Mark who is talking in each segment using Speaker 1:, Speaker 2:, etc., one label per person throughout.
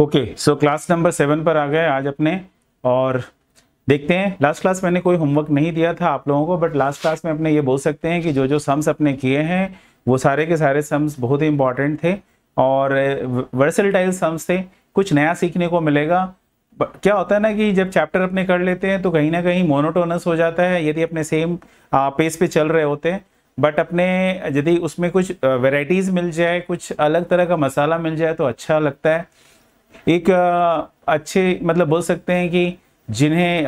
Speaker 1: Okay so class number seven पर आ गए आज अपने और देखते हैं लास्ट क्लास मैंने कोई होमवर्क नहीं दिया था आप लोगों को बट लास्ट क्लास में अपने ये बोल सकते हैं कि जो जो सम्स अपने किए हैं वो सारे के सारे सम्स बहुत ही इंपॉर्टेंट थे और वर्सलटाइल सम्स थे कुछ नया सीखने को मिलेगा क्या होता है ना कि जब चैप्टर अपने कर लेते हैं तो कहीं ना कहीं मोनोटोनस हो जाता है यदि अपने सेम पेज पे चल रहे होते हैं बट अपने यदि उसमें कुछ वेराइटीज़ मिल जाए कुछ अलग तरह का मसाला मिल जाए तो अच्छा लगता है एक अच्छे मतलब बोल सकते हैं कि जिन्हें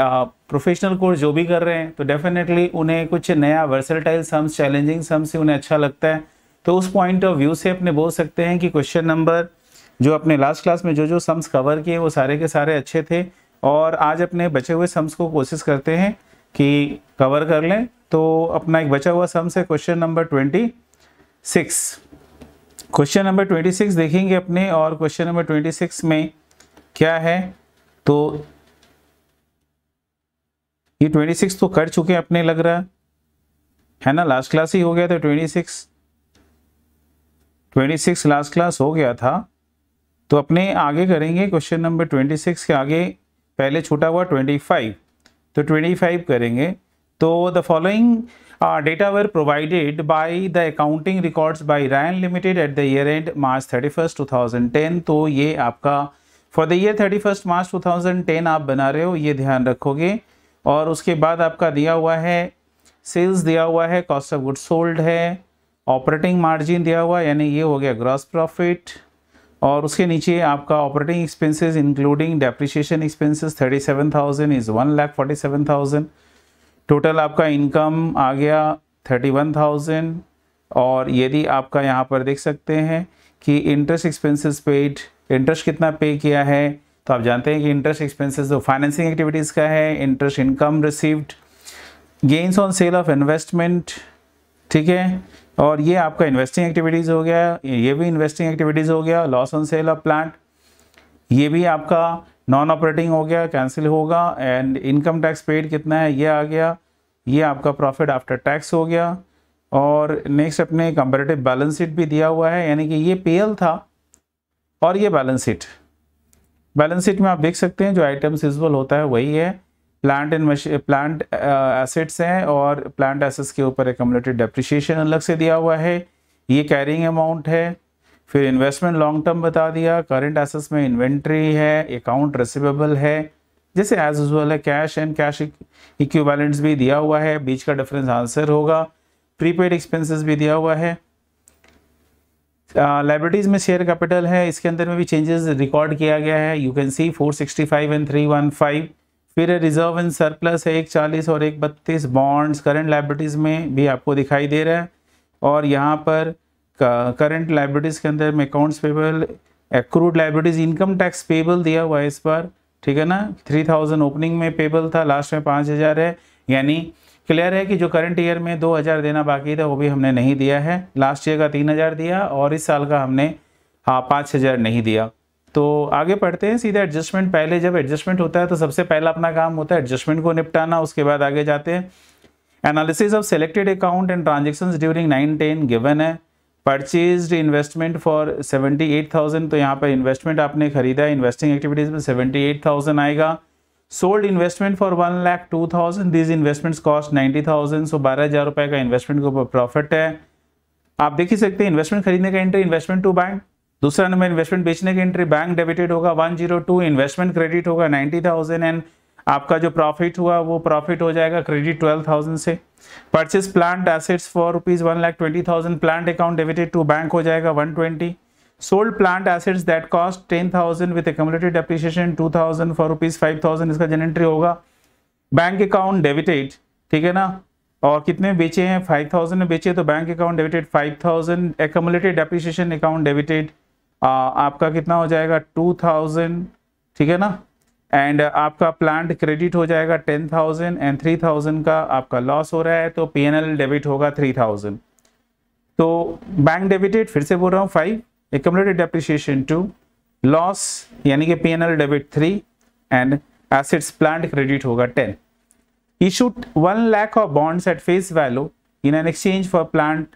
Speaker 1: प्रोफेशनल कोर्स जो भी कर रहे हैं तो डेफिनेटली उन्हें कुछ नया वर्सलटाइल सम्स चैलेंजिंग सम्स से उन्हें अच्छा लगता है तो उस पॉइंट ऑफ व्यू से अपने बोल सकते हैं कि क्वेश्चन नंबर जो अपने लास्ट क्लास में जो जो सम्स कवर किए वो सारे के सारे अच्छे थे और आज अपने बचे हुए सम्स को कोशिश करते हैं कि कवर कर लें तो अपना एक बचा हुआ सम्स है question number twenty six question number 26 देखेंगे अपने और क्वेश्चन नंबर 26 में क्या है तो ये 26 तो कर चुके अपने लग रहा है ना लास्ट क्लास ही हो गया था 26 26 लास्ट क्लास हो गया था तो अपने आगे करेंगे क्वेश्चन नंबर 26 के आगे पहले छोटा हुआ 25 तो 25 करेंगे तो the following uh, data were provided by the accounting records by Ryan Limited at the year end March 31st 2010 तो ये आपका फॉर द ईयर 31st मार्च 2010 आप बना रहे हो ये ध्यान रखोगे और उसके बाद आपका दिया हुआ है सेल्स दिया हुआ है कॉस्ट ऑफ गुड सोल्ड है ऑपरेटिंग मार्जिन दिया हुआ यानी ये हो गया ग्रॉस प्रॉफिट और उसके नीचे आपका operating expenses including depreciation expenses 37,000 is one lakh forty seven thousand total आपका इनकम आ गया थर्टी वन थाउजेंड और यदि आपका यहाँ पर देख सकते हैं कि इंटरेस्ट एक्सपेंसेस पेड इंटरेस्ट कितना पे किया है तो आप जानते हैं कि इंटरेस्ट एक्सपेंसेस जो फाइनेंसिंग एक्टिविटीज़ का है interest income received gains on sale of investment ठीक है और ये आपका इन्वेस्टिंग एक्टिविटीज़ हो गया ये भी इन्वेस्टिंग एक्टिविटीज़ हो गया loss on sale of plant ये भी आपका नॉन ऑपरेटिंग हो गया कैंसिल होगा एंड इनकम टैक्स पेड कितना है ये आ गया ये आपका प्रॉफिट आफ्टर टैक्स हो गया और नेक्स्ट अपने कंपेरेटिव बैलेंस शीट भी दिया हुआ है यानी कि ये पेयल था और ये बैलेंस शीट बैलेंस शीट में आप देख सकते हैं जो आइटम्स यूजल होता है वही है प्लांट एंड प्लांट एसेट्स हैं और प्लांट एसेट्स के ऊपर एकमलेटेड डेप्रिशिएशन अलग से दिया हुआ है ये कैरिंग अमाउंट है फिर इन्वेस्टमेंट लॉन्ग टर्म बता दिया करंट एसेस में इन्वेंट्री है अकाउंट रिसिवेबल है जैसे एज यूजल है कैश एंड कैश इक्विवेलेंट्स भी दिया हुआ है बीच का डिफरेंस आंसर होगा प्रीपेड एक्सपेंसेस भी दिया हुआ है लाइब्रेटीज़ uh, में शेयर कैपिटल है इसके अंदर में भी चेंजेस रिकॉर्ड किया गया है यू कैन सी 465 एंड 315 फिर रिजर्व एंड सरप्लस है एक चालीस और एक बत्तीस बॉन्ड्स करेंट लाइब्रेटीज़ में भी आपको दिखाई दे रहा है और यहाँ पर करंट लाइब्रेटीज़ के अंदर में accounts payable accrued liabilities income tax payable दिया हुआ है इस बार ठीक है ना थ्री थाउजेंड ओपनिंग में पेबल था लास्ट में पाँच हज़ार है यानी क्लियर है कि जो करंट ईयर में दो हज़ार देना बाकी था वो भी हमने नहीं दिया है लास्ट ईयर का तीन हज़ार दिया और इस साल का हमने हाँ पाँच हज़ार नहीं दिया तो आगे पढ़ते हैं सीधा एडजस्टमेंट पहले जब एडजस्टमेंट होता है तो सबसे पहला अपना काम होता है एडजस्टमेंट को निपटाना उसके बाद आगे जाते हैं analysis of selected account and transaction during nine ten given है purchase investment for seventy eight thousand तो यहाँ पर इन्वेस्टमेंट आपने खरीदा इन्वेस्टिंग एक्टिविटीज में सेवेंटी एट थाउजेंड आएगा sold investment for one lakh two thousand these investments cost ninety thousand so बारह हज़ार रुपये का इन्वेस्टमेंट के ऊपर प्रॉफिट है आप देख ही सकते हैं इन्वेस्टमेंट खरीदने का एंट्री इन्वेस्टमेंट टू बैंक दूसरा नंबर इन्वेस्टमेंट बेचने का एंट्री बैंक डेबिटेड होगा one zero two investment credit होगा नाइन्टी थाउजेंड एंड आपका जो प्रॉफिट हुआ वो प्रॉफिट हो जाएगा क्रेडिट ट्वेल्व थाउजेंड से purchase plant assets for rupees one lakh twenty thousand plant account debited to bank हो जाएगा one twenty sold plant assets that cost ten thousand with accumulated depreciation two thousand for rupees five thousand इसका entry होगा bank account debited ठीक है ना और कितने बेचे हैं फाइव थाउजेंड में बेचे तो bank account debited five thousand accumulated depreciation account debited आपका कितना हो जाएगा टू थाउजेंड ठीक है ना एंड uh, आपका प्लांट क्रेडिट हो जाएगा ten thousand and three thousand का आपका लॉस हो रहा है तो पी डेबिट होगा थ्री थाउजेंड तो बैंक डेबिटेड फिर से बोल रहा हूँ five accumulated depreciation to loss यानी कि P N L debit three and assets plant credit होगा ten one lakh of bonds at face value in an exchange for plant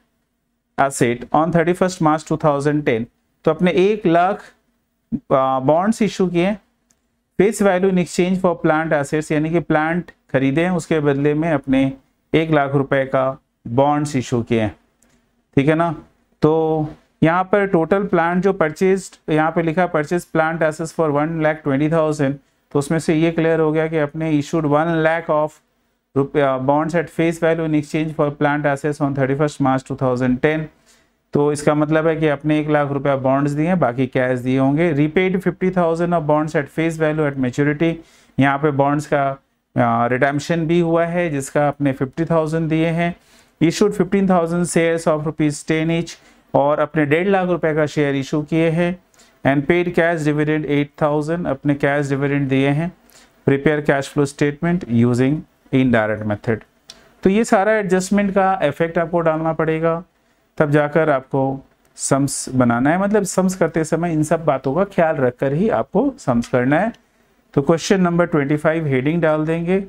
Speaker 1: asset on thirty first March two thousand ten तो अपने एक lakh bonds uh, issue किए face value in exchange for plant assets यानी कि plant खरीदे हैं उसके बदले में अपने एक लाख रुपए का बॉन्ड्स इशू किए हैं ठीक है ना तो यहाँ पर टोटल प्लांट जो परचेज यहाँ पे लिखा purchase plant assets for one lakh twenty thousand तो उसमें से ये क्लियर हो गया कि अपने इशूड वन लैख ऑफ रुपया bonds at face value in exchange for plant assets on thirty first March two thousand ten तो इसका मतलब है कि आपने एक लाख रुपया बॉन्ड्स दिए बाकी कैश दिए होंगे repaid fifty thousand of bonds at face value at maturity यहाँ पे बॉन्ड्स का रिडेम्पशन भी हुआ है जिसका आपने फिफ्टी थाउजेंड दिए हैं issued fifteen thousand shares of rupees ten each और अपने डेढ़ लाख रुपए का शेयर इशू किए हैं and paid cash dividend eight thousand अपने कैश डिविडेंड दिए हैं prepare cash flow statement using indirect method तो ये सारा एडजस्टमेंट का इफेक्ट आपको डालना पड़ेगा तब जाकर आपको सम्स बनाना है मतलब सम्स करते समय इन सब बातों का ख्याल रखकर ही आपको सम्स करना है तो question number twenty five heading डाल देंगे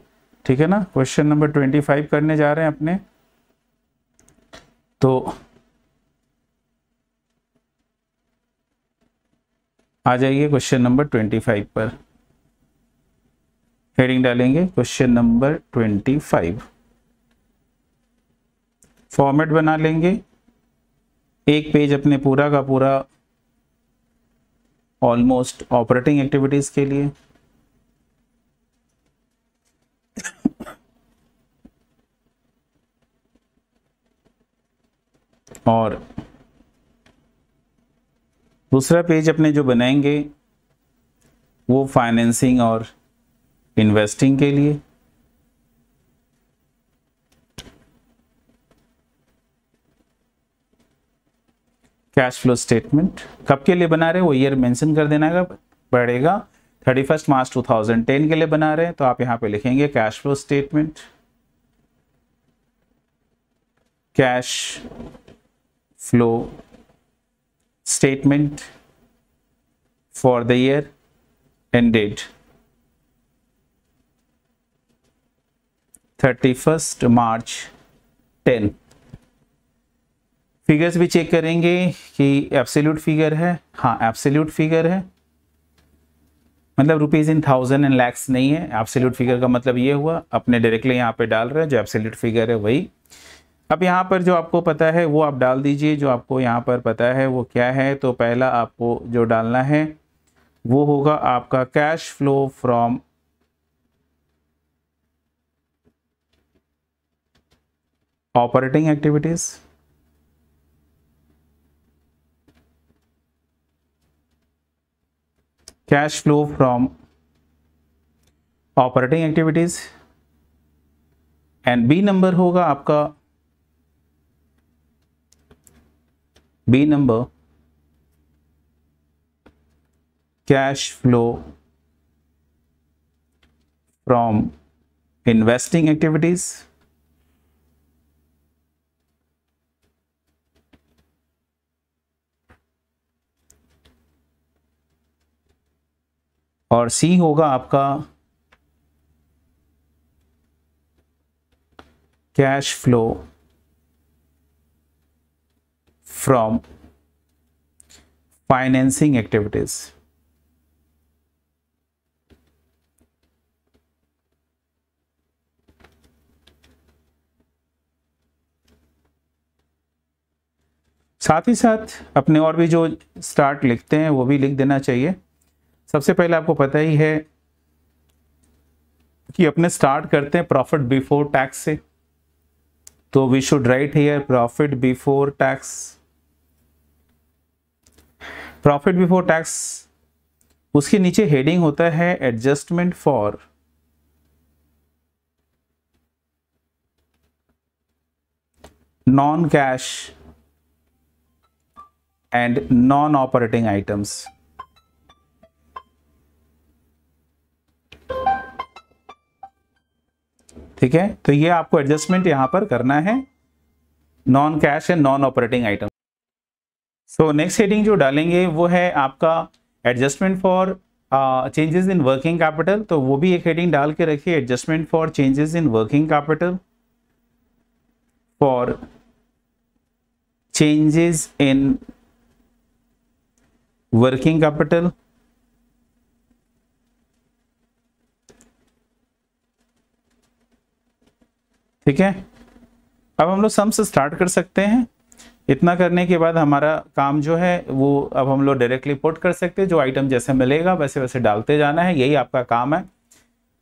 Speaker 1: ठीक है ना क्वेश्चन नंबर ट्वेंटी फाइव करने जा रहे हैं अपने तो आ जाइए क्वेश्चन नंबर ट्वेंटी फाइव पर हेडिंग डालेंगे question number twenty five format बना लेंगे एक पेज अपने पूरा का पूरा ऑलमोस्ट ऑपरेटिंग एक्टिविटीज के लिए और दूसरा पेज अपने जो बनाएंगे वो फाइनेंसिंग और इन्वेस्टिंग के लिए कैश फ्लो स्टेटमेंट कब के लिए बना रहे हैं वो ईयर मेंशन कर देना पड़ेगा thirty first March two thousand ten के लिए बना रहे हैं तो आप यहां पे लिखेंगे cash flow statement cash flow statement for the year ended thirty first March ten figures भी चेक करेंगे कि एब्सोल्यूट फिगर है हाँ एब्सोल्यूट फिगर है मतलब rupees in thousand and lakhs नहीं है एब्सोल्यूट फिगर का मतलब ये हुआ अपने डायरेक्टली यहाँ पे डाल रहे हैं जो एब्सोल्यूट फिगर है वही अब यहाँ पर जो आपको पता है वो आप डाल दीजिए जो आपको यहाँ पर पता है वो क्या है तो पहला आपको जो डालना है वो होगा आपका cash flow from operating activities cash flow from operating activities and B number होगा आपका B number cash flow from investing activities और सी होगा आपका cash flow from financing activities साथ ही साथ अपने और भी जो स्टार्ट लिखते हैं वो भी लिख देना चाहिए सबसे पहले आपको पता ही है कि अपने स्टार्ट करते हैं प्रॉफिट बिफोर टैक्स से तो we should write here profit before tax profit before tax उसके नीचे हेडिंग होता है adjustment for non cash and non operating items ठीक है तो ये आपको एडजस्टमेंट यहां पर करना है non cash and non operating item so next heading जो डालेंगे वो है आपका adjustment for changes in working capital तो वो भी एक हेडिंग डाल के रखिए adjustment for changes in working capital for changes in working capital ठीक है अब हम लोग सम से स्टार्ट कर सकते हैं इतना करने के बाद हमारा काम जो है वो अब हम लोग डायरेक्टली पुट कर सकते हैं जो आइटम जैसे मिलेगा वैसे वैसे डालते जाना है यही आपका काम है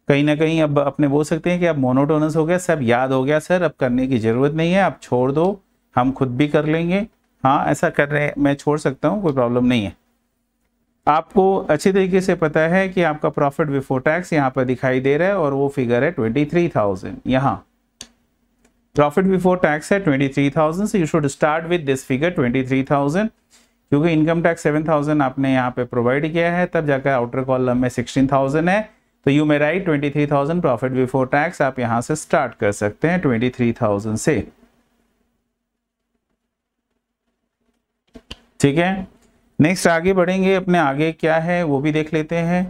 Speaker 1: कहीं ना कहीं अब अपने बोल सकते हैं कि अब मोनोटोनस हो गया सब याद हो गया सर अब करने की ज़रूरत नहीं है आप छोड़ दो हम खुद भी कर लेंगे हाँ ऐसा कर रहे मैं छोड़ सकता हूँ कोई प्रॉब्लम नहीं है आपको अच्छी तरीके से पता है कि आपका प्रॉफिट बिफोर टैक्स यहाँ पर दिखाई दे रहा है और वो फिगर है ट्वेंटी थ्री थाउजेंड यहाँ प्रॉफिट बिफोर टैक्स है thousand so you should start with this figure thousand क्योंकि इनकम टैक्स सेवन थाउजेंड आपने यहाँ पे प्रोवाइड किया है तब जाकर आउटर कॉलम में थाउजेंड है तो you may write twenty three thousand profit before tax आप यहाँ से स्टार्ट कर सकते हैं ट्वेंटी थ्री थाउजेंड से ठीक है नेक्स्ट आगे बढ़ेंगे अपने आगे क्या है वो भी देख लेते हैं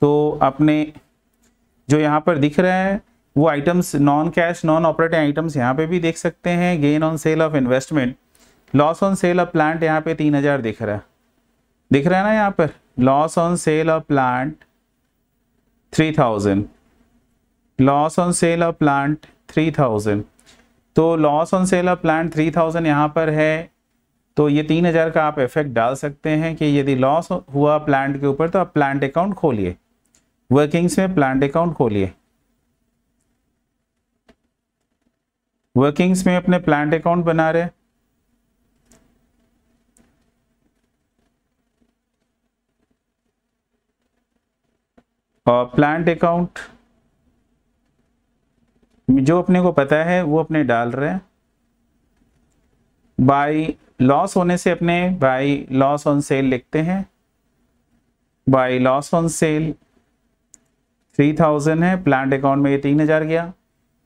Speaker 1: तो अपने जो यहाँ पर दिख रहा है वो items non cash non operating items यहाँ पे भी देख सकते हैं gain on sale of investment loss on sale of plant यहाँ पे तीन हज़ार दिख रहा है दिख रहा है ना यहाँ पर loss on sale of plant three thousand loss on sale of plant three thousand तो loss on sale of plant three thousand यहाँ पर है तो ये तीन हज़ार का आप इफेक्ट डाल सकते हैं कि यदि लॉस हुआ प्लांट के ऊपर तो आप प्लांट अकाउंट खोलिए वर्किंग्स में प्लांट अकाउंट खोलिए वर्किंग्स में अपने प्लांट अकाउंट बना रहे और प्लांट अकाउंट जो अपने को पता है वो अपने डाल रहे हैं बाई लॉस होने से अपने बाई लॉस ऑन सेल लिखते हैं by loss on sale three thousand है प्लांट अकाउंट में ये तीन हजार गया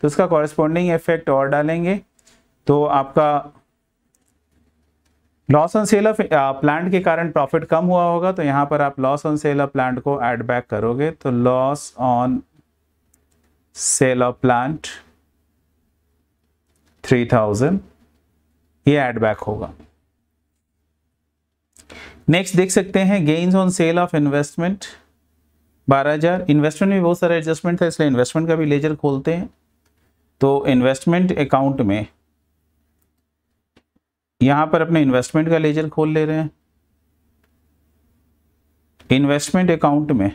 Speaker 1: तो उसका कॉरेस्पॉन्डिंग इफेक्ट और डालेंगे तो आपका loss on sale of plant के कारण प्रॉफिट कम हुआ होगा तो यहां पर आप loss on sale of plant को एड बैक करोगे तो loss on sale of plant 3000 ये एड बैक होगा नेक्स्ट देख सकते हैं gains on sale of investment 12000 investment में बहुत सारे एडजस्टमेंट था इसलिए इन्वेस्टमेंट का भी लेजर खोलते हैं तो इन्वेस्टमेंट अकाउंट में यहां पर अपने इन्वेस्टमेंट का लेजर खोल ले रहे हैं इन्वेस्टमेंट अकाउंट में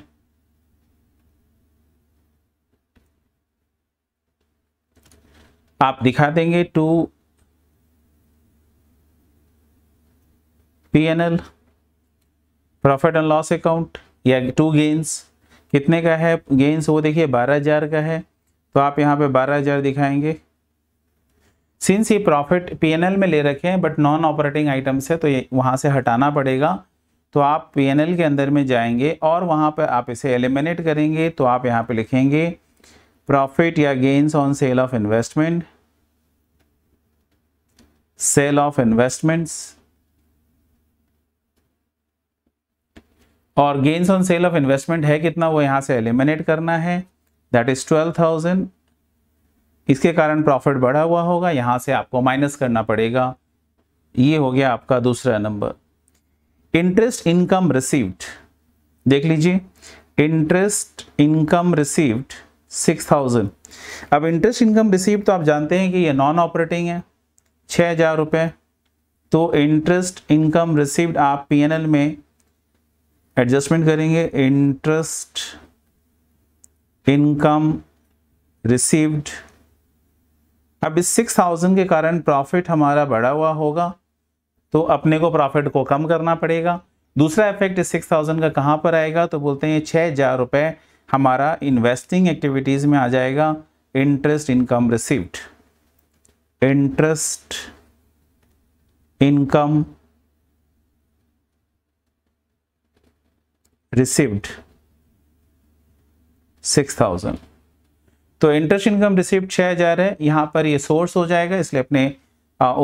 Speaker 1: आप दिखा देंगे to PNL profit and loss account या टू गेंस कितने का है गेंस वो देखिए बारह हजार का है तो आप यहाँ पे बारह हज़ार दिखाएंगे सिंस ये प्रॉफिट पीएनएल में ले रखे हैं बट नॉन ऑपरेटिंग आइटम्स है तो ये वहाँ से हटाना पड़ेगा तो आप पीएनएल के अंदर में जाएंगे और वहाँ पर आप इसे एलिमिनेट करेंगे तो आप यहाँ पर लिखेंगे प्रॉफिट या gains on sale of investment sale of investments और gains on sale of investment है कितना वो यहाँ से एलिमिनेट करना है दैट इज ट्वेल्व थाउजेंड इसके कारण प्रॉफिट बढ़ा हुआ होगा यहां से आपको माइनस करना पड़ेगा ये हो गया आपका दूसरा नंबर इंटरेस्ट इनकम रिसीव्ड देख लीजिए interest income received six thousand अब इंटरेस्ट इनकम रिसीव तो आप जानते हैं कि ये नॉन ऑपरेटिंग है छ हज़ार रुपए तो इंटरेस्ट इनकम रिसीव्ड आप पीएनएल में एडजस्टमेंट करेंगे इंटरेस्ट इनकम रिसीव्ड अब इस सिक्स थाउजेंड के कारण प्रॉफिट हमारा बढ़ा हुआ होगा तो अपने को प्रॉफिट को कम करना पड़ेगा दूसरा इफेक्ट इस सिक्स थाउजेंड का कहाँ पर आएगा तो बोलते हैं छः हज़ार रुपये हमारा इन्वेस्टिंग एक्टिविटीज़ में आ जाएगा interest income received interest income received six thousand तो इंटरेस्ट इनकम रिसिप्ट छः हज़ार है यहाँ पर ये सोर्स हो जाएगा इसलिए अपने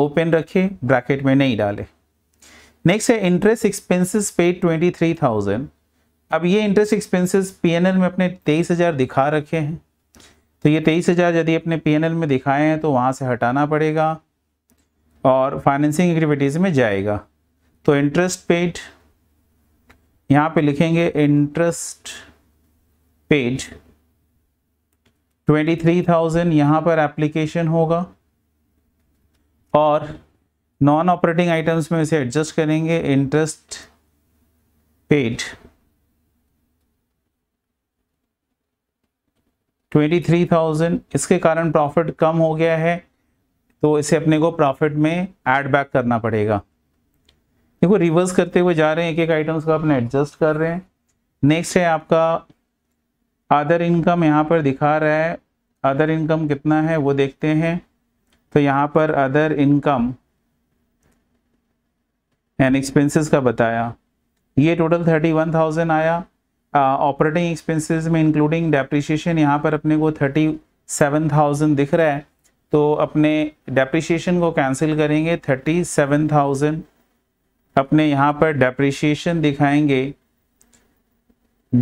Speaker 1: ओपन रखे ब्रैकेट में नहीं डाले नेक्स्ट है इंटरेस्ट एक्सपेंसेस पे ट्वेंटी थ्री थाउजेंड अब ये इंटरेस्ट एक्सपेंसेस पीएनएल में अपने तेईस हज़ार दिखा रखे हैं तो ये तेईस हज़ार यदि अपने पीएनएल में दिखाए हैं तो वहाँ से हटाना पड़ेगा और फाइनेंसिंग एक्टिविटीज़ में जाएगा तो इंटरेस्ट पेड यहाँ पे लिखेंगे इंटरेस्ट पेज 23,000 यहाँ पर एप्लीकेशन होगा और नॉन ऑपरेटिंग आइटम्स में इसे एडजस्ट करेंगे इंटरेस्ट पेड 23,000 इसके कारण प्रॉफिट कम हो गया है तो इसे अपने को प्रॉफिट में ऐड बैक करना पड़ेगा देखो रिवर्स करते हुए जा रहे हैं एक एक आइटम्स का अपने एडजस्ट कर रहे हैं नेक्स्ट है आपका अदर इनकम यहाँ पर दिखा रहा है अदर इनकम कितना है वो देखते हैं तो यहाँ पर अदर इनकम एंड एक्सपेंसेस का बताया ये टोटल थर्टी वन थाउजेंड आया ऑपरेटिंग uh, एक्सपेंसेस में इंक्लूडिंग डेप्रिशिएशन यहाँ पर अपने को थर्टी सेवन थाउजेंड दिख रहा है तो अपने डेप्रिशिएशन को कैंसिल करेंगे थर्टी सेवन थाउजेंड अपने यहाँ पर डेप्रिशिएशन दिखाएंगे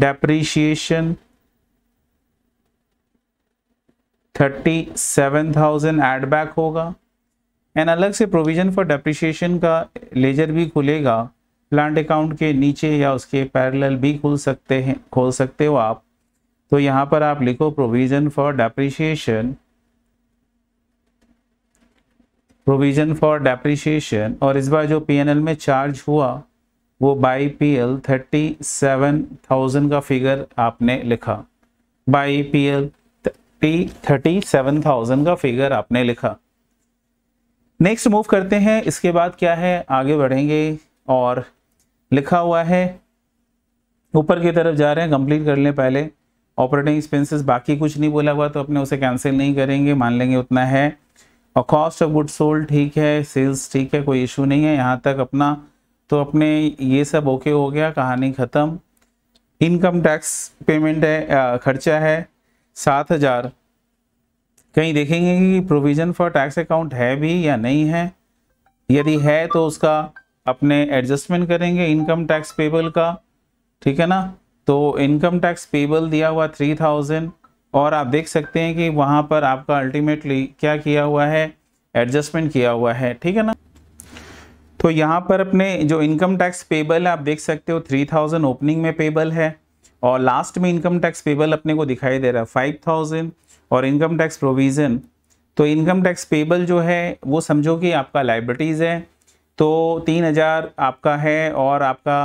Speaker 1: depreciation thirty seven thousand add back होगा एंड अलग से प्रोविजन फॉर डेप्रिशिएशन का लेजर भी खुलेगा प्लांट अकाउंट के नीचे या उसके पैरेलल भी खुल सकते हैं खोल सकते हो आप तो यहाँ पर आप लिखो provision for depreciation provision for depreciation और इस बार जो पीएनएल में चार्ज हुआ वो by PL thirty seven thousand का फिगर आपने लिखा by PL thirty thirty seven thousand का फिगर आपने लिखा नेक्स्ट मूव करते हैं इसके बाद क्या है आगे बढ़ेंगे और लिखा हुआ है ऊपर की तरफ जा रहे हैं कंप्लीट कर लें पहले ऑपरेटिंग एक्सपेंसेस बाकी कुछ नहीं बोला हुआ तो अपने उसे कैंसिल नहीं करेंगे मान लेंगे उतना है और कॉस्ट ऑफ गुड सोल्ड ठीक है सेल्स ठीक है कोई इशू नहीं है यहाँ तक अपना तो अपने ये सब ओके हो गया कहानी ख़त्म इनकम टैक्स पेमेंट है खर्चा है सात हजार कहीं देखेंगे कि प्रोविज़न फॉर टैक्स अकाउंट है भी या नहीं है यदि है तो उसका अपने एडजस्टमेंट करेंगे इनकम टैक्स पेबल का ठीक है ना तो इनकम टैक्स पेबल दिया हुआ थ्री थाउजेंड और आप देख सकते हैं कि वहाँ पर आपका अल्टीमेटली क्या किया हुआ है एडजस्टमेंट किया हुआ है ठीक है ना तो यहाँ पर अपने जो इनकम टैक्स पेबल है आप देख सकते हो थ्री थाउजेंड ओपनिंग में पेबल है और लास्ट में इनकम टैक्स पेबल अपने को दिखाई दे रहा है फाइव थाउजेंड और इनकम टैक्स प्रोविज़न तो इनकम टैक्स पेबल जो है वो समझो कि आपका लाइब्रिटीज़ है तो तीन हज़ार आपका है और आपका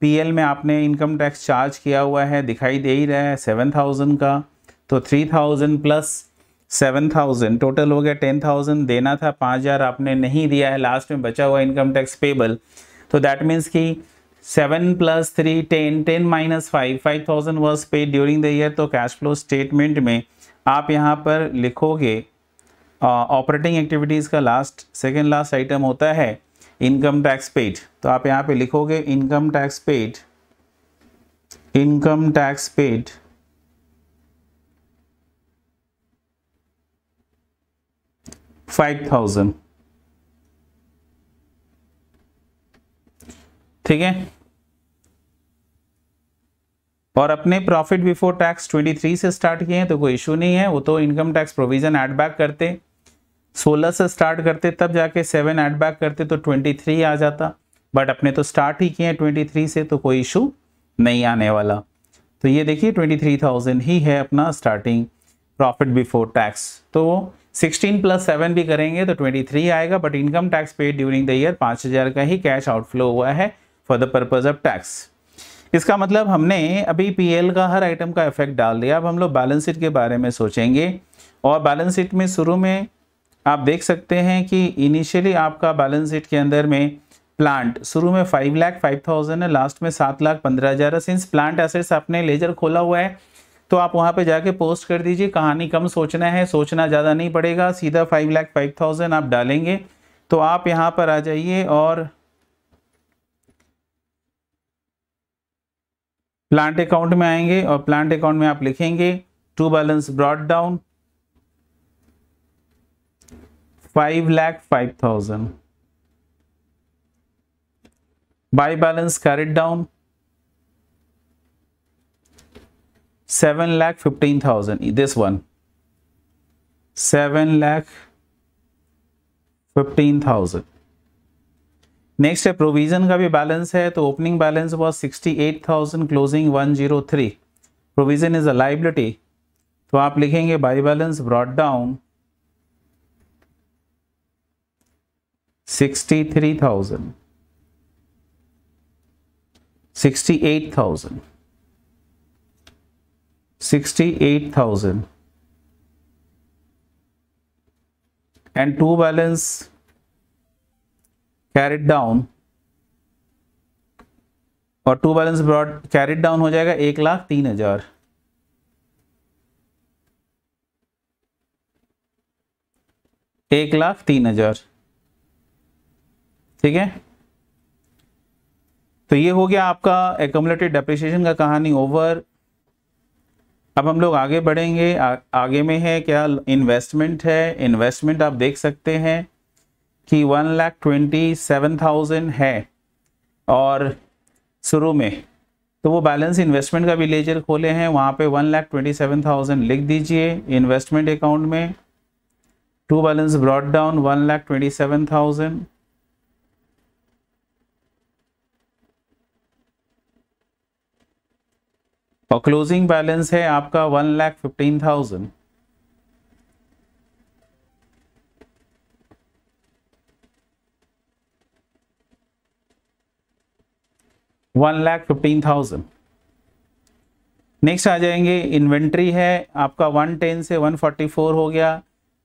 Speaker 1: पीएल में आपने इनकम टैक्स चार्ज किया हुआ है दिखाई दे ही रहा है सेवन थाउजेंड का तो three thousand plus seven thousand total हो गया टेन थाउजेंड देना था पाँच हज़ार आपने नहीं दिया है लास्ट में बचा हुआ इनकम टैक्स पेबल तो दैट मीन्स कि seven plus three ten ten minus five five thousand was pay during the year तो कैश फ्लो स्टेटमेंट में आप यहाँ पर लिखोगे ऑपरेटिंग एक्टिविटीज़ का लास्ट सेकेंड लास्ट आइटम होता है इनकम टैक्स पेड तो आप यहाँ पे लिखोगे income tax paid income tax paid five thousand ठीक है और अपने प्रॉफिट बिफोर टैक्स 23 से स्टार्ट किए हैं तो कोई इशू नहीं है वो तो income tax provision add back करते 16 से स्टार्ट करते तब जाके 7 एड बैक करते तो 23 आ जाता बट अपने तो स्टार्ट ही किए हैं 23 से तो कोई इशू नहीं आने वाला तो ये देखिए 23,000 ही है अपना स्टार्टिंग प्रॉफिट बिफोर टैक्स तो 16 प्लस सेवन भी करेंगे तो 23 आएगा but income tax paid during the year 5000 का ही कैश आउटफ्लो हुआ है for the purpose of tax इसका मतलब हमने अभी पीएल का हर आइटम का इफेक्ट डाल दिया अब हम लोग बैलेंस शीट के बारे में सोचेंगे और बैलेंस शीट में शुरू में आप देख सकते हैं कि इनिशियली आपका बैलेंस शीट के अंदर में प्लांट शुरू में फाइव लाख फाइव थाउजेंड है लास्ट में सात लाख पंद्रह हज़ार है सिंस प्लांट एसेट्स आपने लेजर खोला हुआ है तो आप वहाँ पे जाके पोस्ट कर दीजिए कहानी कम सोचना है सोचना ज़्यादा नहीं पड़ेगा सीधा फाइव लाख फाइव थाउजेंड आप डालेंगे तो आप यहाँ पर आ जाइए और प्लांट अकाउंट में आएंगे और प्लांट अकाउंट में आप लिखेंगे to balance brought down five lakh five thousand by balance carried down seven lakh fifteen thousand this one seven lakh fifteen thousand next है प्रोविजन का भी बैलेंस है तो opening balance was sixty eight thousand closing one zero three provision is a liability तो आप लिखेंगे by balance brought down sixty three thousand sixty eight thousand sixty eight thousand and to balance carried down और to balance brought carried down हो जाएगा एक लाख तीन हजार एक लाख तीन हजार ठीक है तो ये हो गया आपका एकोमलेटेड डेप्रिशिएशन का कहानी ओवर अब हम लोग आगे बढ़ेंगे आ, आगे में है क्या इन्वेस्टमेंट है इन्वेस्टमेंट आप देख सकते हैं कि one lakh twenty seven thousand है और शुरू में तो वो बैलेंस इन्वेस्टमेंट का भी लेजर खोले हैं वहाँ पे one lakh twenty seven thousand लिख दीजिए इन्वेस्टमेंट अकाउंट में to balance brought down one lakh twenty seven thousand और क्लोजिंग बैलेंस है आपका one lakh fifteen thousand one lakh fifteen thousand next आ जाएंगे इन्वेंट्री है आपका वन टेन से वन फोर्टी फोर हो गया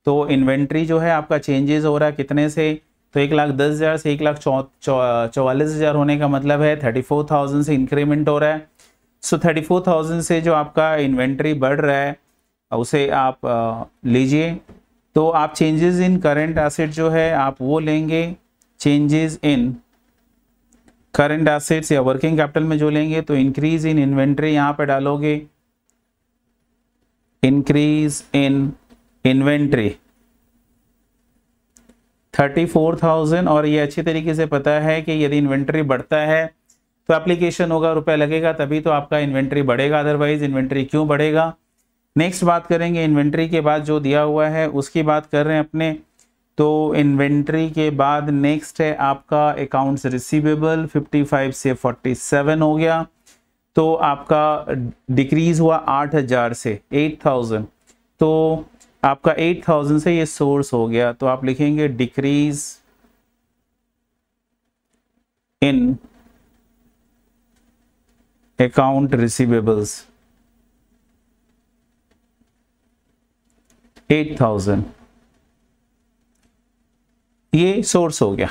Speaker 1: तो इन्वेंट्री जो है आपका चेंजेस हो रहा है कितने से तो एक लाख दस हज़ार से एक लाख चौवालीस हज़ार होने का मतलब है थर्टी फोर थाउजेंड से इंक्रीमेंट हो रहा है सो थर्टी फोर थाउजेंड से जो आपका इन्वेंट्री बढ़ रहा है उसे आप लीजिए तो आप चेंजेस इन करेंट एसेट जो है आप वो लेंगे चेंजेस इन करंट एसेट्स या वर्किंग कैपिटल में जो लेंगे तो इंक्रीज इन इन्वेंट्री यहां पे डालोगे increase in inventory thirty four thousand और ये अच्छी तरीके से पता है कि यदि इन्वेंट्री बढ़ता है तो एप्लीकेशन होगा रुपया लगेगा तभी तो आपका इन्वेंट्री बढ़ेगा अदरवाइज इन्वेंट्री क्यों बढ़ेगा नेक्स्ट बात करेंगे इन्वेंट्री के बाद जो दिया हुआ है उसकी बात कर रहे हैं अपने तो इन्वेंट्री के बाद नेक्स्ट है आपका अकाउंट्स रिसीवेबल 55 से 47 हो गया तो आपका डिक्रीज हुआ 8000 से 8000 तो आपका 8000 से ये सोर्स हो गया तो आप लिखेंगे डिक्रीज इन अकाउंट रिसीवेबल्स 8000 ये सोर्स हो गया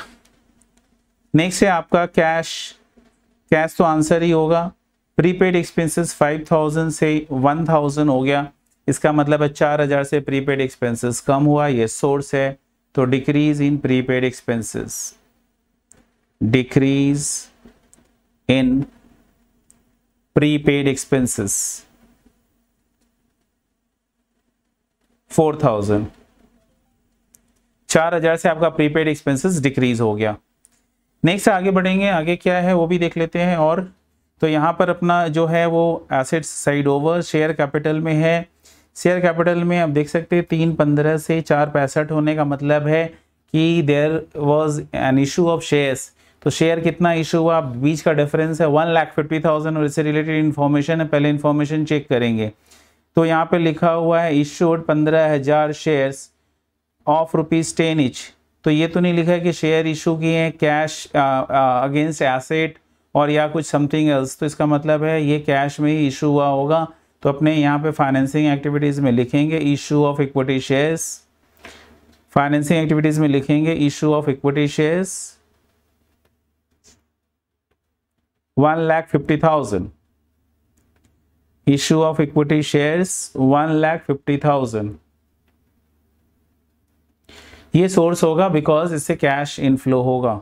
Speaker 1: नेक्स्ट है आपका कैश कैश तो आंसर ही होगा प्रीपेड एक्सपेंसेस 5000 से 1000 हो गया इसका मतलब है 4000 से प्रीपेड एक्सपेंसेस कम हुआ ये सोर्स है तो decrease in prepaid expenses decrease in prepaid expenses 4000 चार हजार से आपका प्रीपेड एक्सपेंसेस डिक्रीज हो गया नेक्स्ट आगे बढ़ेंगे आगे क्या है वो भी देख लेते हैं और तो यहाँ पर अपना जो है वो assets side over share capital में है शेयर कैपिटल में आप देख सकते हैं तीन पंद्रह से चार पैंसठ होने का मतलब है कि there was an issue of shares तो शेयर कितना इशू हुआ बीच का डिफरेंस है वन लाख फिफ्टी थाउजेंड और इससे रिलेटेड इन्फॉर्मेशन है पहले इन्फॉर्मेशन चेक करेंगे तो यहाँ पे लिखा हुआ है इशूड पंद्रह हज़ार shares of rupees ten each तो ये तो नहीं लिखा है कि शेयर इशू किए हैं कैश अगेंस्ट एसेट और या कुछ समथिंग एल्स तो इसका मतलब है ये कैश में ही इशू हुआ होगा तो अपने यहाँ पे फाइनेंसिंग एक्टिविटीज़ में लिखेंगे issue of equity shares financing activities में लिखेंगे issue of equity shares one lakh fifty thousand issue of equity shares one lakh fifty thousand ये सोर्स होगा बिकॉज इससे कैश इनफ्लो होगा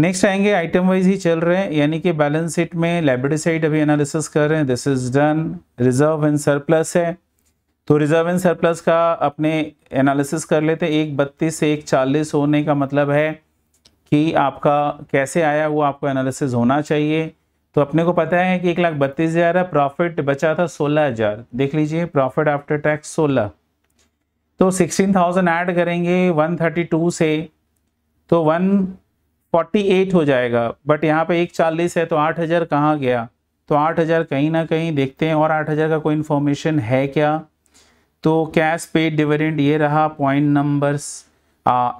Speaker 1: नेक्स्ट आएंगे आइटम वाइज ही चल रहे हैं यानी कि बैलेंस शीट में लाइब्रेरी साइड अभी एनालिसिस कर रहे हैं this is done reserve and surplus है तो रिजर्व एंड सरप्लस का अपने एनालिसिस कर लेते हैं एक बत्तीस से एक चालीस होने का मतलब है कि आपका कैसे आया वो आपको एनालिसिस होना चाहिए तो अपने को पता है कि एक लाख बत्तीस हज़ार है प्रॉफिट बचा था सोलह हज़ार देख लीजिए प्रॉफिट आफ्टर टैक्स सोलह तो 16,000 ऐड करेंगे 132 से तो 148 हो जाएगा बट यहाँ पे एक चालीस है तो 8,000 हज़ार कहाँ गया तो 8,000 कहीं ना कहीं देखते हैं और 8,000 का कोई इन्फॉर्मेशन है क्या तो कैश पेड डिविडेंड ये रहा पॉइंट नंबर्स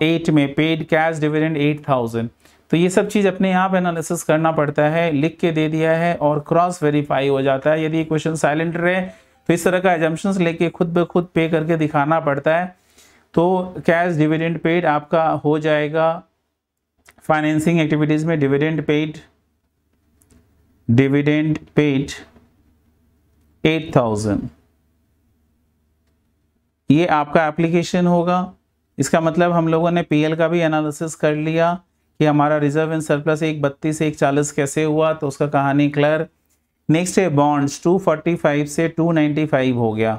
Speaker 1: एट में paid cash dividend eight thousand तो ये सब चीज़ अपने आप एनालिसिस करना पड़ता है लिख के दे दिया है और क्रॉस वेरीफाई हो जाता है यदि क्वेश्चन साइलेंट रहे तो इस तरह का एजम्पन्स लेके खुद ब खुद पे करके दिखाना पड़ता है तो कैश डिविडेंड पेड आपका हो जाएगा फाइनेंसिंग एक्टिविटीज़ में dividend paid dividend paid eight thousand ये आपका एप्लीकेशन होगा इसका मतलब हम लोगों ने पीएल का भी एनालिसिस कर लिया कि हमारा रिजर्व एंड सरप्लस एक बत्तीस एक चालीस कैसे हुआ तो उसका कहानी क्लियर नेक्स्ट है बॉन्ड्स 245 से 295 हो गया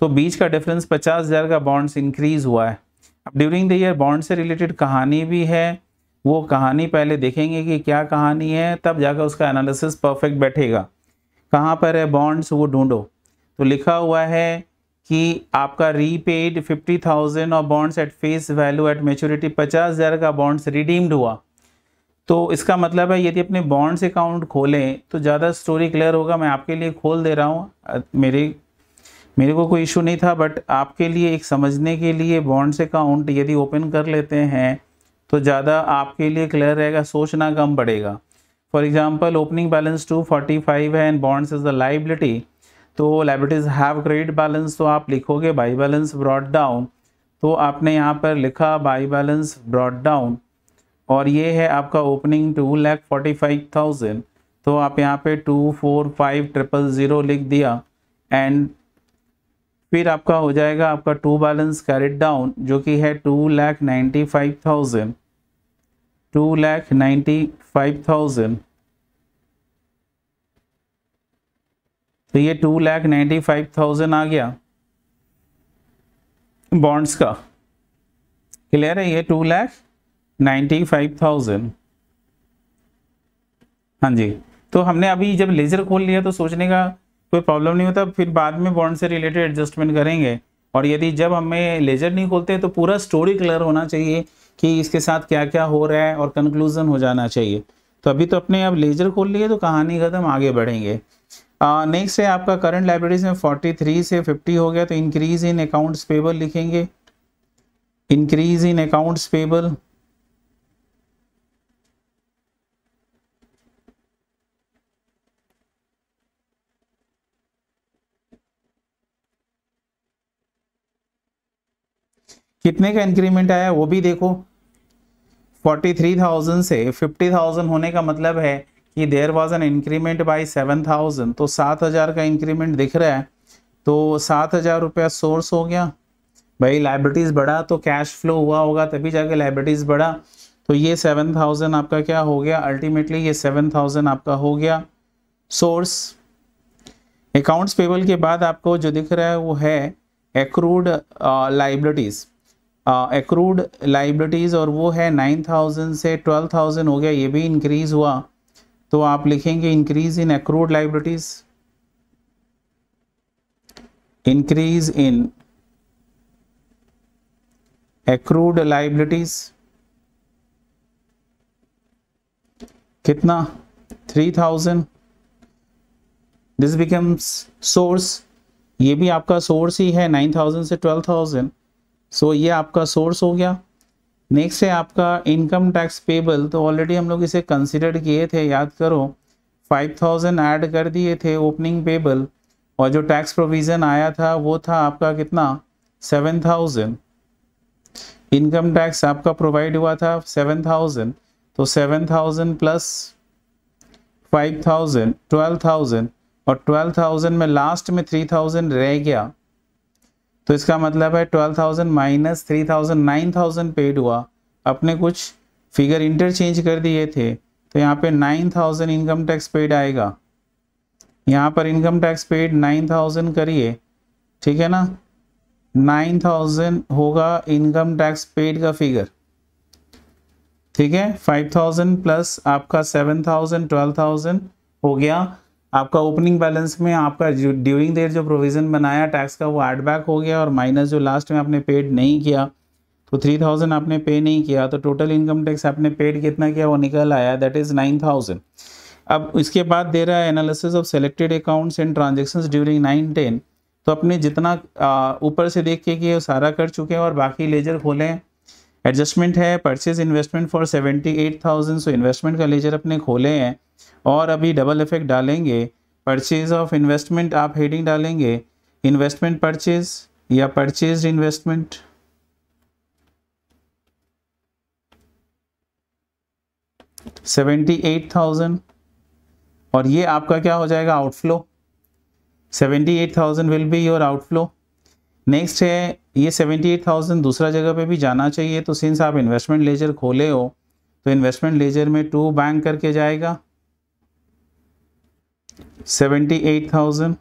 Speaker 1: तो बीच का डिफरेंस 50,000 का बॉन्ड्स इंक्रीज़ हुआ है अब ड्यूरिंग द ईयर बॉन्ड से रिलेटेड कहानी भी है वो कहानी पहले देखेंगे कि क्या कहानी है तब जाकर उसका एनालिसिस परफेक्ट बैठेगा कहाँ पर है बॉन्ड्स वो ढूंढो तो लिखा हुआ है कि आपका रीपेड फिफ्टी थाउजेंड और bonds at face value at maturity पचास हज़ार का बॉन्ड्स रिडीम्ड हुआ तो इसका मतलब है यदि अपने बॉन्ड्स अकाउंट खोलें तो ज़्यादा स्टोरी क्लियर होगा मैं आपके लिए खोल दे रहा हूँ मेरे मेरे को कोई इशू नहीं था बट आपके लिए एक समझने के लिए बॉन्ड्स अकाउंट यदि ओपन कर लेते हैं तो ज़्यादा आपके लिए क्लियर रहेगा सोचना कम पड़ेगा for example opening balance two forty five है and bonds is the liability तो लाइबिलिटीज़ हैव क्रेडिट बैलेंस तो आप लिखोगे बाई बैलेंस ब्रॉड डाउन तो आपने यहाँ पर लिखा बाई बैलेंस ब्रॉड डाउन और ये है आपका opening two lakh forty five thousand तो आप यहाँ पे two four five triple zero लिख दिया एंड फिर आपका हो जाएगा आपका टू बैलेंस कैरिड डाउन जो कि है two lakh ninety five thousand two lakh ninety five thousand तो ये two lakh ninety five thousand आ गया बॉन्ड्स का क्लियर है ये टू लैख 95,000 फाइव थाउजेंड हाँ जी तो हमने अभी जब लेजर खोल लिया तो सोचने का कोई प्रॉब्लम नहीं होता फिर बाद में बॉन्ड से रिलेटेड एडजस्टमेंट करेंगे और यदि जब हमें लेजर नहीं खोलते तो पूरा स्टोरी क्लियर होना चाहिए कि इसके साथ क्या क्या हो रहा है और कंक्लूजन हो जाना चाहिए तो अभी तो अपने अब लेजर खोल लिए तो कहानी खत्म आगे बढ़ेंगे नेक्स्ट है आपका करंट लाइब्रेरीज में 43 से 50 हो गया तो इंक्रीज इन अकाउंट्स पेबल लिखेंगे इंक्रीज इन अकाउंट्स पेबल कितने का इंक्रीमेंट आया वो भी देखो 43,000 से 50,000 होने का मतलब है कि there was an increment by 7,000 तो 7,000 का इंक्रीमेंट दिख रहा है तो सात हज़ार रुपया सोर्स हो गया भाई लाइब्रिटीज़ बढ़ा तो कैश फ्लो हुआ होगा तभी जाके लाइब्रिटीज़ बढ़ा तो ये सेवन थाउजेंड आपका क्या हो गया अल्टीमेटली ये सेवन थाउजेंड आपका हो गया सोर्स अकाउंट्स पेबल के बाद आपको जो दिख रहा है वो है accrued liabilities uh, accrued uh, liabilities और वो है नाइन थाउजेंड से ट्वेल्व थाउजेंड हो गया ये भी इंक्रीज़ हुआ तो आप लिखेंगे increase in accrued liabilities increase in accrued liabilities कितना three thousand this becomes source ये भी आपका सोर्स ही है नाइन थाउजेंड से ट्वेल्व थाउजेंड सो ये आपका सोर्स हो गया नेक्स्ट है आपका इनकम टैक्स पेबल तो ऑलरेडी हम लोग इसे कंसिडर किए थे याद करो 5000 ऐड कर दिए थे ओपनिंग पेबल और जो टैक्स प्रोविज़न आया था वो था आपका कितना 7000 इनकम टैक्स आपका प्रोवाइड हुआ था 7000 तो 7000 प्लस 5000 12000 और 12000 में लास्ट में 3000 रह गया तो इसका मतलब है twelve thousand minus three thousand nine thousand paid हुआ अपने कुछ फिगर इंटरचेंज कर दिए थे तो यहाँ पे nine thousand income tax paid आएगा यहाँ पर income tax paid nine thousand करिए ठीक है ना नाइन थाउजेंड होगा इनकम टैक्स पेड का फिगर ठीक है फाइव थाउजेंड प्लस आपका सेवन थाउजेंड ट्वेल्व थाउजेंड हो गया आपका ओपनिंग बैलेंस में आपका ड्यूरिंग देर जो प्रोविज़न बनाया टैक्स का वो एडबैक हो गया और माइनस जो लास्ट में आपने पेड नहीं किया तो थ्री थाउजेंड आपने पे नहीं किया तो टोटल इनकम टैक्स आपने पेड कितना किया वो निकल आया दैट इज़ नाइन थाउजेंड अब इसके बाद दे रहा है analysis of selected accounts and transactions during nine ten तो अपने जितना ऊपर से देख के कि सारा कर चुके हैं और बाकी लेजर खोलें एडजस्टमेंट है purchase investment for seventy eight thousand so investment का लेजर अपने खोले हैं और अभी डबल इफेक्ट डालेंगे परचेज ऑफ इन्वेस्टमेंट आप हेडिंग डालेंगे इन्वेस्टमेंट परचेज या purchase investment seventy eight thousand और ये आपका क्या हो जाएगा outflow seventy eight thousand will be your outflow next है ये सेवेंटी एट थाउजेंड दूसरा जगह पे भी जाना चाहिए तो सिंस आप इन्वेस्टमेंट लेजर खोले हो तो इन्वेस्टमेंट लेजर में टू बैंक करके जाएगा सेवेंटी एट थाउजेंड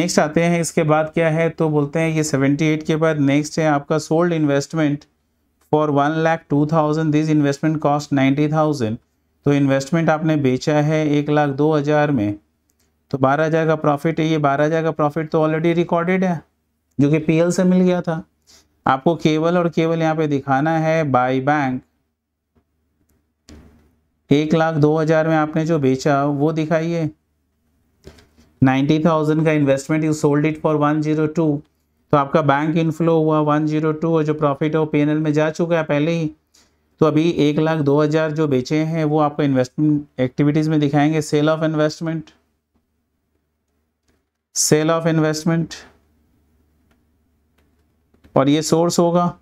Speaker 1: नेक्स्ट आते हैं इसके बाद क्या है तो बोलते हैं ये सेवेंटी एट के बाद नेक्स्ट है आपका sold investment for one lakh two thousand this investment cost ninety thousand तो इन्वेस्टमेंट आपने बेचा है एक लाख दो हज़ार में तो बारह हज़ार का प्रॉफिट है ये बारह हज़ार का प्रॉफिट तो ऑलरेडी रिकॉर्डेड है जो कि पीएल से मिल गया था आपको केवल और केवल यहाँ पे दिखाना है बाई बैंक एक लाख दो हज़ार में आपने जो बेचा वो दिखाइए नाइन्टी थाउजेंड का investment you sold it for one zero two तो आपका बैंक इनफ्लो हुआ वन जीरो टू और जो प्रॉफिट है वो पी में जा चुका है पहले ही तो अभी एक लाख दो हज़ार जो बेचे हैं वो आपको इन्वेस्टमेंट एक्टिविटीज़ में दिखाएंगे sale of investment sale of investment और ये सोर्स होगा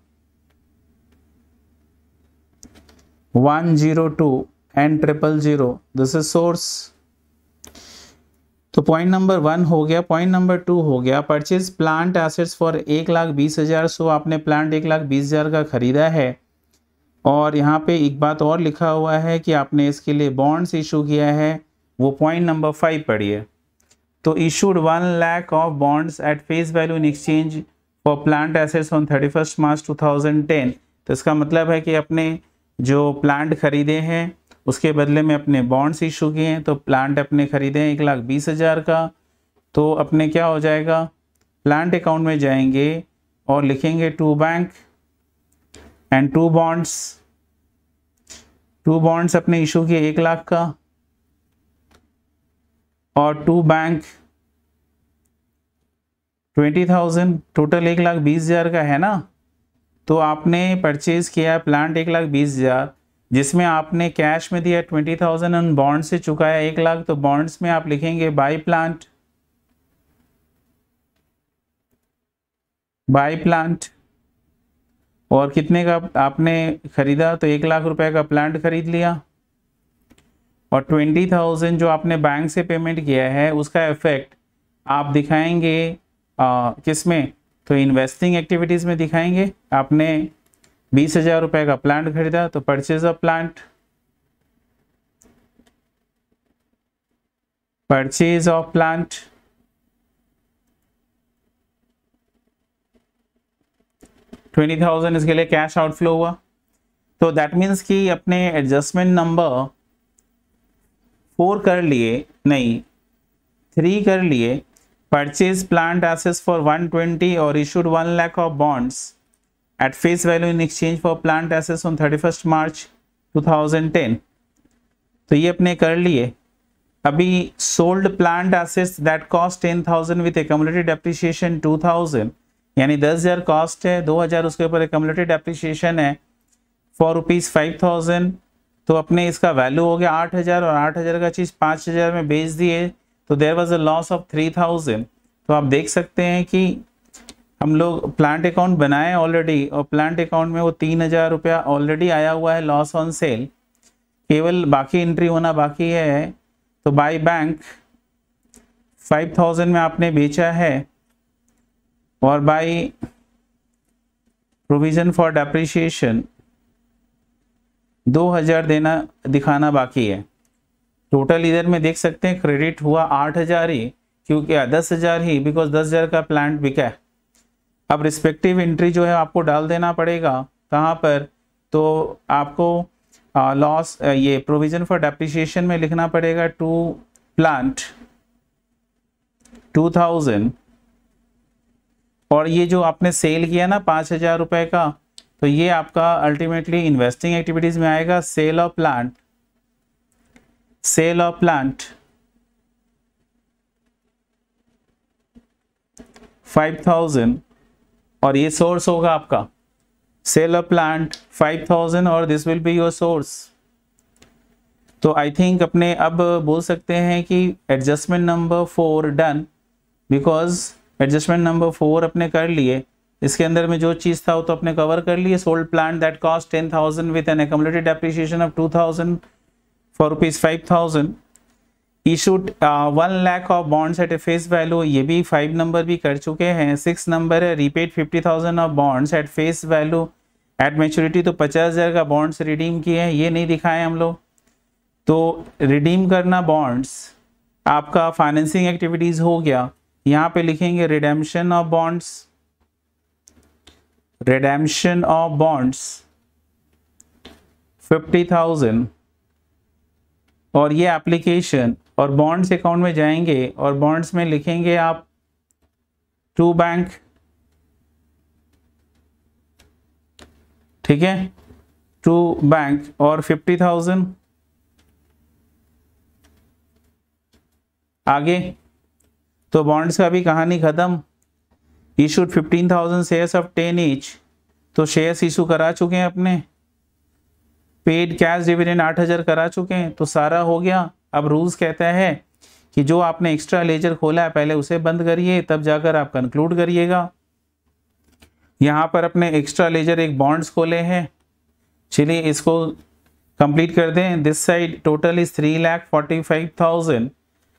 Speaker 1: 102 and triple zero this is source तो पॉइंट नंबर वन हो गया पॉइंट नंबर टू हो गया परचेज प्लांट एसेट्स फॉर एक लाख बीस हज़ार सो आपने प्लांट एक लाख बीस हज़ार का ख़रीदा है और यहाँ पे एक बात और लिखा हुआ है कि आपने इसके लिए बॉन्ड्स इशू किया है वो पॉइंट नंबर फाइव पढ़िए तो one lakh of bonds at face value in exchange for plant assets on thirty first March ten तो इसका मतलब है कि अपने जो प्लांट खरीदे हैं उसके बदले में अपने बॉन्ड्स इशू किए हैं तो प्लांट अपने खरीदे हैं एक लाख बीस हज़ार का तो अपने क्या हो जाएगा प्लांट अकाउंट में जाएंगे और लिखेंगे to bank and to bonds to bonds अपने इशू किए एक लाख का और to bank twenty thousand total एक लाख बीस हज़ार का है ना तो आपने परचेज़ किया है प्लांट एक लाख बीस हज़ार जिसमें आपने कैश में दिया ट्वेंटी थाउजेंड एंड बॉन्ड से चुकाया एक लाख तो बॉन्ड्स में आप लिखेंगे बाई प्लांट बाई प्लांट और कितने का आपने ख़रीदा तो एक लाख रुपए का प्लांट ख़रीद लिया और ट्वेंटी थाउजेंड जो आपने बैंक से पेमेंट किया है उसका इफ़ेक्ट आप दिखाएंगे किस में तो इन्वेस्टिंग एक्टिविटीज़ में दिखाएंगे आपने बीस हज़ार रुपए का प्लांट खरीदा तो purchase of plant purchase of plant twenty thousand इसके लिए कैश आउटफ्लो हुआ तो दैट मीन्स कि अपने एडजस्टमेंट नंबर फोर कर लिए नहीं थ्री कर लिए purchase plant assets for 120 or issued 1 lakh of bonds at face value in exchange for plant assets on 31st मार्च 2010 तो ये अपने कर लिए अभी sold plant assets that cost 10000 with accumulated to 2000 यानी 10000 कॉस्ट है 2000 उसके ऊपर एकमुलेटेड एप्रिसिएशन है फॉर रुपीज़ फाइव थाउजेंड तो अपने इसका वैल्यू हो गया आठ हज़ार और आठ हज़ार का चीज़ पाँच हज़ार में बेच दिए तो there was a loss of three thousand तो आप देख सकते हैं कि हम लोग प्लांट अकाउंट बनाए ऑलरेडी और प्लांट अकाउंट में वो तीन हज़ार रुपया ऑलरेडी आया हुआ है लॉस ऑन सेल केवल बाकी एंट्री होना बाकी है तो बाय बैंक फाइव थाउजेंड में आपने बेचा है और बाय प्रोविज़न फॉर डेप्रिशिएशन दो हज़ार देना दिखाना बाकी है टोटल इधर में देख सकते हैं क्रेडिट हुआ आठ हजार ही क्योंकि हाँ, दस हजार ही बिकॉज दस हजार का प्लांट बिका है अब रिस्पेक्टिव एंट्री जो है आपको डाल देना पड़ेगा कहाँ पर तो आपको लॉस ये प्रोविजन फॉर डेप्रीशिएशन में लिखना पड़ेगा टू प्लांट टू थाउजेंड और ये जो आपने सेल किया ना पाँच हजार रुपये का तो ये आपका अल्टीमेटली इन्वेस्टिंग एक्टिविटीज़ में आएगा sale of plant sale of plant five thousand और ये सोर्स होगा आपका sale of plant five thousand और this will be your source तो आई थिंक अपने अब बोल सकते हैं कि adjustment number four done because adjustment number four अपने कर लिए इसके अंदर में जो चीज़ था वो तो अपने कवर कर लिए sold plant that cost ten thousand with an accumulated depreciation of two thousand for rupees five thousand issued one lakh of bonds at a face value ये भी फाइव नंबर भी कर चुके हैं सिक्स नंबर है repaid fifty thousand of bonds at face value at maturity तो पचास हज़ार का बॉन्ड्स रिडीम किए हैं ये नहीं दिखाए हम लोग तो रिडीम करना बॉन्ड्स आपका फाइनेंसिंग एक्टिविटीज़ हो गया यहाँ पे लिखेंगे redemption of bonds redemption of bonds fifty thousand और ये एप्लीकेशन और बॉन्ड्स अकाउंट में जाएंगे और बॉन्ड्स में लिखेंगे आप टू बैंक ठीक है टू बैंक और फिफ्टी थाउजेंड आगे तो बॉन्ड्स का भी कहानी ख़त्म issued fifteen thousand shares of ten each तो शेयर्स इशू करा चुके हैं अपने पेड कैश डिविडेंड आठ हज़ार करा चुके हैं तो सारा हो गया अब रूल्स कहता है कि जो आपने एक्स्ट्रा लेजर खोला है पहले उसे बंद करिए तब जाकर आप कंक्लूड करिएगा यहाँ पर अपने एक्स्ट्रा लेजर एक बॉन्ड्स खोले हैं चलिए इसको कंप्लीट कर दें this side total is three lakh forty five thousand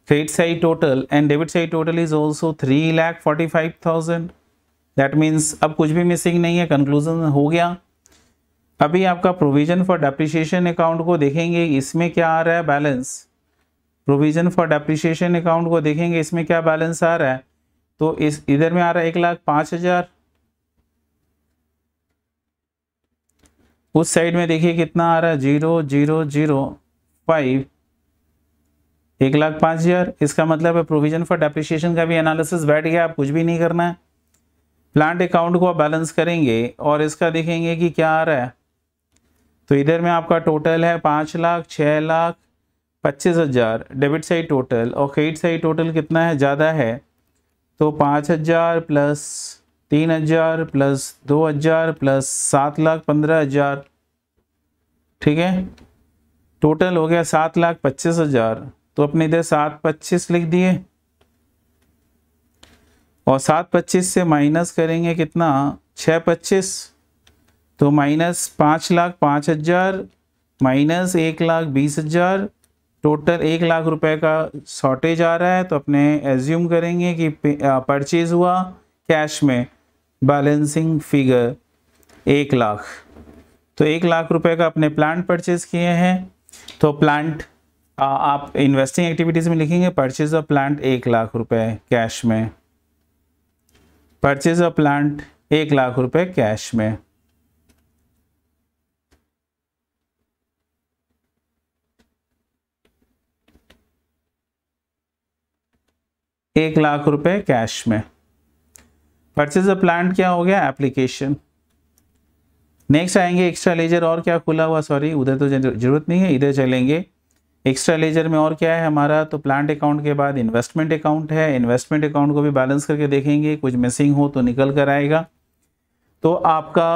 Speaker 1: credit side total and debit side total is also three lakh forty five thousand that means अब कुछ भी मिसिंग नहीं है कंक्लूजन हो गया अभी आपका प्रोविज़न फॉर डेप्रिशिएशन अकाउंट को देखेंगे इसमें क्या आ रहा है balance provision for depreciation account को देखेंगे इसमें क्या बैलेंस आ रहा है तो इस इधर में आ रहा है एक लाख पाँच हज़ार उस साइड में देखिए कितना आ रहा है जीरो जीरो जीरो फाइव एक लाख पाँच हज़ार इसका मतलब है प्रोविज़न फॉर डेप्रिशिएशन का भी एनालिसिस बैठ गया आप कुछ भी नहीं करना है प्लांट अकाउंट को आप बैलेंस करेंगे और इसका देखेंगे कि क्या आ रहा है तो इधर में आपका टोटल है पाँच लाख छः लाख पच्चीस हज़ार डेबिट साइड टोटल और क्रेडिट साइड टोटल कितना है ज़्यादा है तो पाँच हज़ार प्लस तीन हज़ार प्लस दो हज़ार प्लस सात लाख पंद्रह हज़ार ठीक है टोटल हो गया सात लाख पच्चीस हज़ार तो अपने इधर सात पच्चीस लिख दिए और सात पच्चीस से माइनस करेंगे कितना छः पच्चीस तो माइनस पाँच लाख पाँच हज़ार माइनस एक लाख बीस हज़ार टोटल एक लाख रुपए का शॉर्टेज आ रहा है तो अपने एज्यूम करेंगे कि परचेज हुआ कैश में बैलेंसिंग फिगर एक लाख तो एक लाख रुपए का अपने प्लांट परचेज किए हैं तो प्लांट आ, आप इन्वेस्टिंग एक्टिविटीज़ में लिखेंगे परचेज ऑफ प्लांट एक लाख रुपए कैश में परचेज ऑफ प्लांट एक लाख रुपए कैश में एक लाख रुपए कैश में परचेज प्लांट क्या हो गया एप्लीकेशन नेक्स्ट आएंगे एक्स्ट्रा लेजर और क्या खुला हुआ सॉरी उधर तो जरूरत नहीं है इधर चलेंगे एक्स्ट्रा लेजर में और क्या है हमारा तो प्लांट अकाउंट के बाद इन्वेस्टमेंट अकाउंट है इन्वेस्टमेंट अकाउंट को भी बैलेंस करके देखेंगे कुछ मिसिंग हो तो निकल कर आएगा तो आपका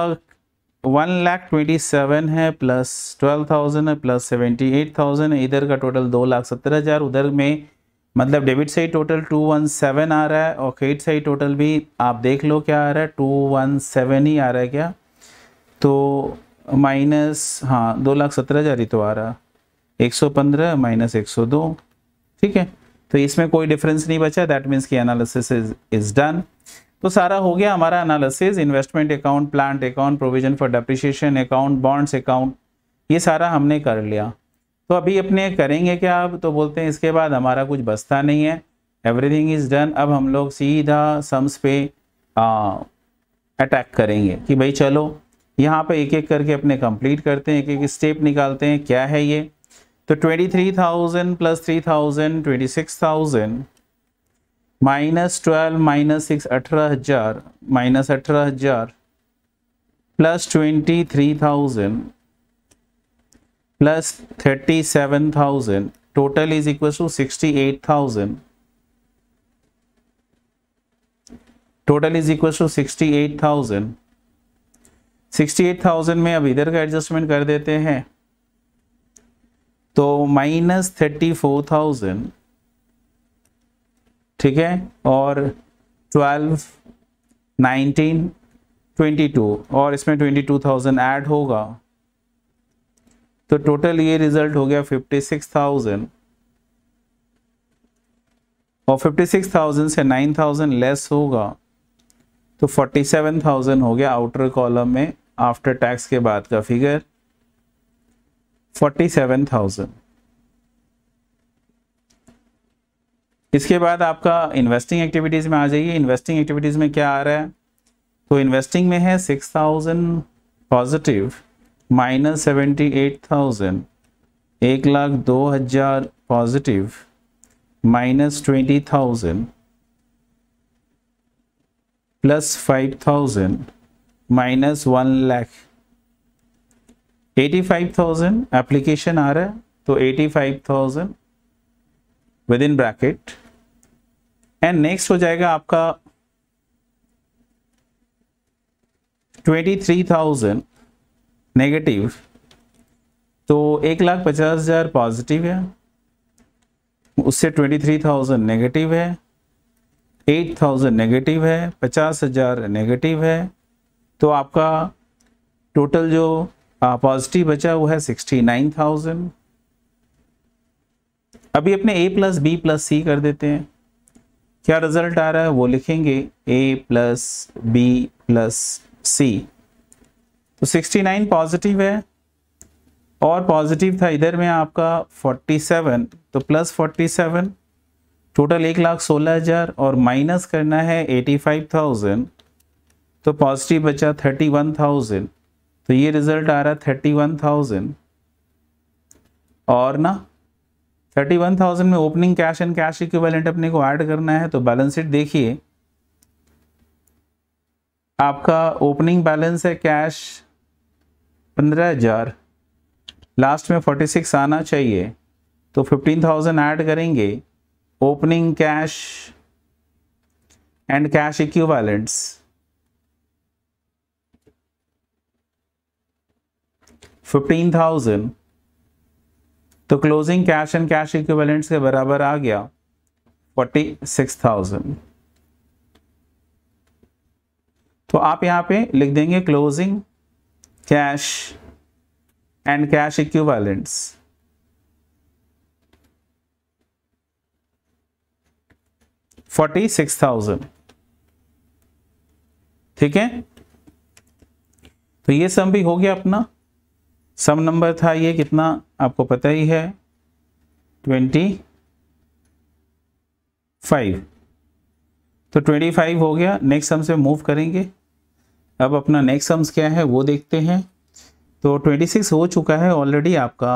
Speaker 1: वन लाख ट्वेंटी सेवन है प्लस ट्वेल्व थाउजेंड है प्लस सेवेंटी एट थाउजेंड है इधर का टोटल दो लाख सत्तर हज़ार उधर में मतलब डेबिट से ही टोटल टू वन सेवन आ रहा है और क्रेडिट से ही टोटल भी आप देख लो क्या आ रहा है टू वन सेवन ही आ रहा है क्या तो माइनस हाँ दो लाख सत्रह हज़ार ही तो आ रहा एक सौ पंद्रह माइनस एक सौ दो ठीक है तो इसमें कोई डिफरेंस नहीं बचा दैट मीन्स कि एनालिसिस इज इज डन तो सारा हो गया हमारा analysis investment account plant account provision for depreciation account bonds account ये सारा हमने कर लिया तो अभी अपने करेंगे क्या अब तो बोलते हैं इसके बाद हमारा कुछ बसता नहीं है एवरीथिंग इज़ डन अब हम लोग सीधा सम्स पे अटैक करेंगे कि भाई चलो यहाँ पे एक एक करके अपने कंप्लीट करते हैं एक एक स्टेप निकालते हैं क्या है ये तो 23,000 plus three thousand twenty six thousand minus twelve minus six अठारह हज़ार माइनस अठारह हज़ार plus twenty three thousand plus 37,000 total is sixty to 68,000 total is equal to 68,000 68,000 में अब इधर का एडजस्टमेंट कर देते हैं तो माइनस थर्टी फोर थाउजेंड ठीक है और ट्वेल्व नाइनटीन ट्वेंटी टू और इसमें ट्वेंटी टू थाउजेंड ऐड होगा तो टोटल ये रिजल्ट हो गया फिफ्टी सिक्स थाउजेंड और फिफ्टी सिक्स थाउजेंड से नाइन थाउजेंड लेस होगा तो फोर्टी सेवन थाउजेंड हो गया आउटर कॉलम में आफ्टर टैक्स के बाद का फिगर फोर्टी सेवन थाउजेंड इसके बाद आपका इन्वेस्टिंग एक्टिविटीज़ में आ जाइए इन्वेस्टिंग एक्टिविटीज़ में क्या आ रहा है तो इन्वेस्टिंग में है six thousand positive minus seventy eight thousand एक लाख दो हजार positive minus twenty thousand plus five thousand minus one lakh eighty five thousand application आ रहा है तो eighty five thousand with in bracket and next हो जाएगा आपका ट्वेंटी थ्री थाउजेंड नेगेटिव तो एक लाख पचास हज़ार पॉजिटिव है उससे ट्वेंटी थ्री थाउजेंड नेगेटिव है एट थाउजेंड नेगेटिव है पचास हज़ार नेगेटिव है तो आपका टोटल जो पॉजिटिव बचा वो है सिक्सटी नाइन थाउजेंड अभी अपने A plus B plus C कर देते हैं क्या रिजल्ट आ रहा है वो लिखेंगे A plus B plus C तो 69 पॉजिटिव है और पॉजिटिव था इधर में आपका 47 तो प्लस 47 टोटल एक लाख सोलह हज़ार और माइनस करना है 85,000 तो पॉजिटिव बचा 31,000 तो ये रिजल्ट आ रहा है 31,000 और ना 31,000 में opening cash and cash equivalent अपने को ऐड करना है तो बैलेंस शीट देखिए आपका ओपनिंग बैलेंस है कैश पंद्रह हज़ार लास्ट में फोर्टी सिक्स आना चाहिए तो फिफ्टीन थाउजेंड ऐड करेंगे opening cash and cash equivalents fifteen thousand तो closing cash and cash equivalents के बराबर आ गया फोर्टी सिक्स थाउजेंड तो आप यहाँ पे लिख देंगे closing cash and cash equivalents. Forty six thousand ठीक है तो ये सम भी हो गया अपना सम नंबर था ये कितना आपको पता ही है ट्वेंटी फाइव तो ट्वेंटी फाइव हो गया नेक्स्ट सम से मूव करेंगे अब अपना नेक्स्ट सम्स क्या है वो देखते हैं तो 26 हो चुका है ऑलरेडी आपका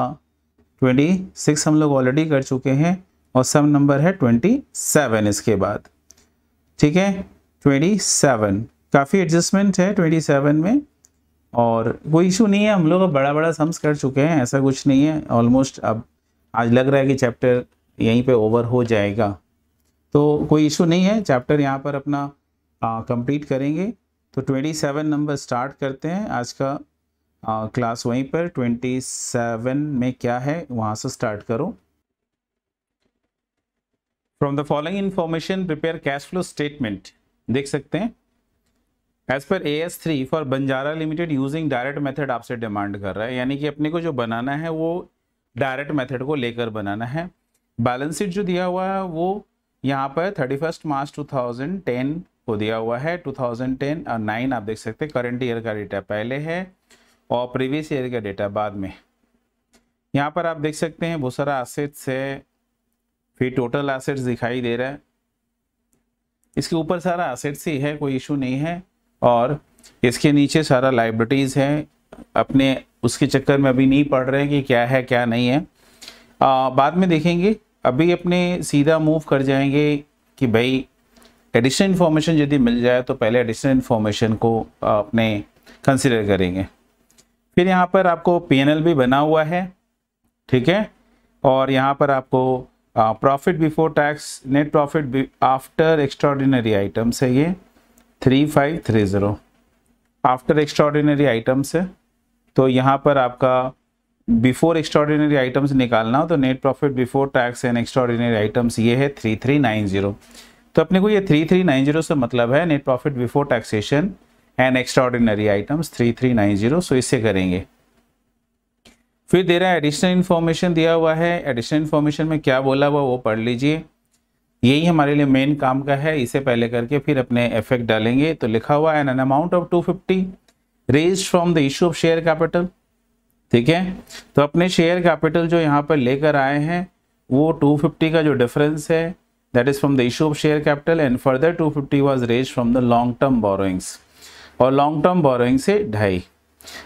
Speaker 1: 26 हम लोग ऑलरेडी कर चुके हैं और सम नंबर है 27 इसके बाद ठीक है 27 काफ़ी एडजस्टमेंट है 27 में और कोई इशू नहीं है हम लोग अब बड़ा बड़ा सम्स कर चुके हैं ऐसा कुछ नहीं है ऑलमोस्ट अब आज लग रहा है कि चैप्टर यहीं पे ओवर हो जाएगा तो कोई इशू नहीं है चैप्टर यहाँ पर अपना कंप्लीट करेंगे तो 27 नंबर स्टार्ट करते हैं आज का आ, क्लास वहीं पर 27 में क्या है वहाँ से स्टार्ट करो from the following information prepare cash flow statement देख सकते हैं as per A S three for Banjara limited using direct method आपसे डिमांड कर रहा है यानी कि अपने को जो बनाना है वो डायरेक्ट मेथड को लेकर बनाना है बैलेंस शीट जो दिया हुआ है वो यहाँ पर thirty first March two thousand ten को दिया हुआ है 2010 और 9 आप देख सकते हैं करंट ईयर का डेटा पहले है और प्रीवियस ईयर का डेटा बाद में यहाँ पर आप देख सकते हैं बहुत सारा आसेट्स है फिर टोटल एसेट्स दिखाई दे रहा है इसके ऊपर सारा आसेट्स ही है कोई इशू नहीं है और इसके नीचे सारा लाइब्रेटीज़ है अपने उसके चक्कर में अभी नहीं पढ़ रहे हैं कि क्या है क्या नहीं है आ, बाद में देखेंगे अभी अपने सीधा मूव कर जाएंगे कि भाई एडिशनल इन्फॉर्मेशन यदि मिल जाए तो पहले एडिशनल इन्फॉर्मेशन को अपने कंसिडर करेंगे फिर यहाँ पर आपको पीएनएल भी बना हुआ है ठीक है और यहाँ पर आपको profit before tax net profit after extraordinary items है ये three five three zero after extraordinary items है तो यहाँ पर आपका बिफोर एक्स्ट्रॉर्डिनरी आइटम्स निकालना हो तो net profit before tax and extraordinary items ये है थ्री थ्री नाइन ज़ीरो तो अपने को ये थ्री थ्री नाइन जीरो से मतलब है net profit before taxation and extraordinary items three three nine zero so इससे करेंगे फिर दे रहा है एडिशनल इन्फॉर्मेशन दिया हुआ है एडिशनल इन्फॉर्मेशन में क्या बोला हुआ वो पढ़ लीजिए यही हमारे लिए मेन काम का है इसे पहले करके फिर अपने इफेक्ट डालेंगे तो लिखा हुआ an an amount of two fifty raised from the issue of share capital ठीक है तो अपने शेयर कैपिटल जो यहाँ पर लेकर आए हैं वो 250 का जो डिफरेंस है that is from the issue of share capital and further 250 was raised from the long term borrowings और लॉन्ग टर्म बोरोइंग से ढाई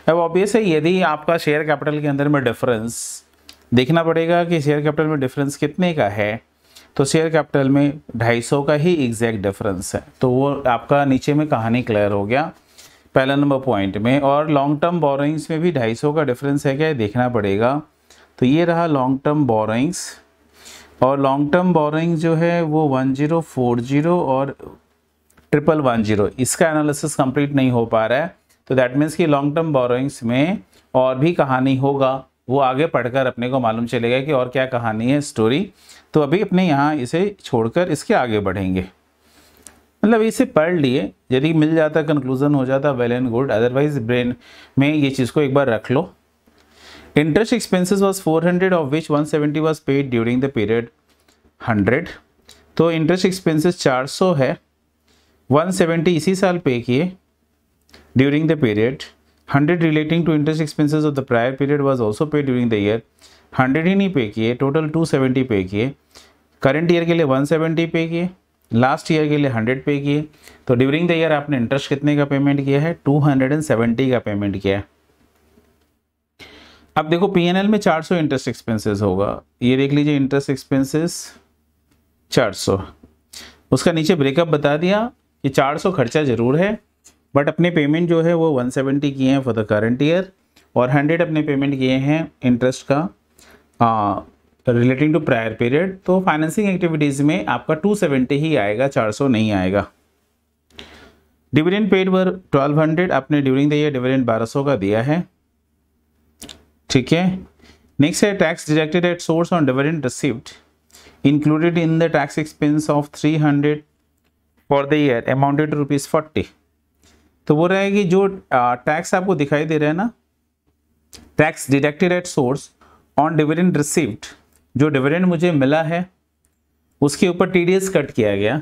Speaker 1: अब ऑब्वियस है यदि आपका शेयर कैपिटल के अंदर में डिफरेंस देखना पड़ेगा कि शेयर कैपिटल में डिफरेंस कितने का है तो शेयर कैपिटल में ढाई सौ का ही एग्जैक्ट डिफरेंस है तो वो आपका नीचे में कहानी क्लियर हो गया पहला नंबर पॉइंट में और लॉन्ग टर्म बोरोइंग्स में भी ढाई सौ का डिफरेंस है क्या देखना पड़ेगा तो ये रहा लॉन्ग टर्म बोरोइंग्स और लॉन्ग टर्म बोरिंग जो है वो वन जीरो फोर जीरो और ट्रिपल वन जीरो इसका एनालिसिस कंप्लीट नहीं हो पा रहा है तो दैट मीन्स कि लॉन्ग टर्म बोरिंग्स में और भी कहानी होगा वो आगे पढ़कर अपने को मालूम चलेगा कि और क्या कहानी है स्टोरी तो अभी अपने यहाँ इसे छोड़कर इसके आगे बढ़ेंगे मतलब इसे पढ़ लिए यदि मिल जाता कंक्लूजन हो जाता well and good otherwise brain में ये चीज़ को एक बार रख लो Interest expenses was 400 of which 170 was paid during the period 100. तो इंटरेस्ट चार 400 है 170 इसी साल पे किए during the period 100 relating to interest expenses of the prior period was also pay during the year 100 ही नहीं पे किए टोटल 270 पे किए करंट ईयर के लिए 170 पे किए लास्ट ईयर के लिए 100 पे किए तो ड्यूरिंग द ईयर आपने इंटरेस्ट कितने का पेमेंट किया है 270 का पेमेंट किया है अब देखो पीएनएल में 400 इंटरेस्ट एक्सपेंसेस होगा ये देख लीजिए इंटरेस्ट एक्सपेंसेस 400 उसका नीचे ब्रेकअप बता दिया कि 400 खर्चा ज़रूर है बट अपने पेमेंट जो है वो 170 किए हैं फॉर द करंट ईयर और 100 अपने पेमेंट किए हैं इंटरेस्ट का रिलेटिंग टू प्रायर पीरियड तो फाइनेंसिंग एक्टिविटीज़ में आपका 270 ही आएगा 400 नहीं आएगा डिविडेंड पेड वर 1200 आपने ड्यूरिंग द ईयर डिविडेंड 1200 का दिया है ठीक है नेक्स्ट है tax deducted at source on dividend received included in the tax expense of 300 hundred for the year amounted rupees forty तो वो रहा है कि जो टैक्स आपको दिखाई दे रहा है ना tax deducted at source on dividend received जो डिविडेंड मुझे मिला है उसके ऊपर एस कट किया गया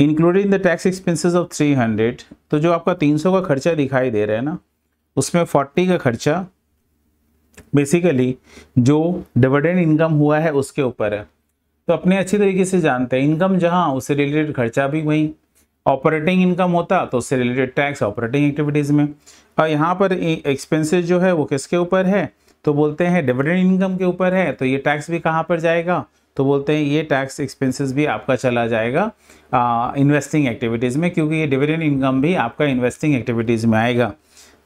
Speaker 1: including the tax expenses of 300 तो जो आपका 300 का खर्चा दिखाई दे रहा है ना उसमें 40 का खर्चा बेसिकली जो डिविडेंड इनकम हुआ है उसके ऊपर है तो अपने अच्छी तरीके से जानते हैं इनकम जहाँ उससे रिलेटेड खर्चा भी वहीं ऑपरेटिंग इनकम होता तो उससे रिलेटेड टैक्स ऑपरेटिंग एक्टिविटीज़ में और यहाँ पर एक्सपेंसेस जो है वो किसके ऊपर है तो बोलते हैं डिविडेंड इनकम के ऊपर है तो ये टैक्स भी कहाँ पर जाएगा तो बोलते हैं ये टैक्स एक्सपेंसेस भी आपका चला जाएगा इन्वेस्टिंग एक्टिविटीज़ में क्योंकि ये डिविडेंड इनकम भी आपका इन्वेस्टिंग एक्टिविटीज़ में आएगा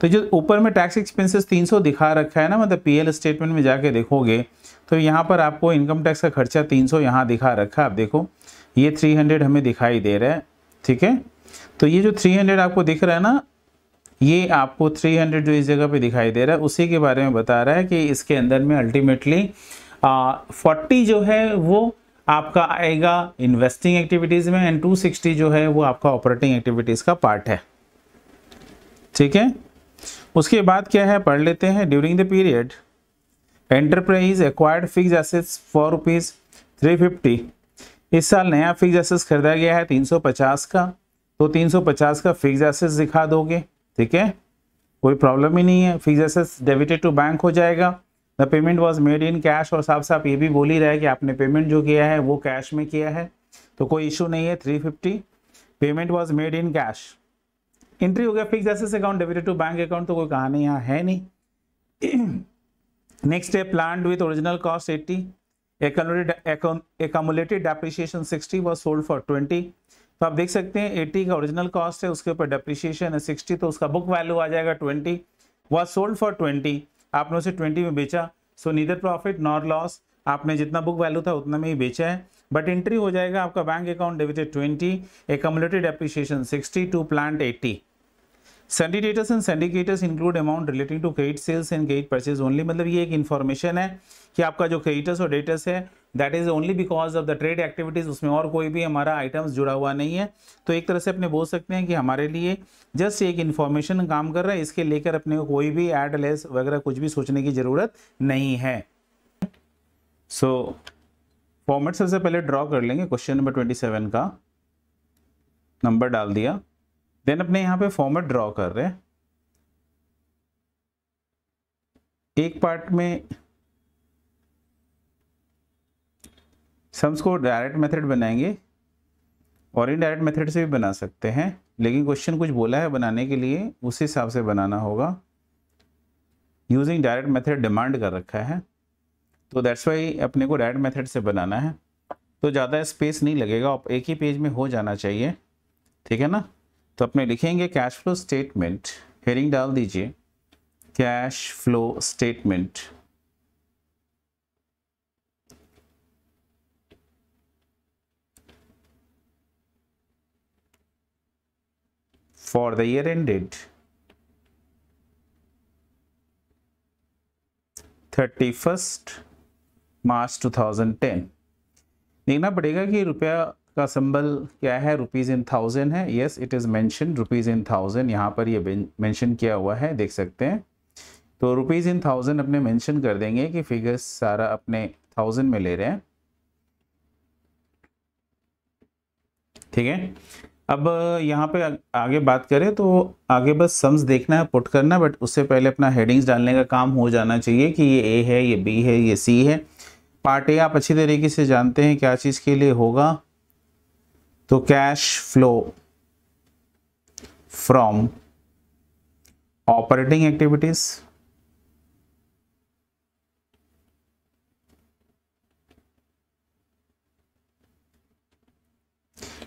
Speaker 1: तो जो ऊपर में टैक्स एक्सपेंसेस 300 दिखा रखा है ना मतलब पीएल स्टेटमेंट में जाके देखोगे तो यहाँ पर आपको इनकम टैक्स का खर्चा 300 सौ यहाँ दिखा रखा है आप देखो ये 300 हमें दिखाई दे रहा है ठीक है तो ये जो 300 आपको दिख रहा है ना ये आपको 300 जो इस जगह पे दिखाई दे रहा है उसी के बारे में बता रहा है कि इसके अंदर में अल्टीमेटली फोर्टी जो है वो आपका आएगा इन्वेस्टिंग एक्टिविटीज़ में एंड टू जो है वो आपका ऑपरेटिंग एक्टिविटीज़ का पार्ट है ठीक है उसके बाद क्या है पढ़ लेते हैं during the period enterprise acquired fixed assets for rupees three fifty इस साल नया फिक्स एसेस खरीदा गया है 350 का तो 350 का फिक्स एसेस दिखा दोगे ठीक है कोई प्रॉब्लम ही नहीं है फिक्स एसेस डेबिटेड टू बैंक हो जाएगा the payment was made in cash और साफ साफ ये भी बोल ही रहा है कि आपने पेमेंट जो किया है वो कैश में किया है तो कोई इशू नहीं है 350 payment was made in cash entry हो गया फिक्स एसेस account debited to bank account तो कोई कहानी यहाँ है नहीं नेक्स्ट है plant with original cost eighty accumulated depreciation sixty व सोल्ड फॉर ट्वेंटी तो आप देख सकते हैं एट्टी का ओरिजिनल कॉस्ट है उसके ऊपर डेप्रिशिएशन है सिक्सटी तो उसका बुक वैल्यू आ जाएगा twenty was sold for twenty आपने उसे ट्वेंटी में बेचा so neither profit nor loss आपने जितना बुक वैल्यू था उतना में ही बेचा है बट एंट्री हो जाएगा आपका bank account debited twenty accumulated depreciation sixty two plant eighty sundry debtors and sundry creditors include amount relating to credit sales and credit purchase only मतलब ये एक इन्फॉर्मेशन है कि आपका जो क्रेडिटर्स और डेटर्स है that is only because of the trade activities उसमें और कोई भी हमारा आइटम्स जुड़ा हुआ नहीं है तो एक तरह से अपने बोल सकते हैं कि हमारे लिए जस्ट एक इन्फॉर्मेशन काम कर रहा है इसके लेकर अपने को कोई भी एड लेस वगैरह कुछ भी सोचने की ज़रूरत नहीं है सो फॉर्मेट सबसे पहले ड्रॉ कर लेंगे क्वेश्चन नंबर ट्वेंटी सेवन का नंबर डाल दिया देन अपने यहाँ पे फॉर्मेट ड्रॉ कर रहे हैं एक पार्ट में सम्स को डायरेक्ट मेथड बनाएंगे और इनडायरेक्ट मेथड से भी बना सकते हैं लेकिन क्वेश्चन कुछ बोला है बनाने के लिए उस हिसाब से बनाना होगा यूजिंग डायरेक्ट मेथड डिमांड कर रखा है तो दैट्स वाई अपने को डायरेक्ट मेथड से बनाना है तो ज़्यादा स्पेस नहीं लगेगा एक ही पेज में हो जाना चाहिए ठीक है ना तो अपने लिखेंगे कैश फ्लो स्टेटमेंट हेरिंग डाल दीजिए cash flow statement for the year ended thirty first March two thousand ten देखना पड़ेगा कि रुपया का सिंबल क्या है रुपीज़ इन थाउजेंड है yes it is mention rupees in thousand यहाँ पर ये मैंशन किया हुआ है देख सकते हैं तो रुपीज़ इन थाउजेंड अपने मैंशन कर देंगे कि फिगर्स सारा अपने थाउजेंड में ले रहे हैं ठीक है अब यहाँ पे आगे बात करें तो आगे बस सम्स देखना है पुट करना बट उससे पहले अपना हेडिंग्स डालने का काम हो जाना चाहिए कि ये ए है ये बी है ये सी है पार्ट ए आप अच्छी तरीके से जानते हैं क्या चीज़ के लिए होगा तो cash flow from operating activities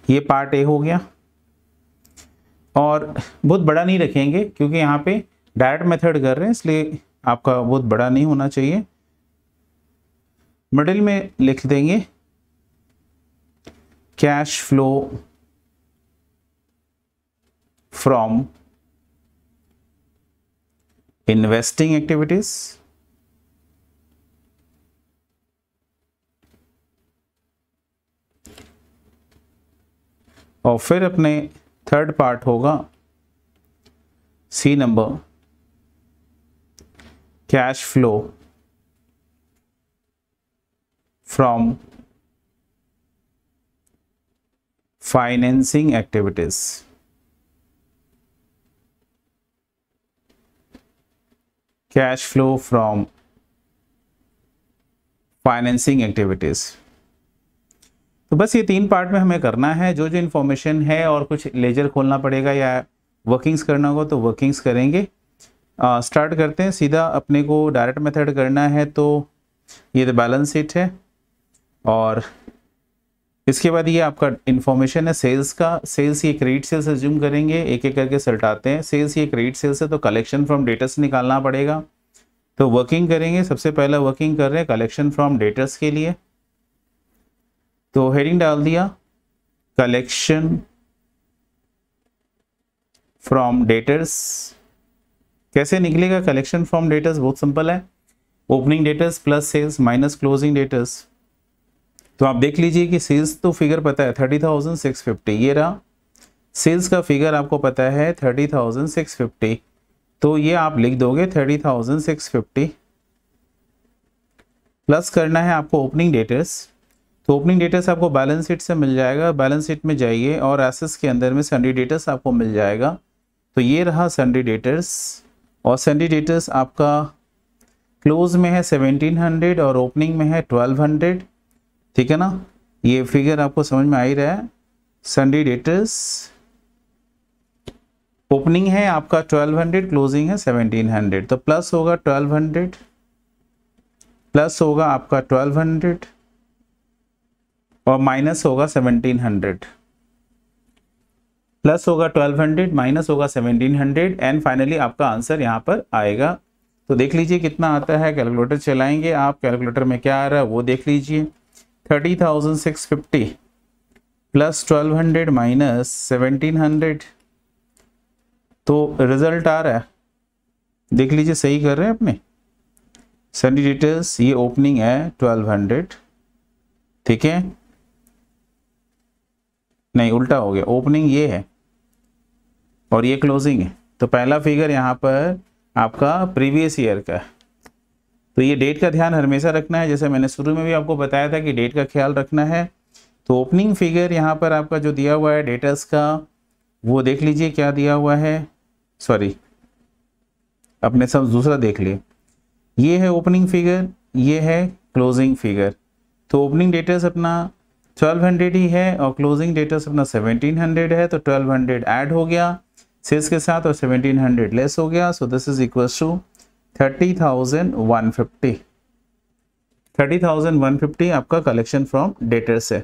Speaker 1: ये पार्ट ए हो गया और बहुत बड़ा नहीं रखेंगे क्योंकि यहां पे डायरेक्ट मेथड कर रहे हैं इसलिए आपका बहुत बड़ा नहीं होना चाहिए मिडिल में लिख देंगे cash flow from investing activities और फिर अपने थर्ड पार्ट होगा C number cash flow from financing activities cash flow from financing activities तो बस ये तीन पार्ट में हमें करना है जो जो इन्फॉर्मेशन है और कुछ लेजर खोलना पड़ेगा या वर्किंग्स करना होगा तो वर्किंग्स करेंगे स्टार्ट करते हैं सीधा अपने को डायरेक्ट मेथड करना है तो ये तो बैलेंस शीट है और इसके बाद ये आपका इन्फॉर्मेशन है सेल्स का सेल्स ये क्रेडिट सेल्स एज्यूम करेंगे एक एक करके सल्टाते हैं सेल्स ये क्रेडिट सेल्स है तो कलेक्शन फ्रॉम डेटर्स निकालना पड़ेगा तो वर्किंग करेंगे सबसे पहला वर्किंग कर रहे हैं कलेक्शन फ्रॉम डेटर्स के लिए तो हेडिंग डाल दिया कलेक्शन फ्रॉम डेटर्स कैसे निकलेगा कलेक्शन फ्रॉम डेटर्स बहुत सिंपल है opening debtors plus sales minus closing debtors तो आप देख लीजिए कि सेल्स तो फिगर पता है थर्टी थाउजेंड सिक्स फिफ्टी ये रहा सेल्स का फिगर आपको पता है थर्टी थाउजेंड सिक्स फिफ्टी तो ये आप लिख दोगे thirty thousand six fifty plus करना है आपको ओपनिंग डेटर्स तो ओपनिंग डेटर्स आपको बैलेंस शीट से मिल जाएगा बैलेंस शीट में जाइए और एसेस के अंदर में सन्डी डेटर्स आपको मिल जाएगा तो ये रहा सन्डी डेटर्स और सन्डी डेटर्स आपका क्लोज में है हंड्रेड और ओपनिंग में है हंड्रेड ठीक है ना ये फिगर आपको समझ में आ ही रहा है संडे डेटर्स ओपनिंग है आपका 1200 क्लोजिंग है 1700 तो प्लस होगा 1200 प्लस होगा आपका 1200 और माइनस होगा 1700 प्लस होगा 1200 माइनस होगा 1700 एंड फाइनली आपका आंसर यहां पर आएगा तो देख लीजिए कितना आता है कैलकुलेटर चलाएंगे आप कैलकुलेटर में क्या आ रहा है वो देख लीजिए thirty thousand six fifty plus twelve hundred minus seventeen hundred तो रिजल्ट आ रहा है देख लीजिए सही कर रहे हैं अपने सनी डिटेल्स ये ओपनिंग है ट्वेल्व हंड्रेड ठीक है नहीं उल्टा हो गया ओपनिंग ये है और ये क्लोजिंग है तो पहला फिगर यहाँ पर आपका प्रीवियस ईयर का है तो ये डेट का ध्यान हमेशा रखना है जैसे मैंने शुरू में भी आपको बताया था कि डेट का ख्याल रखना है तो ओपनिंग फिगर यहाँ पर आपका जो दिया हुआ है डेटस का वो देख लीजिए क्या दिया हुआ है सॉरी अपने सब दूसरा देख लिए ये है ओपनिंग फिगर ये है क्लोजिंग फिगर तो ओपनिंग डेटस अपना 1200 ही है और क्लोजिंग डेटस अपना 1700 है तो 1200 ऐड हो गया सेल्स के साथ और 1700 लेस हो गया so this is equal to thirty thousand one fifty thirty thousand one fifty आपका कलेक्शन फ्रॉम डेटर्स है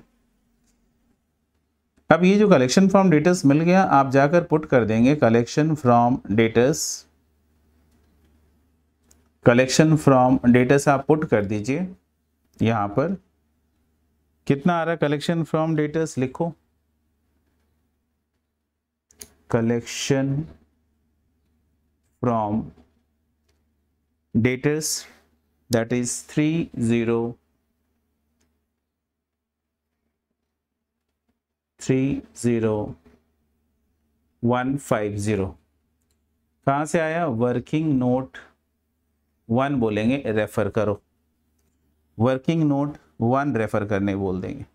Speaker 1: अब ये जो कलेक्शन फ्रॉम डेटर्स मिल गया आप जाकर पुट कर देंगे collection from debtors collection from debtors आप पुट कर दीजिए यहाँ पर कितना आ रहा है कलेक्शन फ्रॉम डेटर्स लिखो collection from daters that is zero कहाँ से आया वर्किंग नोट वन बोलेंगे रेफर करो वर्किंग नोट वन रेफर करने बोल देंगे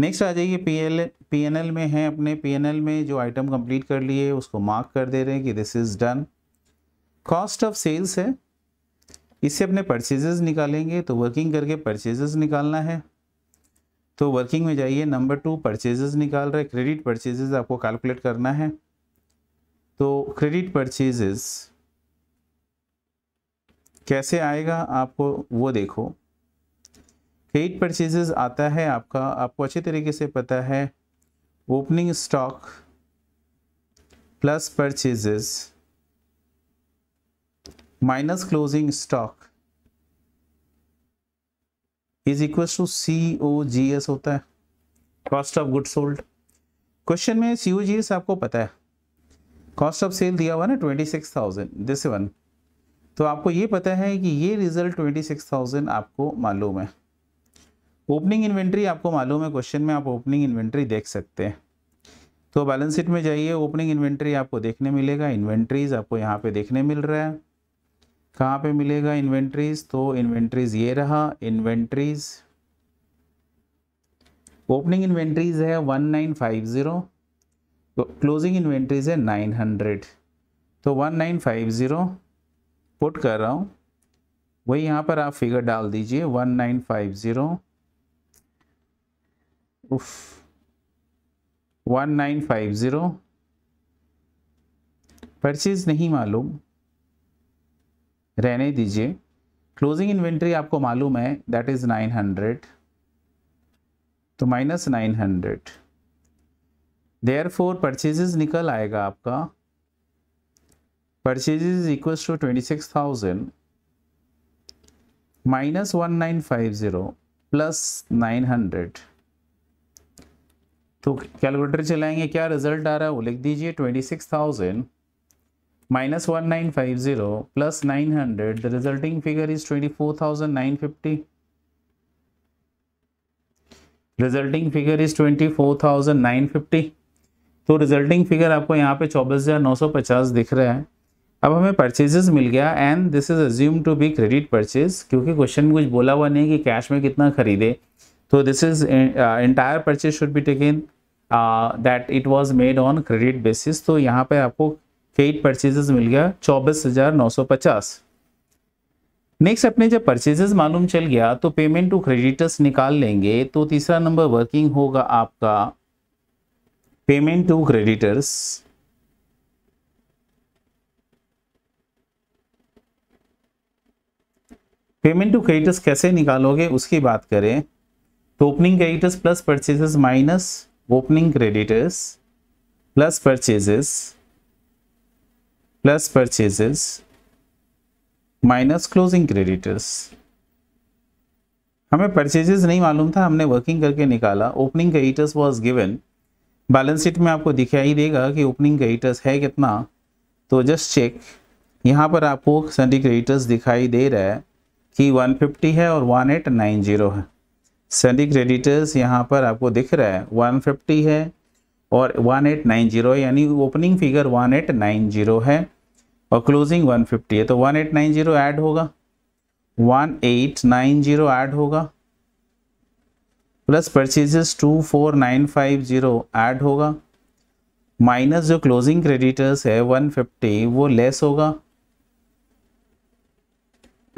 Speaker 1: नेक्स्ट आ जाइए पीएल पीएनएल में है अपने पीएनएल में जो आइटम कंप्लीट कर लिए उसको मार्क कर दे रहे हैं कि this is done cost of sales है इससे अपने परचेजेस निकालेंगे तो वर्किंग करके परचेजेस निकालना है तो वर्किंग में जाइए नंबर टू परचेजेस निकाल रहे क्रेडिट परचेजेस आपको कैलकुलेट करना है तो क्रेडिट परचेजेस कैसे आएगा आपको वो देखो क्रेडिट परचेजेस आता है आपका आपको अच्छे तरीके से पता है opening stock plus purchases minus closing stock is equal to C O G S होता है cost of good sold question में सी ओ जी एस आपको पता है कॉस्ट ऑफ सेल दिया हुआ ना twenty six thousand this one तो आपको ये पता है कि ये रिजल्ट ट्वेंटी सिक्स थाउजेंड आपको मालूम है ओपनिंग इन्वेंट्री आपको मालूम है क्वेश्चन में आप ओपनिंग इन्वेंट्री देख सकते हैं तो बैलेंस शीट में जाइए ओपनिंग इन्वेंट्री आपको देखने मिलेगा इन्वेंट्रीज आपको यहाँ पे देखने मिल रहा है कहाँ पे मिलेगा इन्वेंट्रीज तो इन्वेंट्रीज ये रहा इन्वेंट्रीज ओपनिंग इन्वेंट्रीज है 1950 ज़ीरो क्लोजिंग इन्वेंट्रीज है 900 तो 1950 पुट कर रहा हूँ वही यहाँ पर आप फिगर डाल दीजिए 1950 उफ 1950 परचेज नहीं मालूम रहने दीजिए क्लोजिंग इन्वेंट्री आपको मालूम है दैट इज़ नाइन हंड्रेड तो minus nine hundred therefore purchases निकल आएगा आपका purchases equal to twenty six thousand minus one nine five zero plus nine hundred तो कैलकुलेटर चलाएंगे क्या रिजल्ट आ रहा है वो लिख दीजिए twenty six thousand minus one nine five zero plus nine hundred the resulting figure is twenty four thousand nine fifty resulting figure is twenty four thousand nine fifty तो रिजल्टिंग फिगर आपको यहाँ पे चौबीस हजार नौ सौ पचास दिख रहा है अब हमें परचेजेस मिल गया and this is assume to be credit purchase क्योंकि क्वेश्चन में कुछ बोला हुआ नहीं कि कैश में कितना खरीदे तो this is entire purchase should be taken that it was made on credit basis तो यहाँ पे आपको फेट परचेजेस मिल गया चौबीस हजार नौ सौ पचास नेक्स्ट अपने जब परचेजेस मालूम चल गया तो पेमेंट टू क्रेडिटर्स निकाल लेंगे तो तीसरा नंबर वर्किंग होगा आपका payment to creditors payment to creditors कैसे निकालोगे उसकी बात करें तो opening creditors plus purchases minus opening creditors plus purchases plus purchases minus closing creditors हमें परचेजेस नहीं मालूम था हमने वर्किंग करके निकाला opening creditors was given balance sheet में आपको दिखाई ही देगा कि ओपनिंग क्रेडिटर्स है कितना तो जस्ट चेक यहाँ पर आपको सन्डी क्रेडिटर्स दिखाई दे रहा है कि 150 है और 1890 है सन्डी क्रेडिटर्स यहाँ पर आपको दिख रहा है 150 है और 1890 यानी ओपनिंग फिगर 1890 है और क्लोजिंग 150 है तो 1890 ऐड होगा 1890 ऐड होगा प्लस परचेजेस 24950 ऐड होगा माइनस जो क्लोजिंग क्रेडिटर्स है 150 वो लेस होगा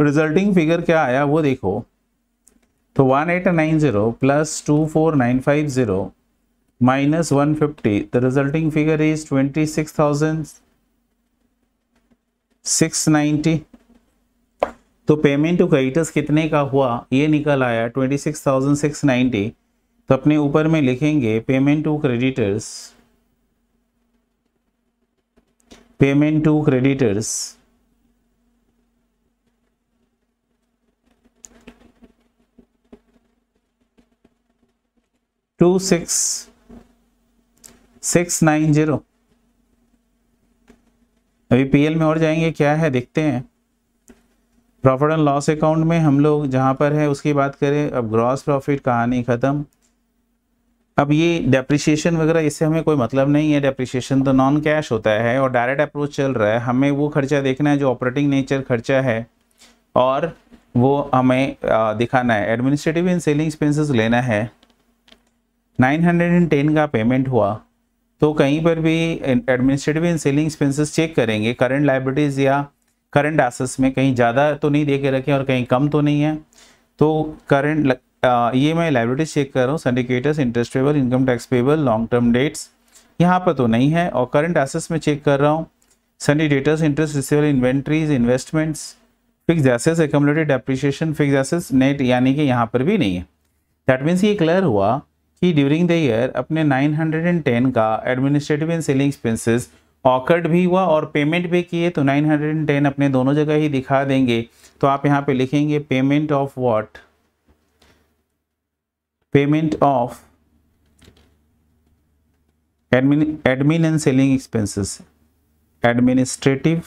Speaker 1: रिजल्टिंग फिगर क्या आया वो देखो तो 1890 प्लस 24950 minus 150 figure is twenty six 26000 six ninety तो पेमेंट टू क्रेडिटर्स कितने का हुआ ये निकल आया twenty six six thousand ninety तो अपने ऊपर में लिखेंगे payment to creditors payment to creditors two six six nine zero अभी पीएल में और जाएंगे क्या है देखते हैं प्रॉफिट एंड लॉस अकाउंट में हम लोग जहाँ पर है उसकी बात करें अब ग्रॉस प्रॉफिट कहानी ख़त्म अब ये डेप्रिशिएशन वगैरह इससे हमें कोई मतलब नहीं है डेप्रिशिएशन तो नॉन कैश होता है और डायरेक्ट अप्रोच चल रहा है हमें वो खर्चा देखना है जो ऑपरेटिंग नेचर खर्चा है और वो हमें दिखाना है एडमिनिस्ट्रेटिव एंड सेलिंग एक्सपेंसिस लेना है नाइन का पेमेंट हुआ तो कहीं पर भी administrative and selling expenses check करेंगे करंट लाइब्रेटीज या करंट एसेस में कहीं ज़्यादा तो नहीं दे के रखे और कहीं कम तो नहीं है तो करंट ये मैं लाइब्रेटीज चेक कर रहा हूँ sundry creditors interest payable income tax payable long term debts यहाँ पर तो नहीं है और करंट एसेस में चेक कर रहा हूँ sundry creditors interest रिसिवल inventories investments fix assess एकमलेटेड appreciation fix assess net यानी कि यहाँ पर भी नहीं है दैट मीन्स ये क्लियर हुआ he ड्यूरिंग द ईयर अपने 910 का administrative and selling expenses awkward भी हुआ और पेमेंट भी किए तो 910 अपने दोनों जगह ही दिखा देंगे तो आप यहाँ पे लिखेंगे payment of what payment of admin admin and selling expenses administrative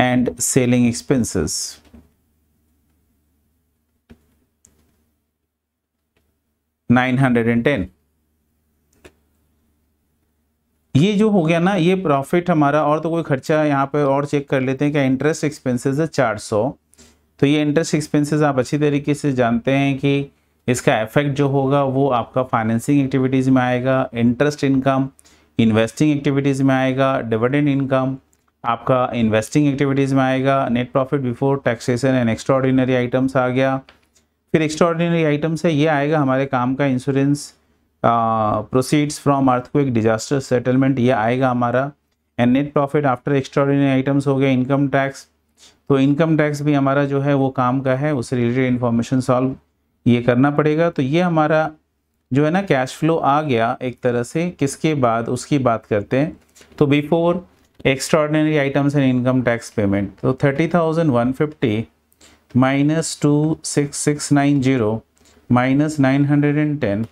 Speaker 1: and selling expenses 910 ये जो हो गया ना ये प्रॉफिट हमारा और तो कोई खर्चा यहाँ पे और चेक कर लेते हैं क्या इंटरेस्ट एक्सपेंसेस है 400 तो ये इंटरेस्ट एक्सपेंसेस आप अच्छी तरीके से जानते हैं कि इसका इफेक्ट जो होगा वो आपका फाइनेंसिंग एक्टिविटीज़ में आएगा इंटरेस्ट इनकम इन्वेस्टिंग एक्टिविटीज़ में आएगा डिविडेंड इनकम आपका इन्वेस्टिंग एक्टिविटीज़ में आएगा net profit before taxation and extra items आ गया फिर एक्स्ट्रॉर्डिनरी आइटम्स है ये आएगा हमारे काम का insurance proceeds from earthquake disaster settlement ये आएगा हमारा and net profit after extraordinary items हो गया इनकम टैक्स तो इनकम टैक्स भी हमारा जो है वो काम का है उससे रिलेटेड इन्फॉर्मेशन सॉल्व ये करना पड़ेगा तो ये हमारा जो है ना कैश फ्लो आ गया एक तरह से किसके बाद उसकी बात करते हैं तो before extraordinary items and income tax payment तो thirty thousand one fifty minus two six six nine zero minus nine hundred and ten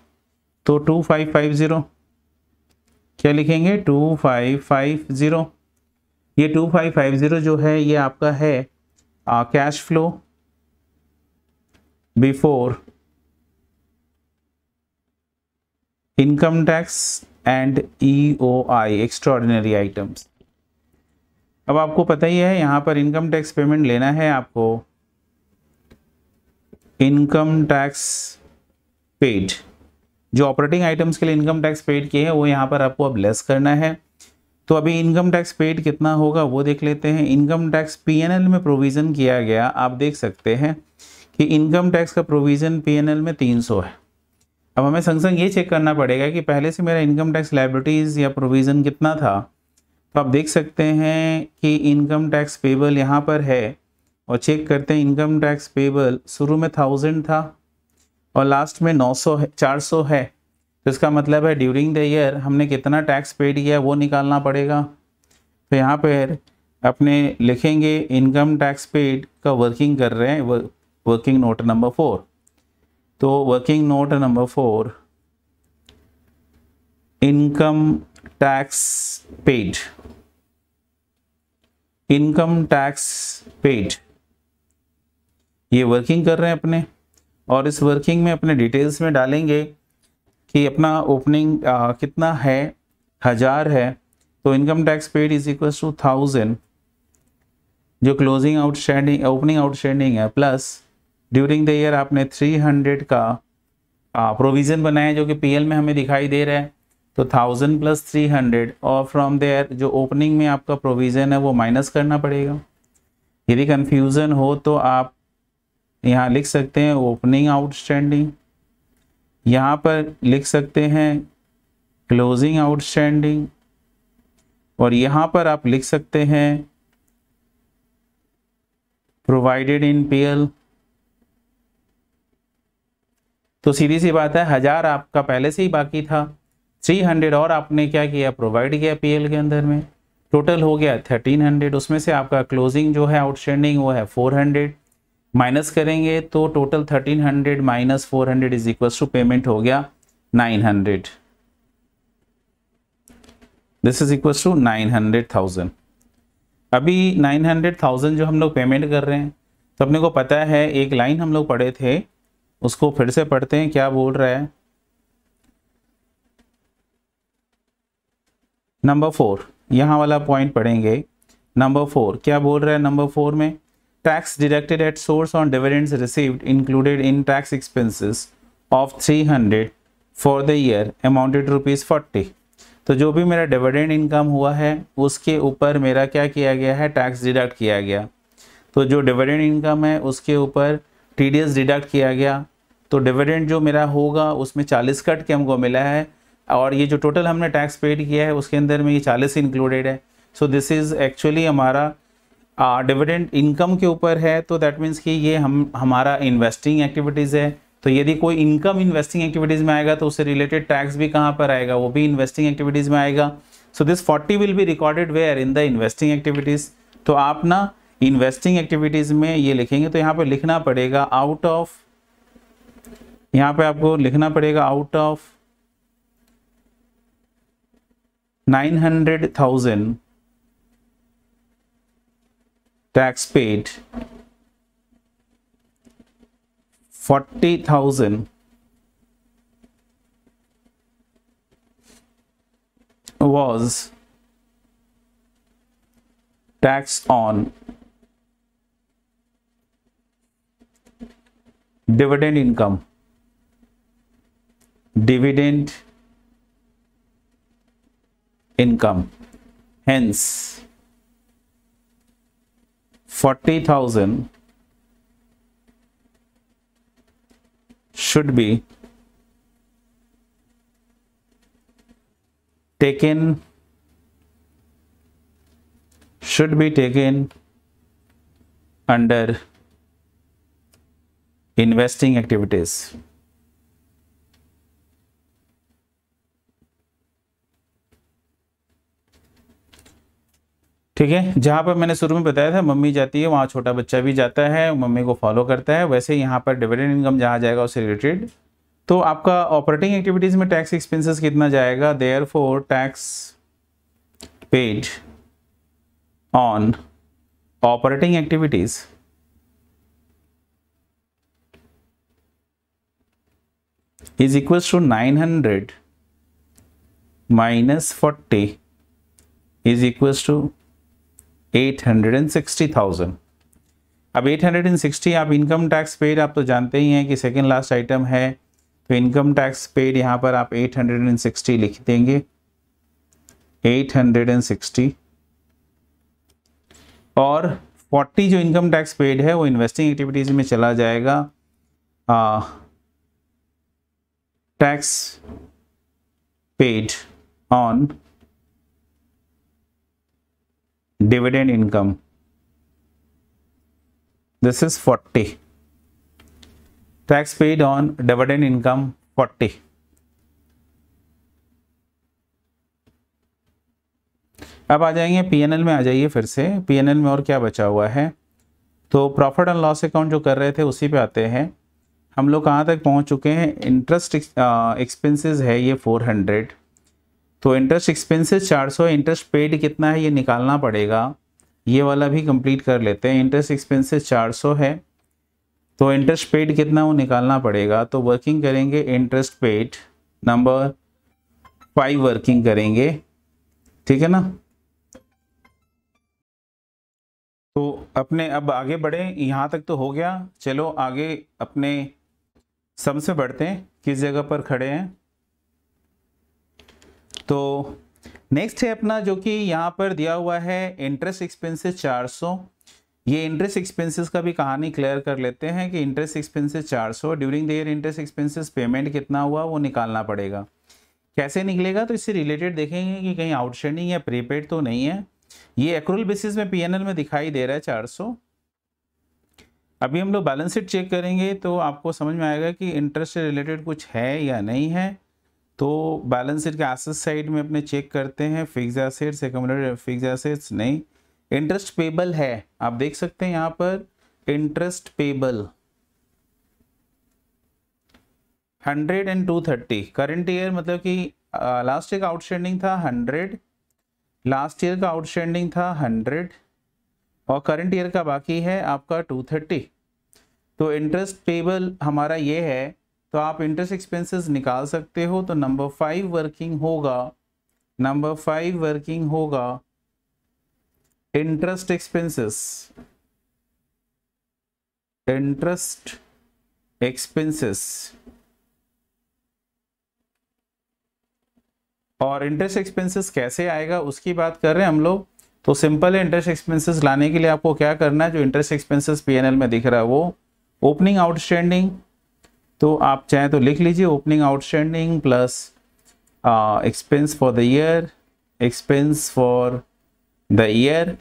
Speaker 1: तो टू फाइव फाइव ज़ीरो क्या लिखेंगे टू फाइव फाइव ज़ीरो ये टू फाइव फाइव ज़ीरो जो है ये आपका है cash flow before income tax and E O I extraordinary items अब आपको पता ही है यहाँ पर इनकम टैक्स पेमेंट लेना है आपको इनकम टैक्स पेड जो ऑपरेटिंग आइटम्स के लिए इनकम टैक्स पेड किए हैं वो यहाँ पर आपको अब लेस करना है तो अभी इनकम टैक्स पेड कितना होगा वो देख लेते हैं इनकम टैक्स पीएनएल में प्रोविज़न किया गया आप देख सकते हैं कि इनकम टैक्स का प्रोविज़न पीएनएल में 300 है अब हमें संग संग ये चेक करना पड़ेगा कि पहले से मेरा इनकम टैक्स लाइब्रिटीज़ या प्रोविज़न कितना था तो आप देख सकते हैं कि इनकम टैक्स पेबल यहाँ पर है और चेक करते हैं इनकम टैक्स पेबल शुरू में थाउजेंड था और लास्ट में नौ सौ है चार सौ है तो इसका मतलब है ड्यूरिंग द ईयर हमने कितना टैक्स पेड किया वो निकालना पड़ेगा तो यहाँ पर अपने लिखेंगे इनकम टैक्स पेड का वर्किंग कर रहे हैं वर्किंग नोट नंबर फोर तो working note number four income tax paid income tax paid ये वर्किंग कर रहे हैं अपने और इस वर्किंग में अपने डिटेल्स में डालेंगे कि अपना ओपनिंग कितना है हज़ार है तो income tax paid is equal to thousand जो क्लोजिंग आउटस्टैंडिंग ओपनिंग आउटस्टैंडिंग है प्लस ड्यूरिंग द ईयर आपने थ्री हंड्रेड का प्रोविज़न बनाया जो कि पीएल में हमें दिखाई दे रहा है तो थाउजेंड प्लस थ्री हंड्रेड और फ्रॉम देयर जो ओपनिंग में आपका प्रोविज़न है वो माइनस करना पड़ेगा यदि कन्फ्यूज़न हो तो आप यहाँ लिख सकते हैं ओपनिंग आउटस्टैंडिंग यहाँ पर लिख सकते हैं क्लोजिंग आउटस्टैंडिंग और यहाँ पर आप लिख सकते हैं प्रोवाइडेड इन पीएल तो सीधी सी बात है हजार आपका पहले से ही बाकी था थ्री हंड्रेड और आपने क्या किया प्रोवाइड किया पीएल के अंदर में टोटल हो गया थर्टीन हंड्रेड उसमें से आपका क्लोजिंग जो है आउटस्टैंडिंग वो है फोर हंड्रेड माइनस करेंगे तो total thirteen hundred minus four hundred is equal to payment हो गया nine hundred this is equal to nine hundred thousand अभी नाइन हंड्रेड थाउजेंड जो हम लोग पेमेंट कर रहे हैं तो अपने को पता है एक लाइन हम लोग पढ़े थे उसको फिर से पढ़ते हैं क्या बोल रहा है नंबर फोर यहाँ वाला पॉइंट पढ़ेंगे नंबर फोर क्या बोल रहा है नंबर फोर में tax deducted at source on dividends received included in tax expenses of 300 for the year amounted rupees forty तो जो भी मेरा डिविडेंड इनकम हुआ है उसके ऊपर मेरा क्या किया गया है टैक्स डिडक्ट किया गया तो जो डिविडेंड इनकम है उसके ऊपर टी डिडक्ट किया गया तो डिविडेंड जो मेरा होगा उसमें चालीस कट के हमको मिला है और ये जो टोटल हमने टैक्स पेड किया है उसके अंदर में ये चालीस इंक्लूडेड है सो दिस इज़ एक्चुअली हमारा डिविडेंड इनकम के ऊपर है तो दैट मीन्स कि ये हम हमारा इन्वेस्टिंग एक्टिविटीज़ है तो यदि कोई इनकम इन्वेस्टिंग एक्टिविटीज़ में आएगा तो उससे रिलेटेड टैक्स भी कहाँ पर आएगा वो भी इन्वेस्टिंग एक्टिविटीज़ में आएगा so this forty will be recorded where in the investing activities तो आप ना इन्वेस्टिंग एक्टिविटीज़ में ये लिखेंगे तो यहाँ पर लिखना पड़ेगा आउट ऑफ यहाँ पे आपको लिखना पड़ेगा out of nine hundred thousand tax paid 40,000 was tax on dividend income dividend income hence 40,000 should be taken should be taken under investing activities ठीक है जहाँ पर मैंने शुरू में बताया था मम्मी जाती है वहाँ छोटा बच्चा भी जाता है मम्मी को फॉलो करता है वैसे यहाँ पर डिविडेंड इनकम जहाँ जाएगा उससे रिलेटेड तो आपका ऑपरेटिंग एक्टिविटीज़ में टैक्स एक्सपेंसेस कितना जाएगा therefore tax paid on operating activities is two nine 900 minus forty is equal to 860,000 अब 860 आप इनकम टैक्स पेड आप तो जानते ही हैं कि सेकेंड लास्ट आइटम है तो इनकम टैक्स पेड यहाँ पर आप 860 लिख देंगे 860 और 40 जो इनकम टैक्स पेड है वो इन्वेस्टिंग एक्टिविटीज में चला जाएगा tax paid on dividend income this is 40 tax paid on dividend income 40 अब आ जाएंगे पीएनएल में आ जाइए फिर से पीएनएल में और क्या बचा हुआ है तो प्रॉफिट एंड लॉस अकाउंट जो कर रहे थे उसी पे आते हैं हम लोग कहाँ तक पहुँच चुके हैं इंटरेस्ट एक्सपेंसेस uh, है ये 400 तो इंटरेस्ट एक्सपेंसेस 400 इंटरेस्ट पेड कितना है ये निकालना पड़ेगा ये वाला भी कंप्लीट कर लेते हैं इंटरेस्ट एक्सपेंसेस 400 है तो इंटरेस्ट पेड कितना वो निकालना पड़ेगा तो वर्किंग करेंगे interest paid number five working करेंगे ठीक है ना तो अपने अब आगे बढ़े यहाँ तक तो हो गया चलो आगे अपने सबसे बढ़ते हैं किस जगह पर खड़े हैं तो नेक्स्ट है अपना जो कि यहाँ पर दिया हुआ है इंटरेस्ट एक्सपेंसेस 400 ये इंटरेस्ट एक्सपेंसेस का भी कहानी क्लियर कर लेते हैं कि interest expenses 400 during the year interest expenses payment कितना हुआ वो निकालना पड़ेगा कैसे निकलेगा तो इससे रिलेटेड देखेंगे कि कहीं आउटस्टैंडिंग या प्रीपेड तो नहीं है ये एक्रोल बेसिस में पी में दिखाई दे रहा है चार अभी हम लोग बैलेंस शीट चेक करेंगे तो आपको समझ में आएगा कि इंटरेस्ट से रिलेटेड कुछ है या नहीं है तो बैलेंस शीट के एसेट साइड में अपने चेक करते हैं फिक्स एसेट्स फिक्स एसेट्स नहीं इंटरेस्ट पेबल है आप देख सकते हैं यहाँ पर interest payable hundred and two thirty current year मतलब कि लास्ट ईयर का आउटस्टैंडिंग था हंड्रेड लास्ट ईयर का आउटस्टैंडिंग था हंड्रेड और करंट ईयर का बाकी है आपका टू थर्टी तो इंटरेस्ट पेबल हमारा ये है तो आप इंटरेस्ट एक्सपेंसेस निकाल सकते हो तो नंबर फाइव वर्किंग होगा नंबर फाइव वर्किंग होगा इंटरेस्ट एक्सपेंसेस इंटरेस्ट एक्सपेंसेस और इंटरेस्ट एक्सपेंसेस कैसे आएगा उसकी बात कर रहे हैं हम लोग तो सिंपल है इंटरेस्ट एक्सपेंसेस लाने के लिए आपको क्या करना है जो इंटरेस्ट एक्सपेंसेस पीएनएल में दिख रहा है वो ओपनिंग आउटस्टैंडिंग तो आप चाहें तो लिख लीजिए opening outstanding plus expense for the year expense for the year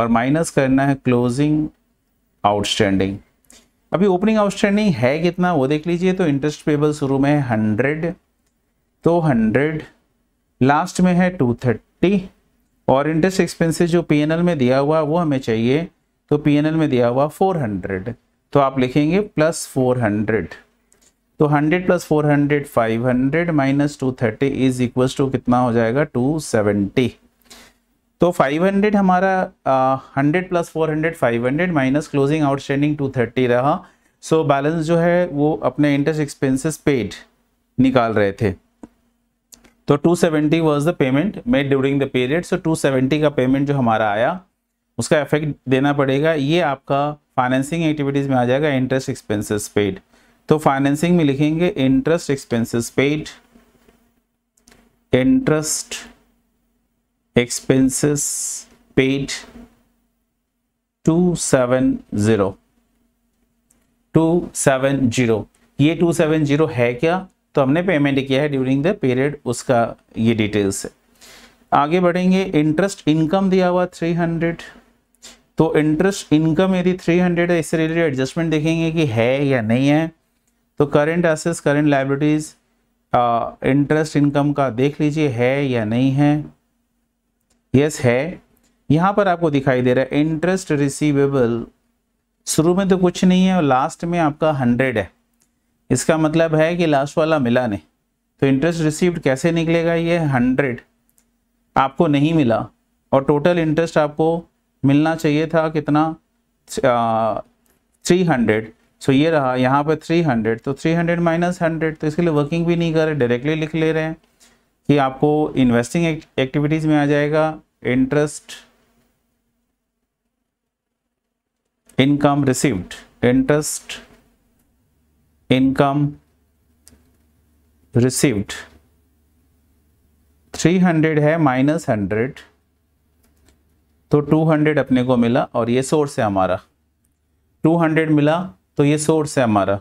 Speaker 1: और माइनस करना है क्लोजिंग आउटस्टैंडिंग अभी ओपनिंग आउटस्टैंडिंग है कितना वो देख लीजिए तो इंटरेस्ट पेबल शुरू में है हंड्रेड तो हंड्रेड लास्ट में है टू थर्टी और इंटरेस्ट एक्सपेंसेस जो पीएनएल में दिया हुआ वो हमें चाहिए तो पीएनएल में दिया हुआ फोर हंड्रेड तो आप लिखेंगे प्लस फोर हंड्रेड तो hundred plus four hundred five hundred minus two thirty is equal to कितना हो जाएगा टू सेवेंटी तो फाइव हंड्रेड हमारा hundred plus four hundred five hundred minus closing outstanding two thirty रहा सो so, बैलेंस जो है वो अपने इंटरेस्ट एक्सपेंसेस पेड निकाल रहे थे तो 270 seventy was the payment made during the period so 270 का पेमेंट जो हमारा आया उसका इफेक्ट देना पड़ेगा ये आपका फाइनेंसिंग एक्टिविटीज में आ जाएगा इंटरेस्ट एक्सपेंसेस पेड तो फाइनेंसिंग में लिखेंगे interest expenses paid interest expenses paid two seven zero two seven zero ये टू सेवन जीरो है क्या तो हमने पेमेंट किया है ड्यूरिंग द पीरियड उसका ये डिटेल्स है आगे बढ़ेंगे इंटरेस्ट इनकम दिया हुआ थ्री हंड्रेड तो इंटरेस्ट इनकम मेरी 300 है इससे रिलेटेड एडजस्टमेंट देखेंगे कि है या नहीं है तो करंट एसेस करंट लाइबिलिटीज इंटरेस्ट इनकम का देख लीजिए है या नहीं है यस yes, है यहाँ पर आपको दिखाई दे रहा है इंटरेस्ट रिसीवेबल शुरू में तो कुछ नहीं है और लास्ट में आपका हंड्रेड है इसका मतलब है कि लास्ट वाला मिला नहीं तो इंटरेस्ट रिसीव्ड कैसे निकलेगा ये हंड्रेड आपको नहीं मिला और टोटल इंटरेस्ट आपको मिलना चाहिए था कितना थ्री हंड्रेड सो ये रहा यहाँ पे थ्री हंड्रेड तो थ्री हंड्रेड माइनस हंड्रेड तो इसके लिए वर्किंग भी नहीं कर रहे डायरेक्टली लिख ले रहे हैं कि आपको इन्वेस्टिंग एक्टिविटीज में आ जाएगा interest income received interest income received 300 है माइनस हंड्रेड तो 200 अपने को मिला और ये सोर्स है हमारा 200 मिला तो ये सोर्स है हमारा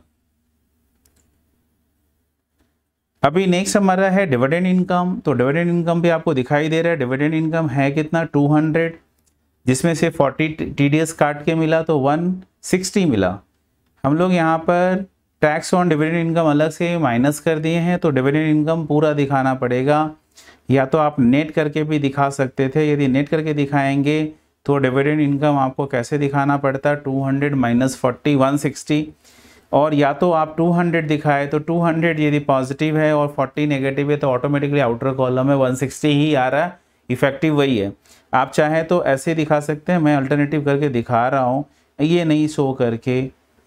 Speaker 1: अभी नेक्स्ट हमारा है डिविडेंड इनकम तो डिविडेंड इनकम भी आपको दिखाई दे रहा है डिविडेंड इनकम है कितना 200 जिसमें से 40 टीडीएस काट के मिला तो 160 मिला हम लोग यहाँ पर टैक्स ऑन डिविडेंड इनकम अलग से माइनस कर दिए हैं तो डिविडेंड इनकम पूरा दिखाना पड़ेगा या तो आप नेट करके भी दिखा सकते थे यदि नेट करके दिखाएंगे तो डिविडेंड इनकम आपको कैसे दिखाना पड़ता two hundred minus forty one sixty और या तो आप 200 दिखाए तो 200 यदि पॉजिटिव है और 40 नेगेटिव है तो ऑटोमेटिकली आउटर कॉलम में 160 ही आ रहा है इफेक्टिव वही है आप चाहें तो ऐसे दिखा सकते हैं मैं अल्टरनेटिव करके दिखा रहा हूँ ये नहीं शो करके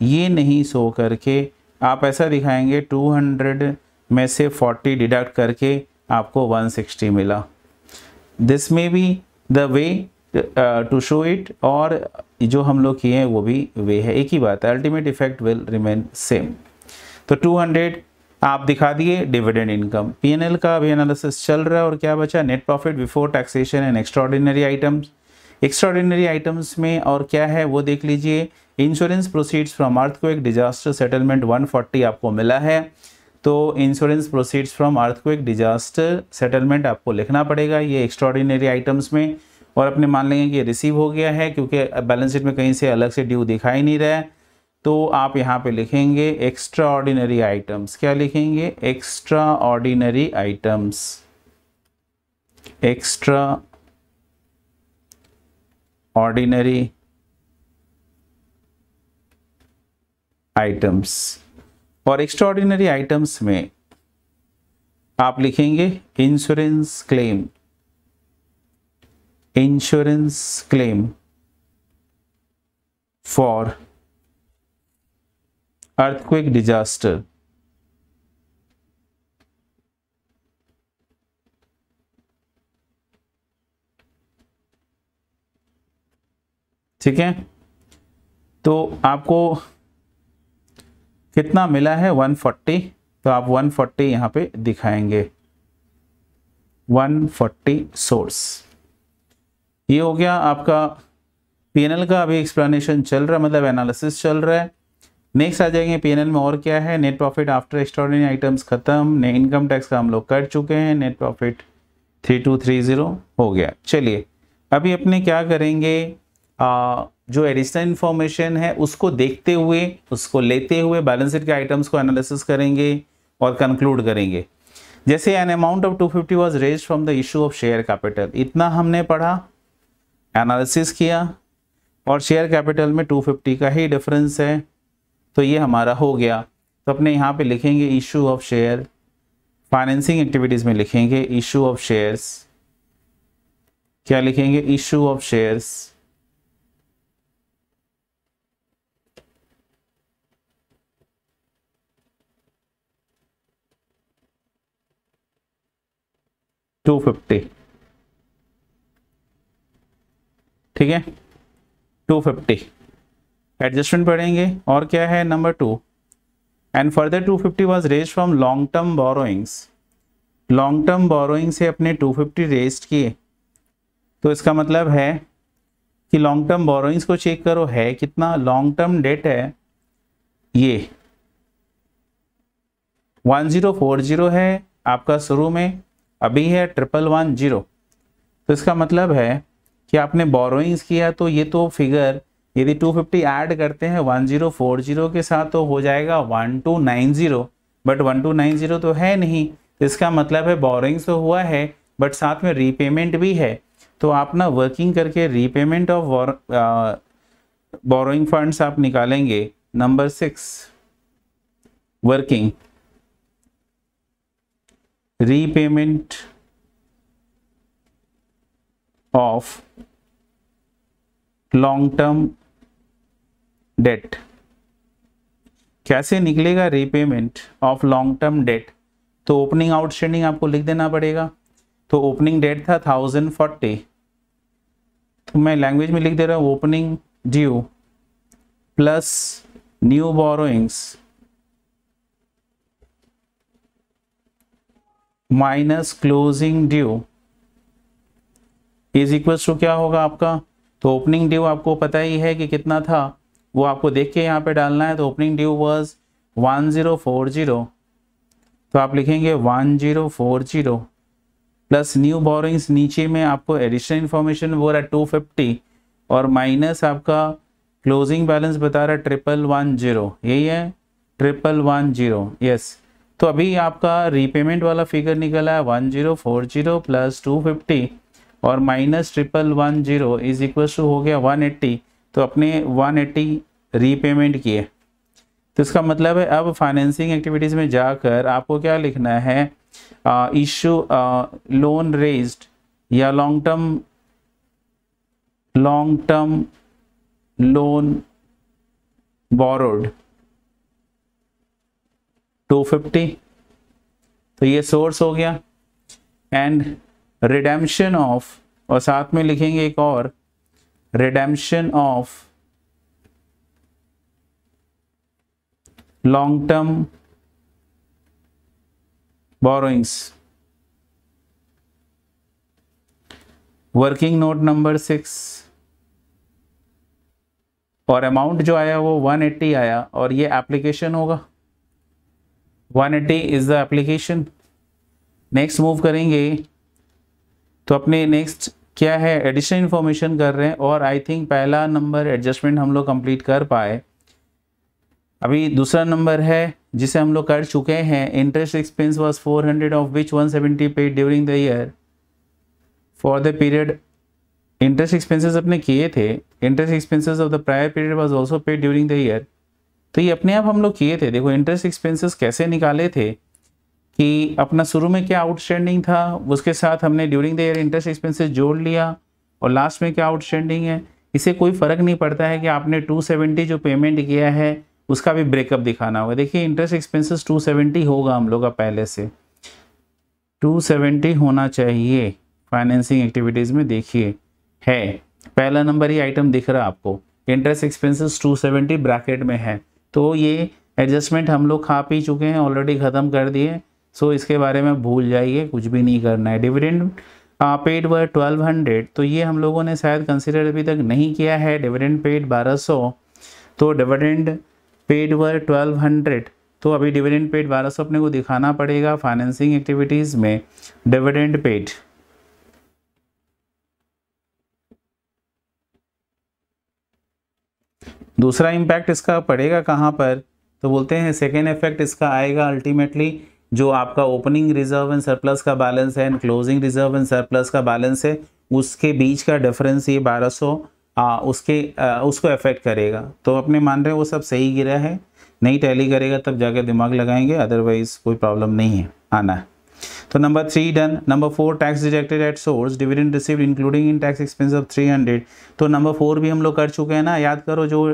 Speaker 1: ये नहीं शो करके आप ऐसा दिखाएंगे 200 में से 40 डिडक्ट करके आपको 160 मिला दिस में भी the way to show it और जो हम लोग किए हैं वो भी वे है एक ही बात है ultimate effect will remain same तो 200 आप दिखा दिए डिविडेंड इनकम पीएनएल का भी एनालिसिस चल रहा है और क्या बचा net profit before taxation and extraordinary items extraordinary items में और क्या है वो देख लीजिए इंश्योरेंस प्रोसीड्स फ्रॉम अर्थ को एक डिजास्टर सेटलमेंट 140 आपको मिला है तो insurance proceeds from earthquake disaster settlement आपको लिखना पड़ेगा ये एक्स्ट्रॉर्डिनरी आइटम्स में और अपने मान लेंगे कि रिसीव हो गया है क्योंकि बैलेंस शीट में कहीं से अलग से ड्यू दिखाई नहीं रहा है तो आप यहाँ पे लिखेंगे एक्स्ट्रा ऑर्डिनरी आइटम्स क्या लिखेंगे extra ordinary items extra ordinary items और एक्स्ट्रॉर्डिनरी आइटम्स में आप लिखेंगे insurance claim insurance claim for earthquake disaster ठीक है तो आपको कितना मिला है 140 तो आप 140 फोर्टी यहाँ पे दिखाएंगे 140 सोर्स ये हो गया आपका पीएनएल का अभी एक्सप्लेनेशन चल रहा है मतलब एनालिसिस चल रहा है नेक्स्ट आ जाएंगे पीएनएल में और क्या है net profit after extraordinary items खत्म इनकम टैक्स का हम लोग कर चुके हैं net profit three two three zero हो गया चलिए अभी अपने क्या करेंगे आ, जो एडिशनल इन्फॉर्मेशन है उसको देखते हुए उसको लेते हुए बैलेंस शीट के आइटम्स को एनालिसिस करेंगे और कंक्लूड करेंगे जैसे an amount of 250 fifty was raised from the issue of share capital इतना हमने पढ़ा एनालिसिस किया और शेयर कैपिटल में 250 का ही डिफरेंस है तो ये हमारा हो गया तो अपने यहाँ पे लिखेंगे issue of share financing activities में लिखेंगे इशू ऑफ शेयर्स क्या लिखेंगे issue of shares two fifty ठीक है टू फिफ्टी एडजस्टमेंट पढ़ेंगे और क्या है number two and further two fifty was raised from long term borrowings long term borrowing से अपने टू फिफ्टी रेज किए तो इसका मतलब है कि लॉन्ग टर्म बोरोइंग्स को चेक करो है कितना लॉन्ग टर्म डेट है ये 1040 है आपका शुरू में अभी है ट्रिपल वन जीरो तो इसका मतलब है कि आपने बोरोइंग्स किया तो ये तो फिगर यदि 250 ऐड करते हैं 1040 के साथ तो हो जाएगा 1290 बट 1290 तो है नहीं तो इसका मतलब है बोरोइंग्स तो हुआ है बट साथ में रीपेमेंट भी है तो आप ना वर्किंग करके रीपेमेंट ऑफ बोरोइंग फंड्स आप निकालेंगे number six working repayment of long term debt कैसे निकलेगा repayment of long term debt तो ओपनिंग आउटस्टैंडिंग आपको लिख देना पड़ेगा तो ओपनिंग डेट था थाउजेंड फोर्टी तो मैं लैंग्वेज में लिख दे रहा हूँ opening due plus new borrowings minus closing due is equal to क्या होगा आपका तो ओपनिंग ड्यू आपको पता ही है कि कितना था वो आपको देख के यहाँ पे डालना है तो ओपनिंग ड्यू वाज 1040 तो आप लिखेंगे 1040 प्लस न्यू बोरिंग्स नीचे में आपको एडिशनल इन्फॉर्मेशन वो रहा टू फिफ्टी और माइनस आपका क्लोजिंग बैलेंस बता रहा है ट्रिपल वन जीरो यही है ट्रिपल वन जीरो यस तो अभी आपका रीपेमेंट वाला फिगर निकला है one zero four zero plus two fifty और minus triple one zero is equal to हो गया वन एट्टी तो अपने वन एट्टी रीपेमेंट किए तो इसका मतलब है अब फाइनेंसिंग एक्टिविटीज़ में जाकर आपको क्या लिखना है इशू लोन रेज्ड या long term long term loan borrowed 250 तो ये सोर्स हो गया एंड रिडेम्शन ऑफ और साथ में लिखेंगे एक और redemption of long term borrowings working note number six और अमाउंट जो आया वो 180 आया और ये एप्लीकेशन होगा one eighty is the application next move करेंगे तो अपने नेक्स्ट क्या है एडिशनल इन्फॉर्मेशन कर रहे हैं और आई थिंक पहला नंबर एडजस्टमेंट हम लोग कंप्लीट कर पाए अभी दूसरा नंबर है जिसे हम लोग कर चुके हैं interest expense was 400 of which 170 paid during the year for the period interest expenses अपने किए थे interest expenses of the prior period was also paid during the year तो ये अपने आप हम लोग किए थे देखो इंटरेस्ट एक्सपेंसेस कैसे निकाले थे कि अपना शुरू में क्या आउटस्टैंडिंग था उसके साथ हमने during the year interest expenses जोड़ लिया और लास्ट में क्या आउटस्टैंडिंग है इसे कोई फ़र्क नहीं पड़ता है कि आपने 270 जो पेमेंट किया है उसका भी ब्रेकअप दिखाना होगा देखिए इंटरेस्ट एक्सपेंसेस 270 होगा हम लोग का पहले से 270 होना चाहिए फाइनेंसिंग एक्टिविटीज़ में देखिए है पहला नंबर ये आइटम दिख रहा है आपको इंटरेस्ट टू सेवेंटी ब्रैकेट में है तो ये एडजस्टमेंट हम लोग खा पी चुके हैं ऑलरेडी ख़त्म कर दिए सो इसके बारे में भूल जाइए कुछ भी नहीं करना है dividend paid were twelve hundred तो ये हम लोगों ने शायद कंसिडर अभी तक नहीं किया है डिविडेंड पेड बारह सौ तो dividend paid were twelve hundred तो अभी डिविडेंड पेड बारह सौ अपने को दिखाना पड़ेगा फाइनेंसिंग एक्टिविटीज़ में डिविडेंड पेड दूसरा इम्पैक्ट इसका पड़ेगा कहाँ पर तो बोलते हैं सेकेंड इफेक्ट इसका आएगा अल्टीमेटली जो आपका ओपनिंग रिजर्व एंड सरप्लस का बैलेंस है and closing reserve and surplus का बैलेंस है उसके बीच का डिफरेंस ये 1200 आ, उसके आ, उसको अफेक्ट करेगा तो अपने मान रहे हैं वो सब सही गिरा है नहीं टैली करेगा तब जाकर दिमाग लगाएंगे अदरवाइज़ कोई प्रॉब्लम नहीं है आना है तो number three done number four tax deducted at source dividend received including in tax expense of three hundred तो नंबर फोर भी हम लोग कर चुके हैं ना याद करो जो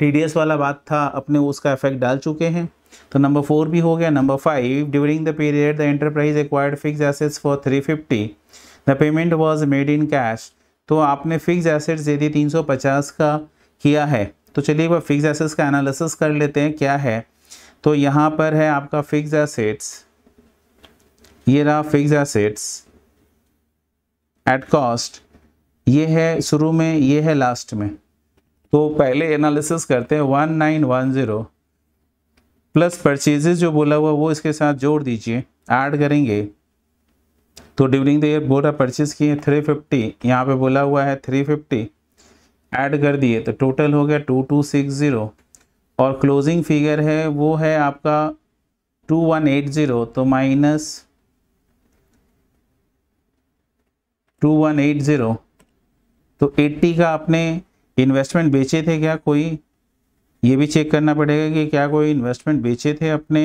Speaker 1: टी वाला बात था अपने उसका इफेक्ट डाल चुके हैं तो नंबर फोर भी हो गया number five during the period the enterprise acquired fixed assets for three fifty the payment was made in cash तो आपने फिक्स एसेट्स दे दी तीन सौ पचास का किया है तो चलिए एक बार फिक्स एसेट्स का एनालिसिस कर लेते हैं क्या है तो यहाँ पर है आपका फिक्स एसेट्स ये रहा फिक्स एसेट्स एट कॉस्ट ये है शुरू में ये है लास्ट में तो पहले एनालिसिस करते हैं one nine one zero plus purchases जो बोला हुआ वो इसके साथ जोड़ दीजिए ऐड करेंगे तो ड्यूरिंग द ईयर बोला परचेज किए थ्री फिफ्टी यहाँ पर बोला हुआ है थ्री फिफ्टी ऐड कर दिए तो टोटल हो गया टू टू सिक्स ज़ीरो और क्लोजिंग फिगर है वो है आपका टू वन एट ज़ीरो तो minus two one eight zero तो एट्टी का आपने इन्वेस्टमेंट बेचे थे क्या कोई ये भी चेक करना पड़ेगा कि क्या कोई इन्वेस्टमेंट बेचे थे अपने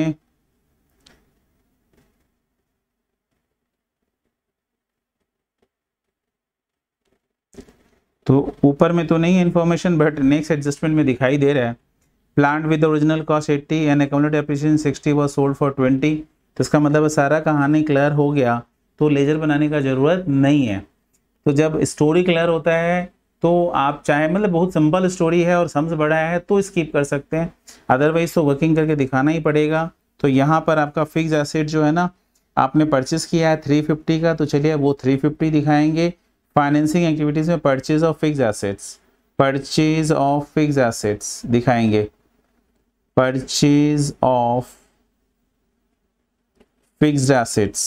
Speaker 1: तो ऊपर में तो नहीं है इन्फॉर्मेशन बट नेक्स्ट एडजस्टमेंट में दिखाई दे रहा है plant with original cost 80 and accumulated depreciation 60 was sold for 20 तो इसका मतलब सारा कहानी क्लियर हो गया तो लेजर बनाने का ज़रूरत नहीं है तो जब स्टोरी क्लियर होता है तो आप चाहे मतलब बहुत सिंपल स्टोरी है और सम्स बड़ा है तो स्कीप कर सकते हैं अदरवाइज़ तो वर्किंग करके दिखाना ही पड़ेगा तो यहाँ पर आपका फिक्स एसेट जो है ना आपने परचेस किया है 350 का तो चलिए वो 350 दिखाएंगे फाइनेंसिंग एक्टिविटीज़ में purchase of fixed assets purchase of fixed assets दिखाएंगे परचेज ऑफ फिक्स्ड एसेट्स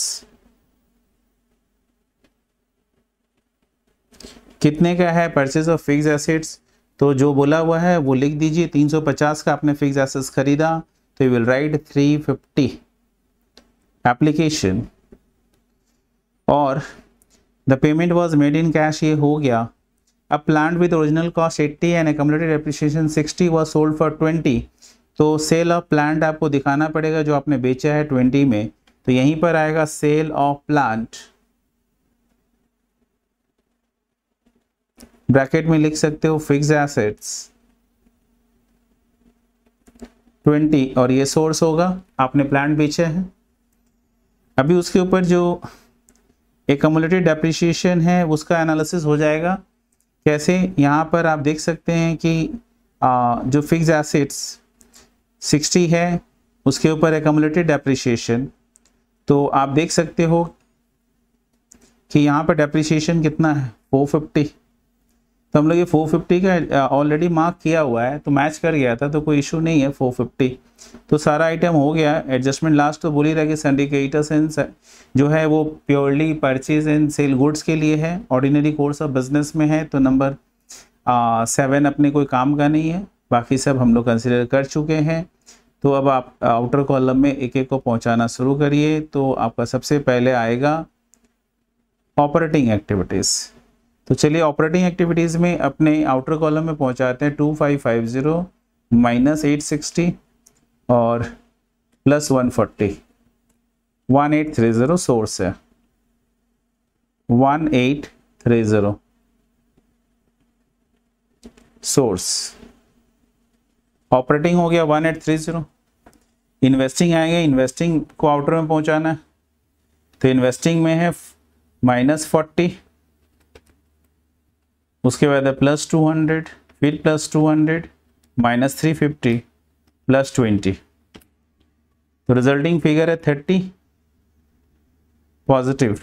Speaker 1: कितने का है परचेज ऑफ फिक्स एसेट्स तो जो बोला हुआ है वो लिख दीजिए 350 का आपने फिक्स एसेट्स खरीदा तो यू विल राइट 350 एप्लीकेशन और the payment was made in cash ये हो गया अब plant with original cost 80 and accumulated depreciation 60 was sold for 20 तो सेल ऑफ प्लांट आपको दिखाना पड़ेगा जो आपने बेचा है ट्वेंटी में तो यहीं पर आएगा सेल ऑफ प्लांट ब्रैकेट में लिख सकते हो फिक्स एसेट्स 20 और ये सोर्स होगा आपने प्लांट बेचे हैं अभी उसके ऊपर जो एकमोलेटेड डेप्रिसिएशन है उसका एनालिसिस हो जाएगा कैसे यहाँ पर आप देख सकते हैं कि आ, जो फिक्स एसेट्स 60 है उसके ऊपर एकमुलेटेड डेप्रिसिएशन तो आप देख सकते हो कि यहाँ पर डेप्रिसिएशन कितना है 450 तो हम लोग ये 450 का ऑलरेडी मार्क किया हुआ है तो मैच कर गया था तो कोई इशू नहीं है 450 तो सारा आइटम हो गया एडजस्टमेंट लास्ट तो बोल ही रहा कि सेंडिकेटर्स इन जो है वो purely purchase and sale goods के लिए है ऑर्डिनरी कोर्स ऑफ बिजनेस में है तो नंबर सेवन अपने कोई काम का नहीं है बाकी सब हम लोग कंसिडर कर चुके हैं तो अब आप आउटर कॉलम में एक एक को पहुँचाना शुरू करिए तो आपका सबसे पहले आएगा ऑपरेटिंग एक्टिविटीज़ तो चलिए ऑपरेटिंग एक्टिविटीज़ में अपने आउटर कॉलम में पहुंचाते हैं two five five zero minus eight sixty और plus one forty one eight three zero source है one eight three zero source operating हो गया one eight three zero investing आएंगे इन्वेस्टिंग को आउटर में पहुंचाना है तो इन्वेस्टिंग में है माइनस फोर्टी उसके बाद है प्लस टू हंड्रेड फिर plus two hundred minus three fifty plus twenty तो रिजल्टिंग फिगर है थर्टी पॉजिटिव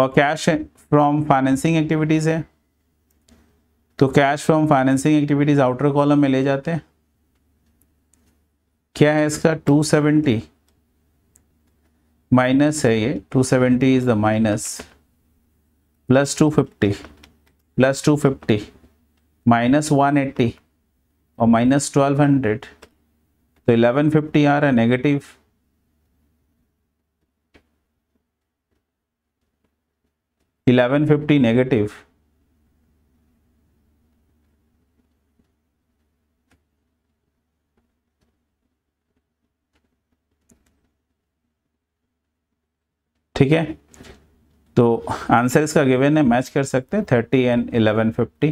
Speaker 1: और कैश फ्रॉम फाइनेंसिंग एक्टिविटीज़ है तो cash from financing activities outer column में ले जाते हैं क्या है इसका 270 माइनस है ये 270 is the minus plus two fifty plus two fifty minus one eighty और माइनस ट्वेल्व हंड्रेड तो इलेवन फिफ्टी आ रहा है नेगेटिव इलेवन फिफ्टी नेगेटिव ठीक है तो आंसर इसका गिवन है मैच कर सकते हैं थर्टी एंड एलेवन फिफ्टी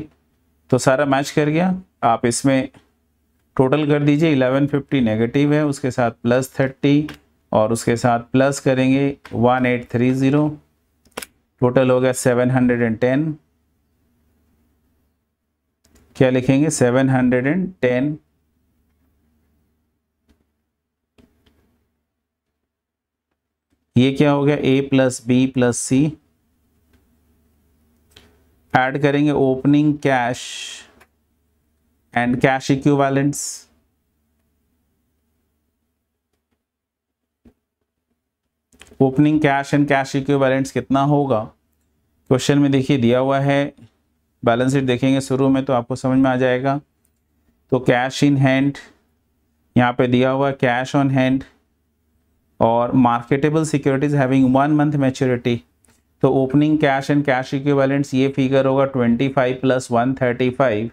Speaker 1: तो सारा मैच कर गया आप इसमें टोटल कर दीजिए एलेवन फिफ्टी नेगेटिव है उसके साथ प्लस थर्टी और उसके साथ प्लस करेंगे one eight three zero total हो गया सेवन हंड्रेड एंड टेन क्या लिखेंगे सेवन हंड्रेड एंड टेन ये क्या हो गया A plus B plus C add करेंगे opening cash and cash equivalents opening cash and cash equivalents कितना होगा क्वेश्चन में देखिए दिया हुआ है बैलेंस शीट देखेंगे शुरू में तो आपको समझ में आ जाएगा तो कैश इन हैंड यहाँ पे दिया हुआ कैश ऑन हैंड और marketable securities having one month maturity तो opening cash and cash equivalents ये फिगर होगा twenty five plus one thirty five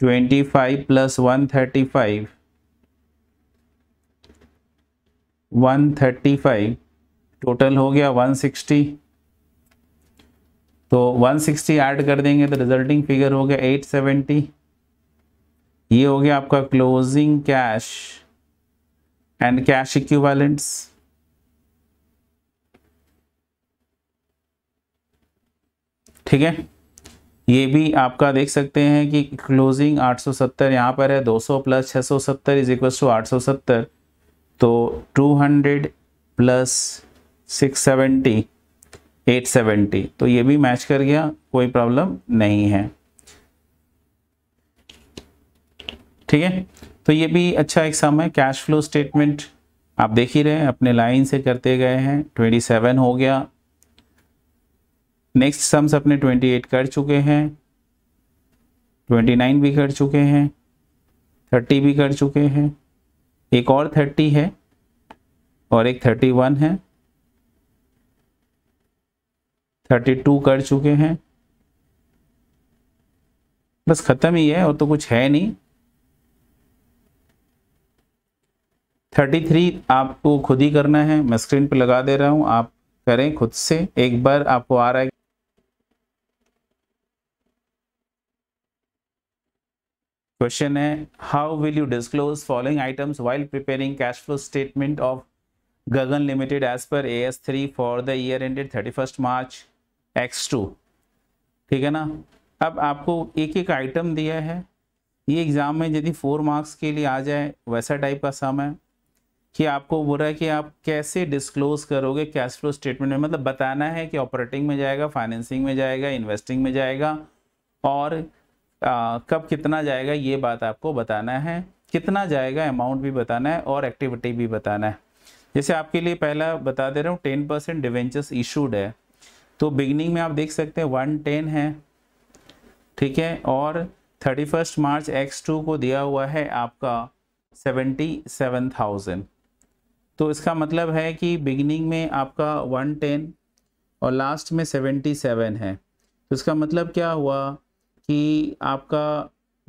Speaker 1: twenty five plus one thirty five one thirty five total हो गया one sixty तो one sixty add कर देंगे तो resulting figure हो गया एट सेवेंटी ये हो गया आपका closing cash and cash equivalents ठीक है ये भी आपका देख सकते हैं कि क्लोजिंग 870 यहाँ पर है 200 प्लस सौ सत्तर इज इक्वल टू आठ तो 200 प्लस 670 870 तो ये भी मैच कर गया कोई प्रॉब्लम नहीं है ठीक है तो ये भी अच्छा एक सम है कैश फ्लो स्टेटमेंट आप देख ही रहे हैं अपने लाइन से करते गए हैं 27 हो गया नेक्स्ट सम्स अपने 28 कर चुके हैं 29 भी कर चुके हैं 30 भी कर चुके हैं एक और 30 है और एक 31 है 32 कर चुके हैं बस ख़त्म ही है और तो कुछ है नहीं थर्टी थ्री आपको खुद ही करना है मैं स्क्रीन पे लगा दे रहा हूँ आप करें खुद से एक बार आपको आ रहा है क्वेश्चन है how will you disclose following items while preparing cash flow statement of Gagan limited as per A S three for the year ended thirty first March X two ठीक है ना अब आपको एक एक आइटम दिया है ये एग्ज़ाम में यदि फोर मार्क्स के लिए आ जाए वैसा टाइप का सम है कि आपको बोल रहा है कि आप कैसे डिस्क्लोज करोगे कैश फ्लो स्टेटमेंट में मतलब बताना है कि ऑपरेटिंग में जाएगा फाइनेंसिंग में जाएगा इन्वेस्टिंग में जाएगा और आ, कब कितना जाएगा ये बात आपको बताना है कितना जाएगा अमाउंट भी बताना है और एक्टिविटी भी बताना है जैसे आपके लिए पहला बता दे रहा हूँ टेन परसेंट डिवेंचर्स इशूड है तो बिगनिंग में आप देख सकते हैं वन टेन है ठीक है और thirty first March X two को दिया हुआ है आपका सेवेंटी सेवन थाउजेंड तो इसका मतलब है कि बिगनिंग में आपका 110 और लास्ट में 77 है तो इसका मतलब क्या हुआ कि आपका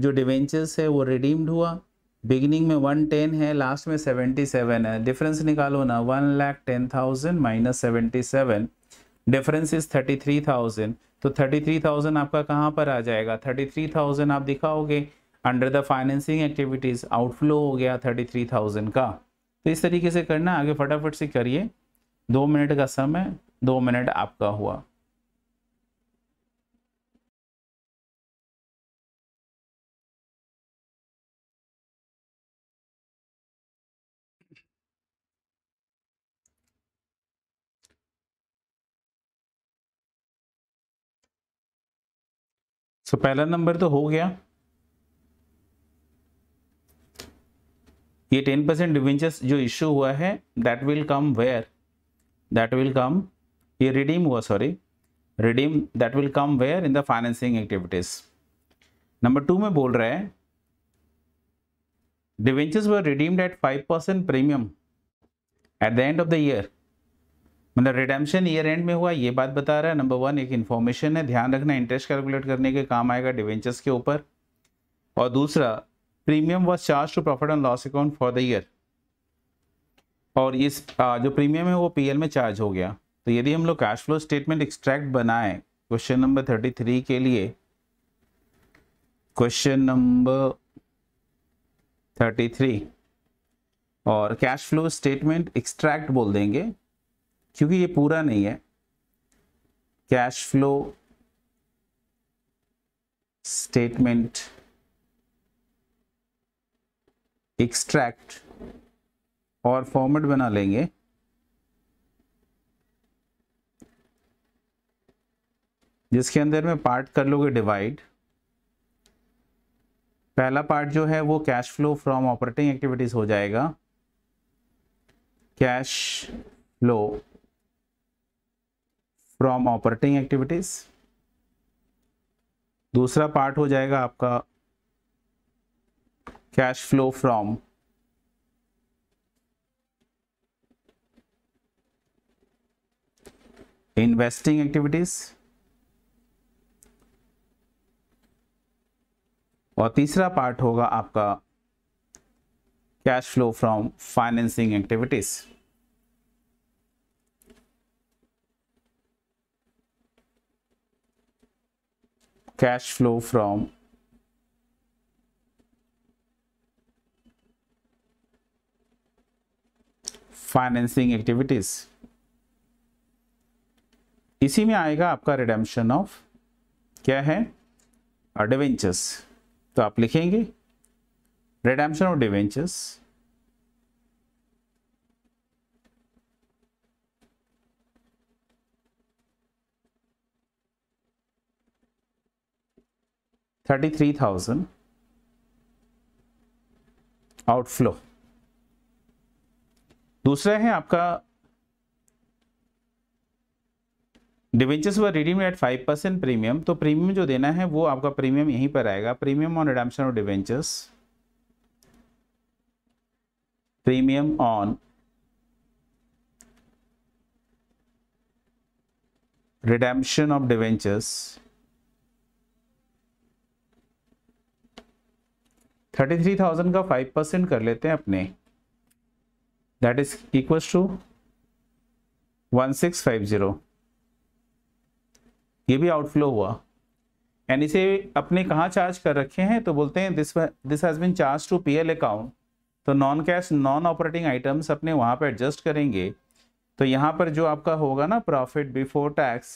Speaker 1: जो डिवेंचर्स है वो रिडीम्ड हुआ बिगनिंग में 110 है लास्ट में 77 है डिफरेंस निकालो ना one lakh ten thousand minus seventy seven difference is thirty three thousand तो थर्टी थ्री थाउजेंड आपका कहाँ पर आ जाएगा थर्टी थ्री थाउजेंड आप दिखाओगे under the financing activities outflow हो गया थर्टी थ्री थाउजेंड का तो इस तरीके से करना आगे फटाफट से करिए दो मिनट का समय दो मिनट आपका हुआ तो पहला नंबर तो हो गया ये टेन परसेंट डिवेंचर्स जो इश्यू हुआ है that will come where that will come ये रिडीम हुआ sorry redeem that will come where in the financing activities number two में बोल रहे हैं debentures were redeemed at five percent premium at the end of the year मतलब redemption year end में हुआ ये बात बता रहा है नंबर वन एक इन्फॉर्मेशन है ध्यान रखना इंटरेस्ट कैलकुलेट करने के काम आएगा डिवेंचर्स के ऊपर और दूसरा premium was charge to profit and loss account for the year और इस जो प्रीमियम है वो पी में चार्ज हो गया तो यदि हम लोग कैश फ्लो स्टेटमेंट एक्सट्रैक्ट बनाएं क्वेश्चन नंबर थर्टी थ्री के लिए क्वेश्चन नंबर थर्टी थ्री और कैश फ्लो स्टेटमेंट एक्सट्रैक्ट बोल देंगे क्योंकि ये पूरा नहीं है कैश फ्लो स्टेटमेंट एक्सट्रैक्ट और फॉर्मेट बना लेंगे जिसके अंदर में पार्ट कर लोगे डिवाइड पहला पार्ट जो है वो cash flow from operating activities हो जाएगा cash flow from operating activities दूसरा पार्ट हो जाएगा आपका cash flow from investing activities और तीसरा पार्ट होगा आपका cash flow from financing activities cash flow from financing activities इसी में आएगा आपका रिडेम्पशन ऑफ क्या है डिवेंचर्स तो आप लिखेंगे redemption of debentures thirty three thousand outflow दूसरा है आपका debentures were redeem at five percent premium तो प्रीमियम जो देना है वो आपका प्रीमियम यहीं पर आएगा premium on redemption of debentures premium on of debentures thirty three thousand का फाइव परसेंट कर लेते हैं अपने that is equals to 1650 ये भी आउटफ्लो हुआ एंड इसे अपने कहाँ चार्ज कर रखे हैं तो बोलते हैं this this has been charge to PL account तो non cash non operating items अपने वहाँ पर एडजस्ट करेंगे तो यहाँ पर जो आपका होगा ना प्रॉफिट बिफोर टैक्स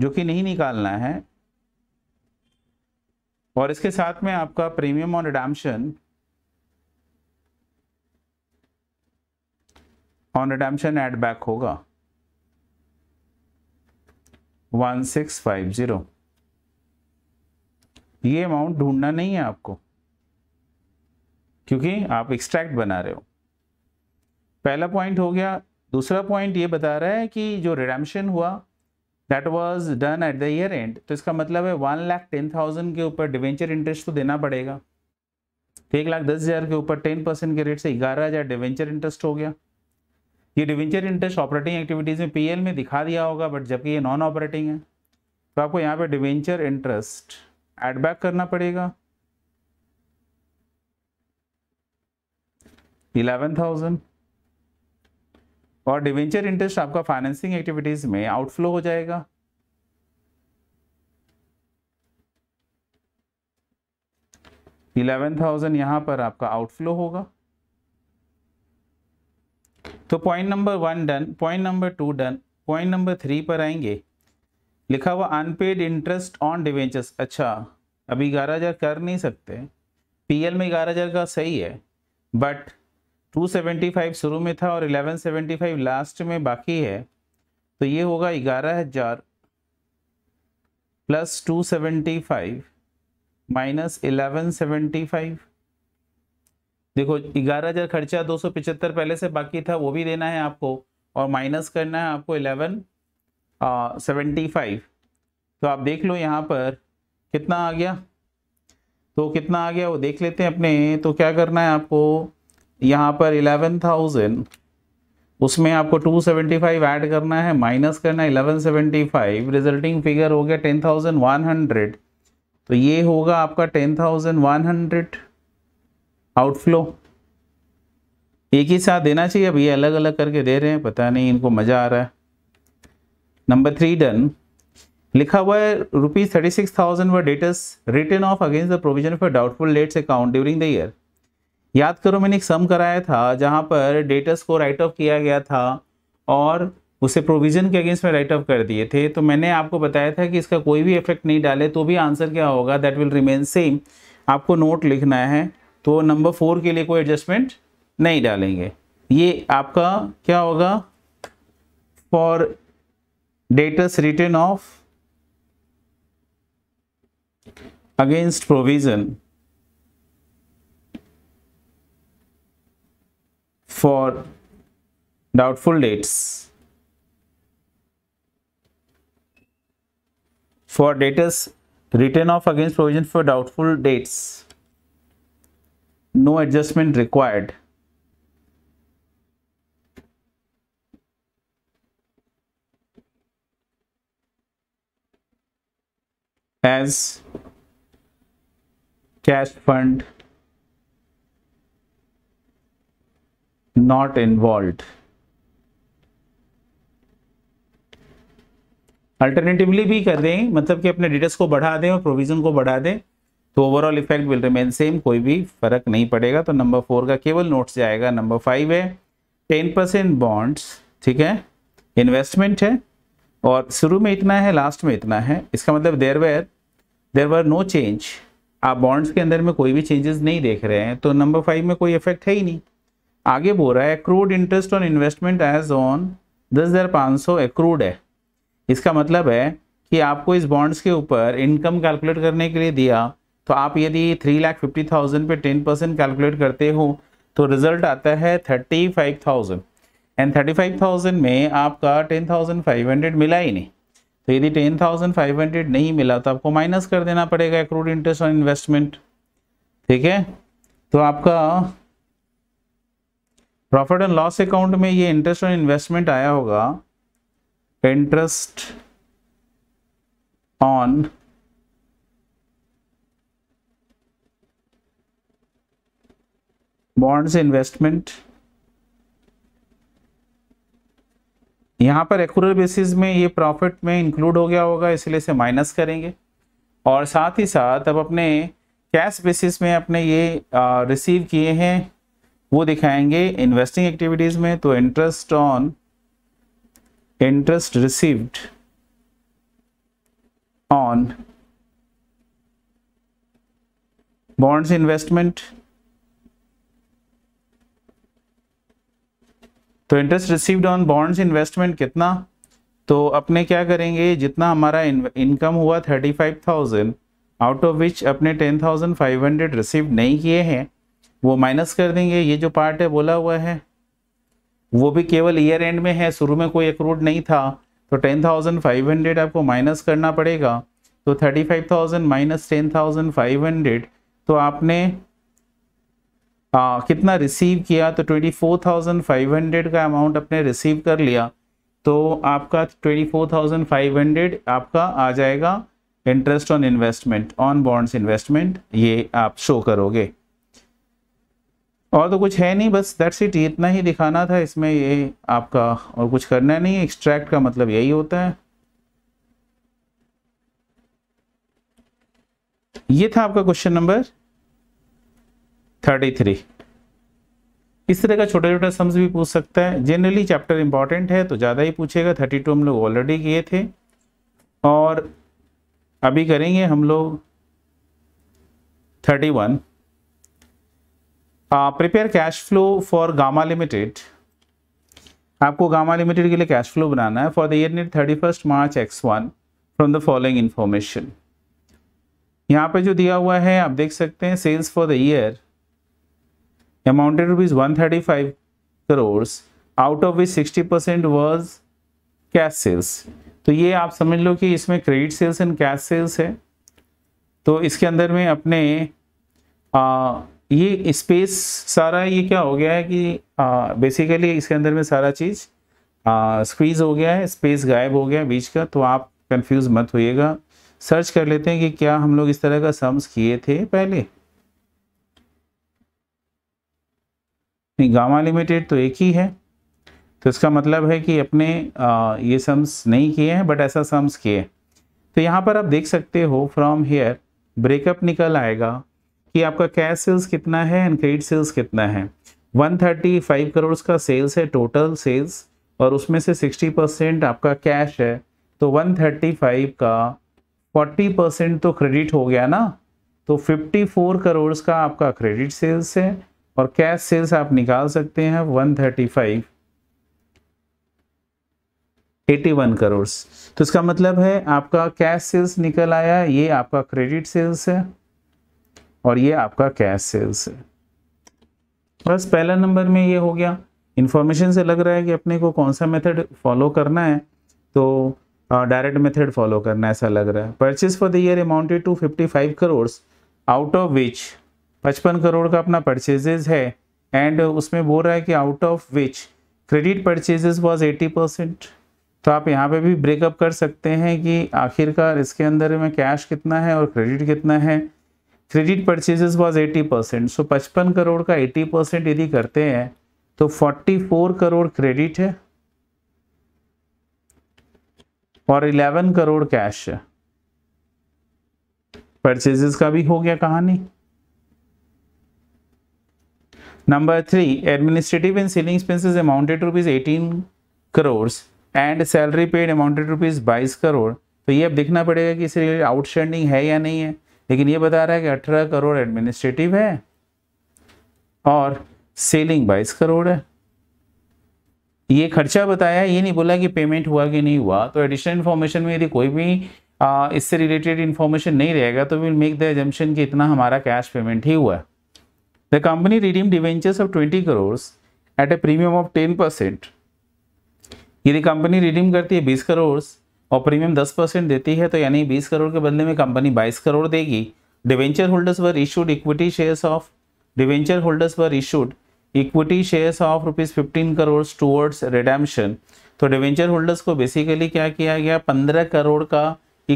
Speaker 1: जो कि नहीं निकालना है और इसके साथ में आपका premium on redemption on redemption add back होगा वन सिक्स फाइव जीरो ये अमाउंट ढूंढना नहीं है आपको क्योंकि आप एक्सट्रैक्ट बना रहे हो पहला पॉइंट हो गया दूसरा पॉइंट ये बता रहा है कि जो रिडेम्पशन हुआ that was done at the year end तो इसका मतलब है वन लाख टेन थाउजेंड के ऊपर डिवेंचर इंटरेस्ट तो देना पड़ेगा तो एक लाख दस हज़ार के ऊपर टेन परसेंट के रेट से ग्यारह हज़ार डिवेंचर इंटरेस्ट हो गया ये डिवेंचर इंटरेस्ट ऑपरेटिंग एक्टिविटीज़ में पीएल में दिखा दिया होगा बट जबकि ये नॉन ऑपरेटिंग है तो आपको यहाँ पे डिवेंचर इंटरेस्ट एड बैक करना पड़ेगा इलेवन थाउजेंड और डिवेंचर इंटरेस्ट आपका फाइनेंसिंग एक्टिविटीज़ में आउटफ्लो हो जाएगा इलेवन थाउजेंड यहां पर आपका आउटफ्लो होगा तो point number one done point number two done point number three पर आएंगे लिखा हुआ अनपेड इंटरेस्ट ऑन डिवेंचर्स अच्छा अभी ग्यारह हज़ार कर नहीं सकते पीएल में ग्यारह हज़ार का सही है बट 275 शुरू में था और 1175 लास्ट में बाकी है तो ये होगा ग्यारह हजार प्लस 275 माइनस फाइव देखो ग्यारह हजार खर्चा दो सौ पिचहत्तर पहले से बाकी था वो भी देना है आपको और माइनस करना है आपको इलेवन सेवेंटी फाइव तो आप देख लो यहाँ पर कितना आ गया तो कितना आ गया वो देख लेते हैं अपने तो क्या करना है आपको यहाँ पर इलेवन थाउजेंड उसमें आपको टू सेवेंटी फाइव ऐड करना है माइनस करना है eleven seventy five resulting figure हो गया टेन थाउजेंड वन हंड्रेड तो ये होगा आपका ten thousand one hundred outflow एक ही साथ देना चाहिए अब ये अलग अलग करके दे रहे हैं पता नहीं इनको मज़ा आ रहा है नंबर थ्री डन लिखा हुआ है rupees thirty six thousand were debts written off against the provision for doubtful lets account during the year याद करो मैंने एक सम कराया था जहाँ पर डेटस को राइट ऑफ किया गया था और उसे प्रोविजन के अगेंस्ट में राइट ऑफ कर दिए थे तो मैंने आपको बताया था कि इसका कोई भी इफेक्ट नहीं डाले तो भी आंसर क्या होगा दैट विल रिमेन सेम आपको नोट लिखना है तो नंबर फोर के लिए कोई एडजस्टमेंट नहीं डालेंगे ये आपका क्या होगा for debts written off against provision for doubtful debts for debts written off against provision for doubtful debts no adjustment required as cash fund not involved alternatively भी कर दें मतलब कि अपने डिटेल्स को बढ़ा दें और प्रोविजन को बढ़ा दें तो overall effect will remain same कोई भी फर्क नहीं पड़ेगा तो नंबर फोर का केवल नोट से आएगा नंबर फाइव है टेन परसेंट बॉन्ड्स ठीक है इन्वेस्टमेंट है और शुरू में इतना है लास्ट में इतना है इसका मतलब there were there were no change आप बॉन्ड्स के अंदर में कोई भी चेंजेस नहीं देख रहे हैं तो नंबर फाइव में कोई इफेक्ट है ही नहीं आगे बोल रहा है accrued interest on investment as on दस हज़ार पाँच सौ एक्रूड है इसका मतलब है कि आपको इस बॉन्ड्स के ऊपर इनकम कैलकुलेट करने के लिए दिया तो आप यदि थ्री लाख फिफ्टी थाउजेंड पे टेन परसेंट कैलकुलेट करते हो तो रिजल्ट आता है thirty five thousand and thirty five thousand में आपका टेन थाउजेंड फाइव हंड्रेड मिला ही नहीं तो यदि टेन थाउजेंड फाइव हंड्रेड नहीं मिला तो आपको माइनस कर देना पड़ेगा एक्रूड इंटरेस्ट ऑन इन्वेस्टमेंट ठीक है तो आपका प्रॉफिट एंड लॉस अकाउंट में ये इंटरेस्ट ऑन इन्वेस्टमेंट आया होगा इंटरेस्ट ऑन बॉन्ड्स इन्वेस्टमेंट यहां पर एक्रूर बेसिस में ये प्रॉफिट में इंक्लूड हो गया होगा इसलिए इसे माइनस करेंगे और साथ ही साथ अब अपने कैश बेसिस में अपने ये रिसीव किए हैं वो दिखाएंगे इन्वेस्टिंग एक्टिविटीज में तो interest on interest received on bonds investment तो interest received on bonds investment कितना तो अपने क्या करेंगे जितना हमारा इनकम हुआ thirty five thousand out of which अपने ten thousand five hundred receive नहीं किए हैं वो माइनस कर देंगे ये जो पार्ट है बोला हुआ है वो भी केवल ईयर एंड में है शुरू में कोई अक्रूड नहीं था तो टेन थाउजेंड फाइव हंड्रेड आपको माइनस करना पड़ेगा तो thirty five thousand minus ten thousand five hundred तो आपने आ, कितना रिसीव किया तो 24,500 का अमाउंट अपने रिसीव कर लिया तो आपका 24,500 आपका आ जाएगा interest on investment on bonds investment ये आप शो करोगे और तो कुछ है नहीं बस दैट्स इट इतना ही दिखाना था इसमें ये आपका और कुछ करना नहीं एक्सट्रैक्ट का मतलब यही होता है ये था आपका क्वेश्चन नंबर थर्टी थ्री इस तरह का छोटा छोटा सम्स भी पूछ सकता है जनरली चैप्टर इंपॉर्टेंट है तो ज़्यादा ही पूछेगा थर्टी टू हम लोग ऑलरेडी किए थे और अभी करेंगे हम लोग thirty one prepare cash flow for Gamma Limited आपको गामा लिमिटेड के लिए कैश फ्लो बनाना है for the year net thirty first March X one from the following information यहाँ पे जो दिया हुआ है आप देख सकते हैं sales for the year amounted to rupees 135 crores out of which 60 percent was cash sales तो ये आप समझ लो कि इसमें credit sales and cash sales है तो इसके अंदर में अपने आ, ये स्पेस सारा ये क्या हो गया है कि बेसिकली इसके अंदर में सारा चीज़ स्क्वीज हो गया है स्पेस गायब हो गया बीच का तो आप कंफ्यूज मत होइएगा सर्च कर लेते हैं कि क्या हम लोग इस तरह का सम्स किए थे पहले नहीं गामा लिमिटेड तो एक ही है तो इसका मतलब है कि अपने आ, ये सम्स नहीं किए हैं बट ऐसा सम्स किए तो यहाँ पर आप देख सकते हो फ्रॉम हेयर ब्रेकअप निकल आएगा कि आपका कैश सेल्स कितना है एंड क्रेडिट सेल्स कितना है 135 करोड़ का सेल्स है टोटल सेल्स और उसमें से 60 परसेंट आपका कैश है तो 135 का 40 परसेंट तो क्रेडिट हो गया ना तो 54 करोड़ का आपका क्रेडिट सेल्स है और कैश सेल्स आप निकाल सकते हैं one thirty five eighty one crore तो इसका मतलब है आपका कैश सेल्स निकल आया ये आपका क्रेडिट सेल्स है और ये आपका कैश सेल्स है बस पहला नंबर में ये हो गया इन्फॉर्मेशन से लग रहा है कि अपने को कौन सा मेथड फॉलो करना है तो डायरेक्ट मेथड फॉलो करना ऐसा लग रहा है purchase for the year amounted to five crore out of which पचपन करोड़ का अपना परचेजेज है एंड उसमें बोल रहा है कि out of which credit purchases was eighty percent तो आप यहाँ पे भी ब्रेकअप कर सकते हैं कि आखिरकार इसके अंदर में कैश कितना है और क्रेडिट कितना है credit purchases was eighty percent so पचपन करोड़ का एटी परसेंट यदि करते हैं तो फोर्टी फोर करोड़ क्रेडिट है और इलेवन करोड़ कैश है परचेजेस का भी हो गया कहानी Number three, administrative and selling expenses amounted to rupees 18 crores and salary paid amounted rupees बाईस करोड़ तो ये अब देखना पड़ेगा कि इसे रिलेटेड आउटस्टैंडिंग है या नहीं है लेकिन ये बता रहा है कि अठारह करोड़ एडमिनिस्ट्रेटिव है और सेलिंग बाईस करोड़ है ये खर्चा बताया ये नहीं बोला कि पेमेंट हुआ कि नहीं हुआ तो एडिशनल इन्फॉर्मेशन में यदि कोई भी इससे रिलेटेड इन्फॉर्मेशन नहीं रहेगा तो विल मेक द एजम्पन कि इतना हमारा कैश पेमेंट ही हुआ है The company redeemed debentures of 20 crore at a premium of 10 percent यदि कंपनी रिडीम करती है 20 करोड़ और प्रीमियम 10 परसेंट देती है तो यानी 20 करोड़ के बदले में कंपनी 22 करोड़ देगी debenture holders were issued equity shares of debenture holders were issued equity shares of rupees fifteen crore towards redemption तो डिवेंचर होल्डर्स को बेसिकली क्या किया गया पंद्रह करोड़ का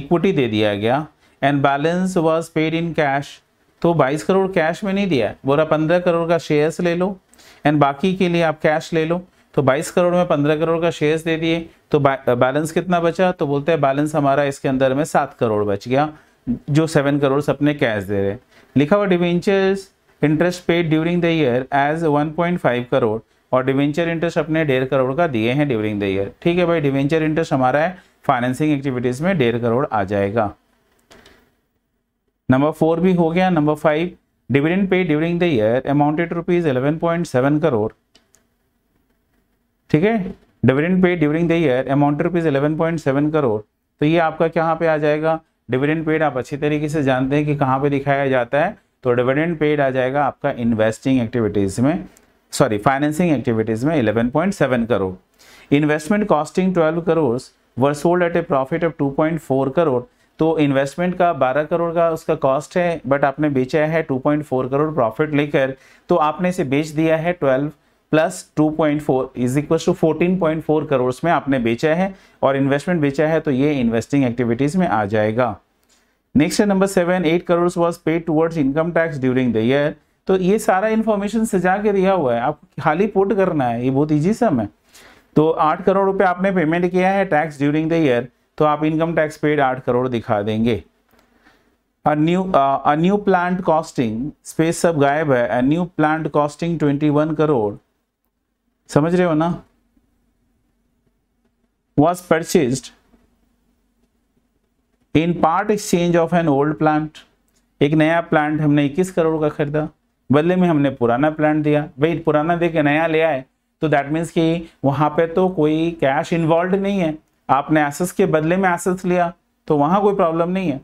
Speaker 1: इक्विटी दे दिया गया and balance was paid in cash तो 22 करोड़ कैश में नहीं दिया है बोला 15 करोड़ का शेयर्स ले लो एंड बाकी के लिए आप कैश ले लो तो 22 करोड़ में 15 करोड़ का शेयर्स दे दिए तो बैलेंस कितना बचा तो बोलते हैं बैलेंस हमारा इसके अंदर में सात करोड़ बच गया जो सेवन करोड़ अपने कैश दे रहे लिखा हुआ debentures interest paid during the year as one crore और डिवेंचर इंटरेस्ट अपने डेढ़ करोड़ का दिए हैं ड्यूरिंग द ईयर ठीक है भाई डिवेंचर इंटरेस्ट हमारा है फाइनेंसिंग एक्टिविटीज़ में डेढ़ करोड़ आ जाएगा नंबर फोर भी हो गया नंबर फाइव डिविडेंड पे during the year amounted rupees eleven point seven crore ठीक है डिविडेंड पे during the year amount rupees eleven point seven crore तो ये आपका कहाँ पे आ जाएगा डिविडेंड पेड आप अच्छी तरीके से जानते हैं कि कहाँ पे दिखाया जाता है तो डिविडेंड पेड आ जाएगा आपका इन्वेस्टिंग एक्टिविटीज़ में सॉरी फाइनेंसिंग एक्टिविटीज़ में eleven point seven crore investment costing twelve crore were sold at a profit of two point four crore तो इन्वेस्टमेंट का 12 करोड़ का उसका कॉस्ट है बट आपने बेचा है 2.4 करोड़ प्रॉफिट लेकर तो आपने इसे बेच दिया है 12 plus 2.4 point four is equal to fourteen point four crore में आपने बेचा है और इन्वेस्टमेंट बेचा है तो ये इन्वेस्टिंग एक्टिविटीज में आ जाएगा नेक्स्ट है number seven eight crore was paid towards income tax during the year तो ये सारा इन्फॉर्मेशन सजा के दिया हुआ है आपको खाली पुट करना है ये बहुत ईजी सम है तो आठ करोड़ रुपये आपने पेमेंट किया है टैक्स ड्यूरिंग द ईयर तो आप इनकम टैक्स पेड आठ करोड़ दिखा देंगे न्यू new uh, a सब गायब है new plant costing twenty one crore समझ रहे हो ना was purchased in part exchange of an old plant एक नया प्लांट हमने इक्कीस करोड़ का खरीदा बदले में हमने पुराना प्लांट दिया भाई पुराना दे के नया ले आए तो दैट मीन्स कि वहाँ पे तो कोई कैश इन्वॉल्व नहीं है आपने एसेस के बदले में एसेस लिया तो वहां कोई प्रॉब्लम नहीं है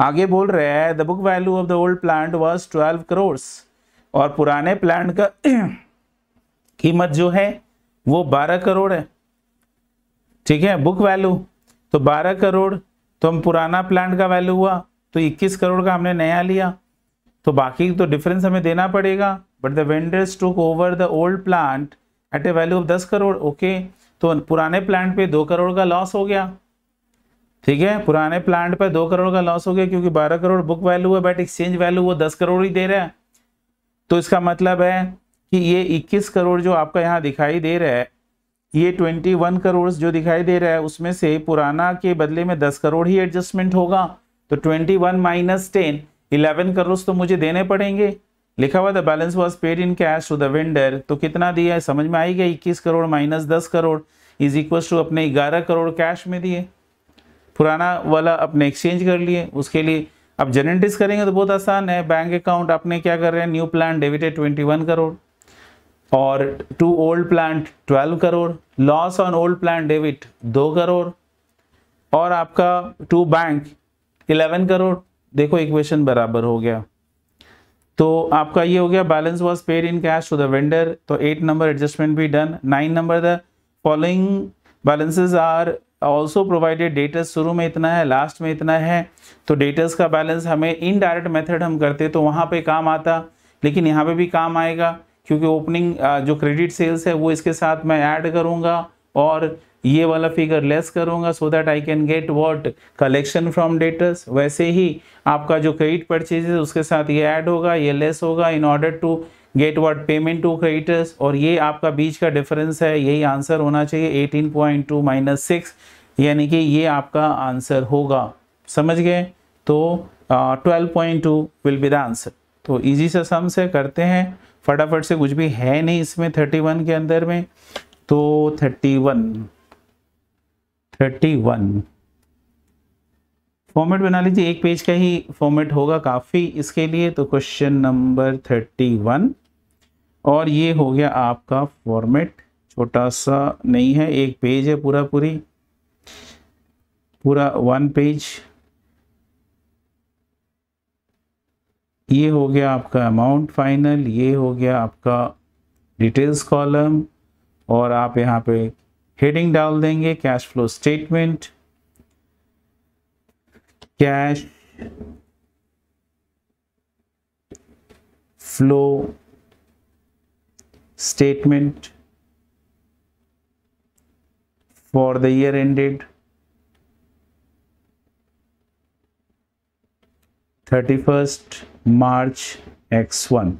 Speaker 1: आगे बोल रहे हैं the book value of the old plant was twelve crores और पुराने प्लांट का कीमत जो है वो बारह करोड़ है ठीक है बुक वैल्यू तो बारह करोड़ तो हम पुराना प्लांट का वैल्यू हुआ तो इक्कीस करोड़ का हमने नया लिया तो बाकी तो डिफरेंस हमें देना पड़ेगा but the vendors took over the old plant at a value of दस करोड़ ओके okay. तो पुराने प्लांट पे दो करोड़ का लॉस हो गया ठीक है पुराने प्लांट पे दो करोड़ का लॉस हो गया क्योंकि बारह करोड़ बुक वैल्यू है बट एक्सचेंज वैल्यू वो दस करोड़ ही दे रहा है तो इसका मतलब है कि ये इक्कीस करोड़ जो आपका यहाँ दिखाई दे रहा है ये ट्वेंटी वन करोड़ जो दिखाई दे रहा है उसमें से पुराना के बदले में दस करोड़ ही एडजस्टमेंट होगा तो twenty one minus ten eleven crore तो मुझे देने पड़ेंगे लिखा हुआ the balance was paid in cash to the vendor तो कितना दिया है समझ में आई गया इक्कीस करोड़ माइनस दस करोड़ इज इक्व टू अपने ग्यारह करोड़ कैश में दिए पुराना वाला अपने एक्सचेंज कर लिए उसके लिए अब जेनेटिस करेंगे तो बहुत आसान है बैंक अकाउंट अपने क्या कर रहे हैं न्यू प्लान डेबिट है ट्वेंटी वन करोड़ और to old plan twelve crore loss on old plan debit दो करोड़ और आपका टू बैंक इलेवन करोड़ देखो इक्वेशन बराबर हो गया तो आपका ये हो गया balance was paid in cash to the vendor तो एट नंबर एडजस्टमेंट भी done nine number the following balances are also provided debts शुरू में इतना है लास्ट में इतना है तो डेटस का बैलेंस हमें इनडायरेक्ट मेथड हम करते तो वहाँ पे काम आता लेकिन यहाँ पे भी काम आएगा क्योंकि ओपनिंग जो क्रेडिट सेल्स है वो इसके साथ मैं ऐड करूँगा और ये वाला फिगर लेस करूँगा so that I can get what collection from debtors वैसे ही आपका जो क्रेडिट परचेज उसके साथ ये ऐड होगा ये लेस होगा in order to get what payment to creditors और ये आपका बीच का डिफरेंस है यही आंसर होना चाहिए 18.2 पॉइंट टू माइनस सिक्स यानी कि ये आपका आंसर होगा समझ गए तो twelve point two will be the answer तो ईजी सा सम से करते हैं फटाफट से कुछ भी है नहीं इसमें थर्टी वन के अंदर में तो thirty one thirty one format बना लीजिए एक पेज का ही फॉर्मेट होगा काफ़ी इसके लिए तो क्वेश्चन नंबर थर्टी वन और ये हो गया आपका फॉर्मेट छोटा सा नहीं है एक पेज है पूरा पूरी पूरा वन पेज ये हो गया आपका अमाउंट फाइनल ये हो गया आपका डिटेल्स कॉलम और आप यहाँ पे हेडिंग डाल देंगे cash flow statement cash flow statement for the year ended thirty first March X one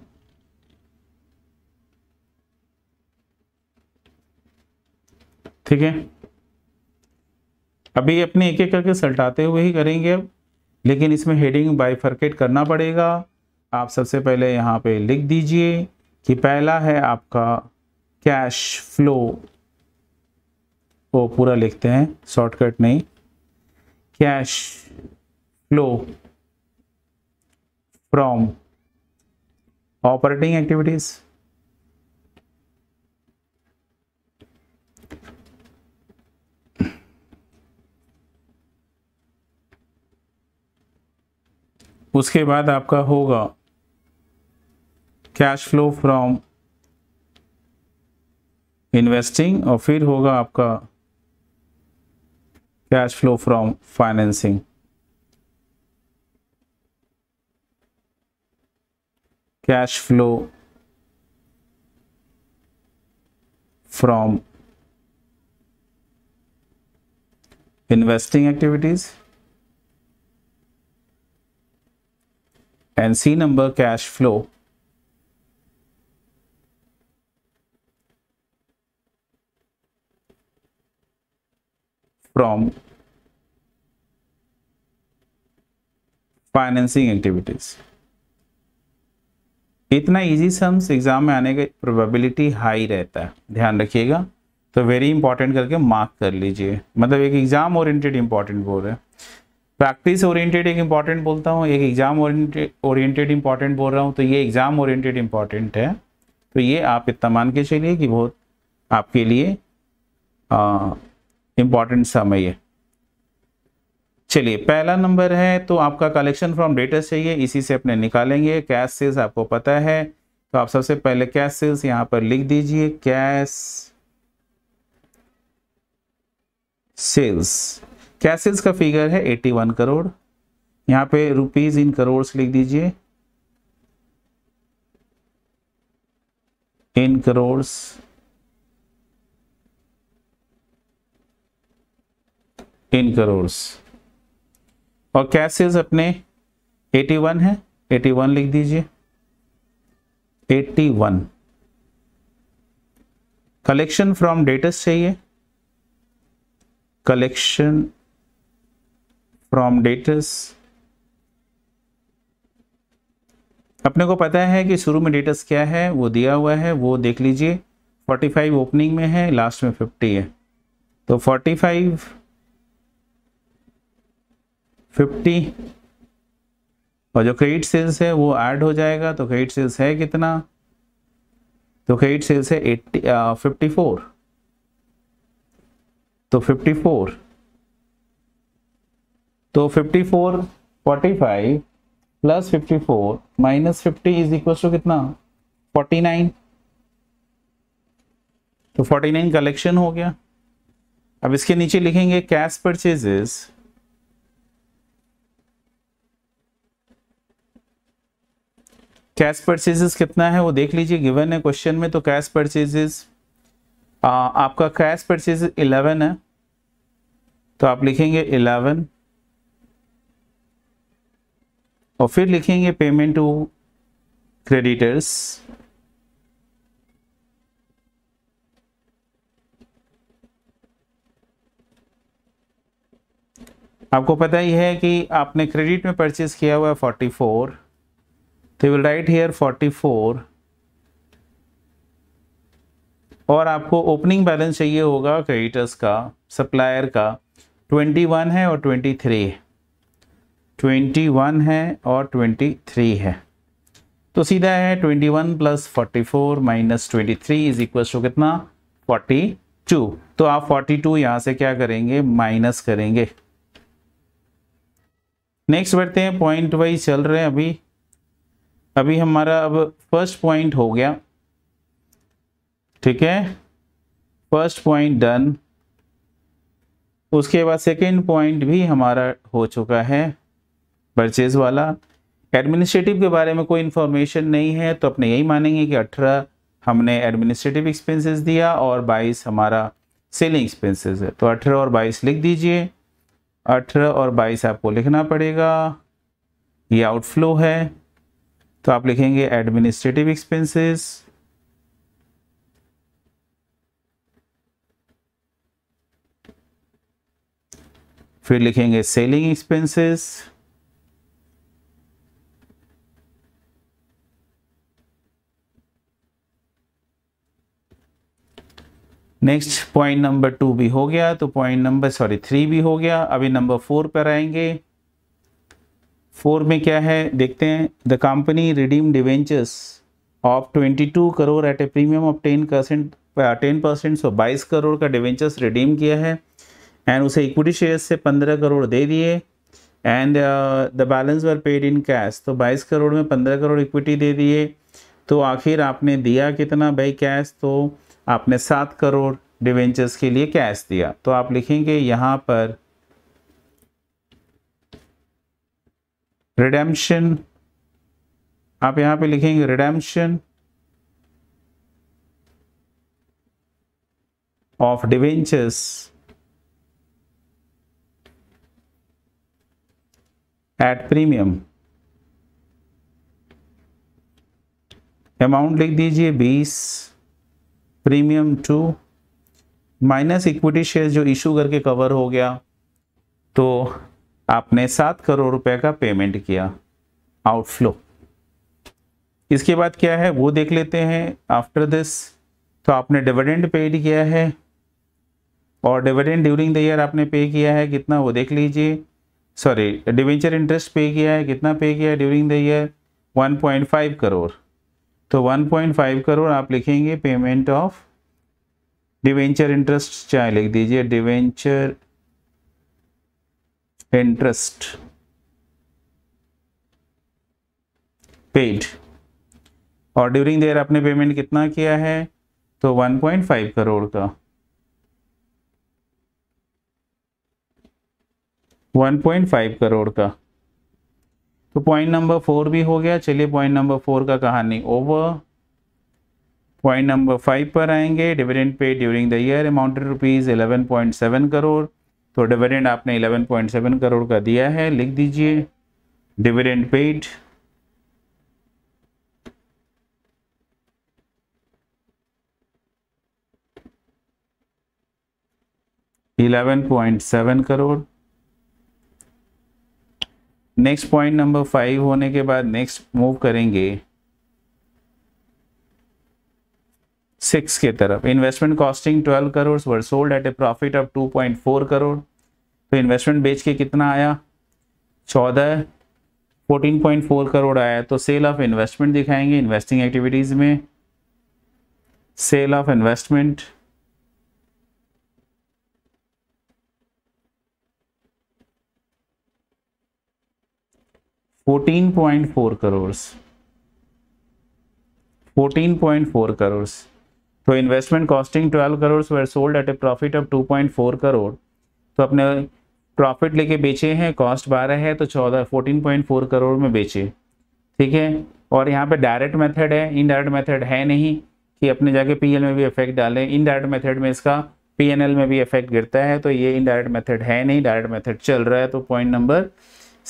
Speaker 1: ठीक है अभी अपने एक एक करके सलटाते हुए ही करेंगे अब लेकिन इसमें हेडिंग बाइफर्केट करना पड़ेगा आप सबसे पहले यहाँ पे लिख दीजिए कि पहला है आपका कैश फ्लो वो पूरा लिखते हैं शॉर्टकट नहीं cash flow from operating activities उसके बाद आपका होगा कैश फ्लो फ्रॉम इन्वेस्टिंग और फिर होगा आपका cash flow from financing cash flow from investing activities and C number cash flow from financing activities इतना इजी सम्स एग्जाम में आने की प्रोबेबिलिटी हाई रहता है ध्यान रखिएगा तो वेरी इंपॉर्टेंट करके मार्क कर लीजिए मतलब एक एग्जाम ओरिएंटेड इंपॉर्टेंट बोल रहे हैं प्रैक्टिस ओरिएंटेड एक इम्पॉर्टेंट बोलता हूँ एक एग्ज़ाम ओरिएंटेड इम्पॉर्टेंट बोल रहा हूँ तो ये एग्ज़ाम ओरिएंटेड इम्पॉर्टेंट है तो ये आप इतना मान के चलिए कि बहुत आपके लिए इम्पॉर्टेंट समय है चलिए पहला नंबर है तो आपका कलेक्शन फ्रॉम डेटा चाहिए इसी से अपने निकालेंगे कैश सेल्स आपको पता है तो आप सबसे पहले कैश सेल्स यहाँ पर लिख दीजिए कैश सेल्स कैसेज का फिगर है 81 करोड़ यहाँ पे रुपीज इन करोड़ लिख दीजिए इन करोड़ इन करोड़ और कैसेज अपने 81 है 81 लिख दीजिए 81 कलेक्शन फ्रॉम डेटस चाहिए कलेक्शन फ्रॉम डेटस अपने को पता है कि शुरू में डेटस क्या है वो दिया हुआ है वो देख लीजिए 45 ओपनिंग में है लास्ट में 50 है तो 45 50 और जो क्रेडिट सेल्स है वो ऐड हो जाएगा तो क्रेडिट सेल्स है कितना तो क्रेडिट सेल्स है एट्टी फिफ्टी फोर तो फिफ्टी फोर तो 54 45 plus 54 minus 50 is equal to कितना 49 तो 49 कलेक्शन हो गया अब इसके नीचे लिखेंगे कैश परचेजेस कैश परचेजेस कितना है वो देख लीजिए गिवन है क्वेश्चन में तो कैश परचेजेस आपका कैश परचेज 11 है तो आप लिखेंगे और फिर लिखेंगे पेमेंट टू क्रेडिटर्स आपको पता ही है कि आपने क्रेडिट में परचेज किया हुआ है फोर्टी फोर तो will write here forty four और आपको ओपनिंग बैलेंस चाहिए होगा क्रेडिटर्स का सप्लायर का ट्वेंटी वन है और ट्वेंटी थ्री है ट्वेंटी वन है और ट्वेंटी थ्री है तो सीधा है twenty one plus forty four minus twenty three is equal to कितना फोर्टी टू तो आप फोर्टी टू यहाँ से क्या करेंगे माइनस करेंगे नेक्स्ट बढ़ते हैं पॉइंट वाइज चल रहे हैं अभी अभी हमारा अब फर्स्ट पॉइंट हो गया ठीक है फर्स्ट पॉइंट डन उसके बाद सेकेंड पॉइंट भी हमारा हो चुका है परचेज वाला एडमिनिस्ट्रेटिव के बारे में कोई इन्फॉर्मेशन नहीं है तो अपने यही मानेंगे कि अठारह हमने एडमिनिस्ट्रेटिव एक्सपेंसेस दिया और बाईस हमारा सेलिंग एक्सपेंसेस है तो अठारह और बाईस लिख दीजिए अठारह और बाईस आपको लिखना पड़ेगा ये आउटफ्लो है तो आप लिखेंगे एडमिनिस्ट्रेटिव एक्सपेंसेस फिर लिखेंगे selling expenses next point number two भी हो गया तो पॉइंट नंबर सॉरी थ्री भी हो गया अभी नंबर फोर पर आएंगे फोर में क्या है देखते हैं the company redeem debentures of twenty two crore at a premium of ten percent ten percent so बाईस करोड़ का डिवेंचर्स रिडीम किया है एंड उसे इक्विटी शेयर्स से पंद्रह करोड़ दे दिए and the balance were paid in cash तो बाईस करोड़ में पंद्रह करोड़ इक्विटी दे दिए तो आखिर आपने दिया कितना भाई कैश तो आपने सात करोड़ डिवेंचर्स के लिए कैश दिया तो आप लिखेंगे यहां पर रिडेम्शन आप यहां पे लिखेंगे redemption of debentures at premium amount लिख दीजिए बीस premium to minus equity share जो इशू करके कवर हो गया तो आपने सात करोड़ रुपए का पेमेंट किया आउटफ्लो इसके बाद क्या है वो देख लेते हैं आफ्टर दिस तो आपने डिविडेंड पेड किया है और डिविडेंड ड्यूरिंग द ईयर आपने पे किया है कितना वो देख लीजिए सॉरी डिवेंचर इंटरेस्ट पे किया है कितना पे किया है ड्यूरिंग द ईयर 1.5 करोड़ तो 1.5 करोड़ आप लिखेंगे पेमेंट ऑफ डिवेंचर इंटरेस्ट चाहे लिख दीजिए डिवेंचर इंटरेस्ट पेड और ड्यूरिंग देयर आपने पेमेंट कितना किया है तो 1.5 करोड़ का 1.5 करोड़ का तो पॉइंट नंबर फोर भी हो गया चलिए पॉइंट नंबर फोर का कहानी ओवर पॉइंट नंबर फाइव पर आएंगे डिविडेंड पे during the year amounted rupees eleven point seven crore तो डिविडेंड आपने इलेवन पॉइंट सेवन करोड़ का दिया है लिख दीजिए dividend paid eleven point seven crore next point number five होने के बाद नेक्स्ट मूव करेंगे सिक्स के तरफ investment costing twelve crore were sold at a profit of two point four crore तो इन्वेस्टमेंट बेच के कितना आया चौदह फोर्टीन पॉइंट फोर करोड़ आया तो सेल ऑफ इन्वेस्टमेंट दिखाएंगे इन्वेस्टिंग एक्टिविटीज़ में sale of investment 14.4 crore 14.4 crore तो investment costing 12 crore were sold at a profit of 2.4 crore तो अपने प्रॉफिट लेके बेचे हैं कॉस्ट बारह है तो चौदह फोर्टीन पॉइंट फोर करोड़ में बेचे ठीक है और यहाँ पे डायरेक्ट मेथड है इनडायरेक्ट मेथड है नहीं कि अपने जाके पीएल में भी इफेक्ट डालें इनडायरेक्ट मेथड में इसका पीएनएल में भी इफेक्ट गिरता है तो ये इनडायरेक्ट मेथड है नहीं डायरेक्ट मेथड चल रहा है तो पॉइंट नंबर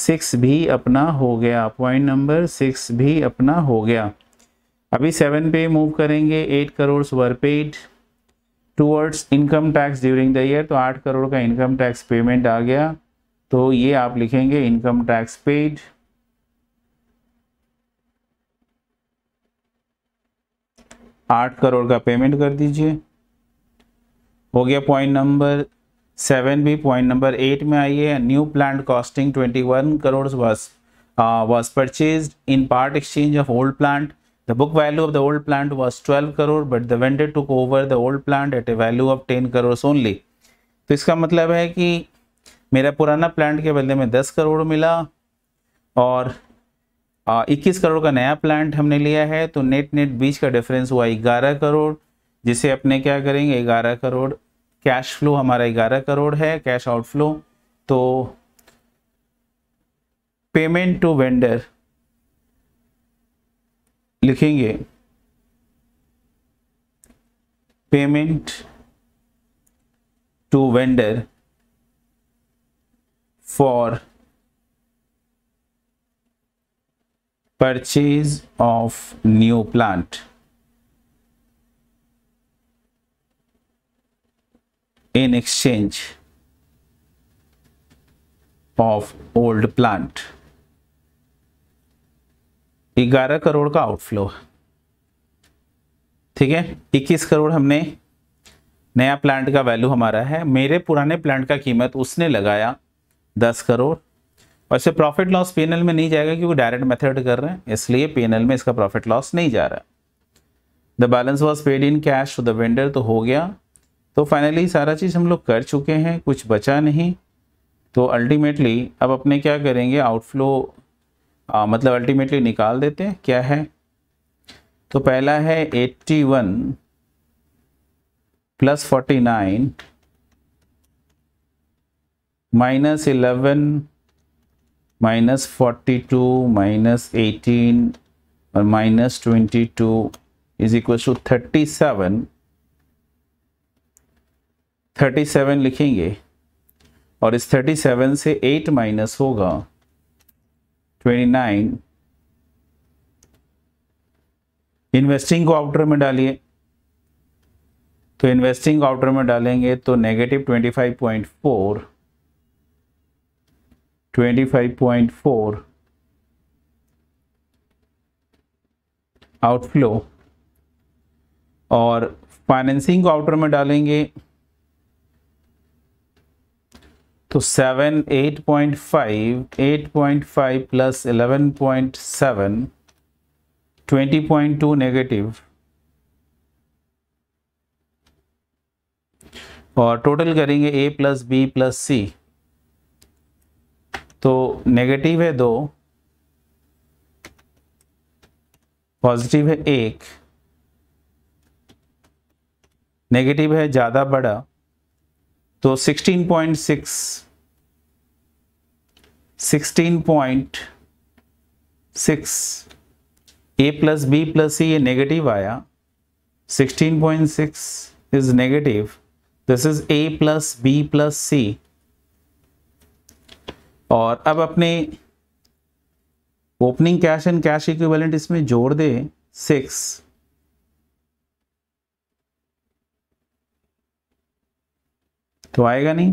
Speaker 1: सिक्स भी अपना हो गया पॉइंट नंबर सिक्स भी अपना हो गया अभी सेवन पे मूव करेंगे eight crore were paid towards income tax during the year तो आठ करोड़ का इनकम टैक्स पेमेंट आ गया तो ये आप लिखेंगे इनकम टैक्स पेड आठ करोड़ का पेमेंट कर दीजिए हो गया पॉइंट नंबर सेवन भी पॉइंट नंबर एट में आई है new plant costing twenty one crore was was purchase in part exchange of old plant the book value of the old plant was twelve crore but the vendor took over the old plant at a value of ten crore only तो इसका मतलब है कि मेरा पुराना plant के बदले में दस करोड़ मिला और uh, इक्कीस करोड़ का नया प्लांट हमने लिया है तो नेट नेट बीच का डिफरेंस हुआ ग्यारह करोड़ जिसे अपने क्या करेंगे ग्यारह करोड़ कैश फ्लो हमारा ग्यारह करोड़ है कैश आउटफ्लो तो पेमेंट टू वेंडर लिखेंगे payment to vendor for purchase of new plant in exchange of old plant 11 crore का आउटफ्लो ठीक है 21 करोड़ हमने नया प्लांट का वैल्यू हमारा है मेरे पुराने प्लांट का कीमत उसने लगाया 10 करोड़ वैसे प्रॉफिट लॉस पीएनएल में नहीं जाएगा क्योंकि डायरेक्ट मेथड कर रहे हैं इसलिए पीएनएल में इसका प्रॉफिट लॉस नहीं जा रहा the balance was paid in cash to the vendor तो हो गया तो फाइनली सारा चीज़ हम लोग कर चुके हैं कुछ बचा नहीं तो अल्टीमेटली अब अपने क्या करेंगे आउटफ्लो मतलब अल्टीमेटली निकाल देते हैं क्या है तो पहला है 81 plus 49 minus eleven minus forty two minus eighteen और minus twenty two is equal to thirty seven thirty seven लिखेंगे और इस थर्टी सेवन से एट माइनस होगा ट्वेंटी नाइन इन्वेस्टिंग को आउटर में डालिए तो इन्वेस्टिंग आउटर में डालेंगे तो negative twenty five point four twenty five point four outflow और फाइनेंसिंग को आउटर में डालेंगे तो seven eight point five eight point five plus eleven point seven twenty point two negative और टोटल करेंगे A plus B plus C तो negative है दो पॉजिटिव है एक नेगेटिव है ज़्यादा बड़ा तो 16.6 16.6 A plus B plus C ये नेगेटिव आया 16.6 is negative this is A plus B plus C और अब अपने opening cash and cash equivalent इसमें जोड़ दे सिक्स तो आएगा नहीं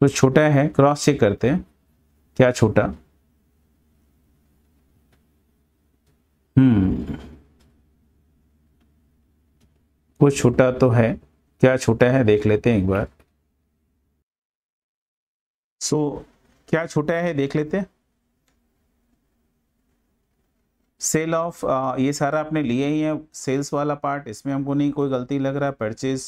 Speaker 1: कुछ तो छोटा है क्रॉस चेक करते हैं क्या छोटा हम्म कुछ छोटा तो है क्या छोटा है देख लेते हैं एक बार सो so, क्या छोटा है देख लेते हैं सेल ऑफ uh, ये सारा आपने लिए ही है सेल्स वाला पार्ट इसमें हमको नहीं कोई गलती लग रहा है परचेज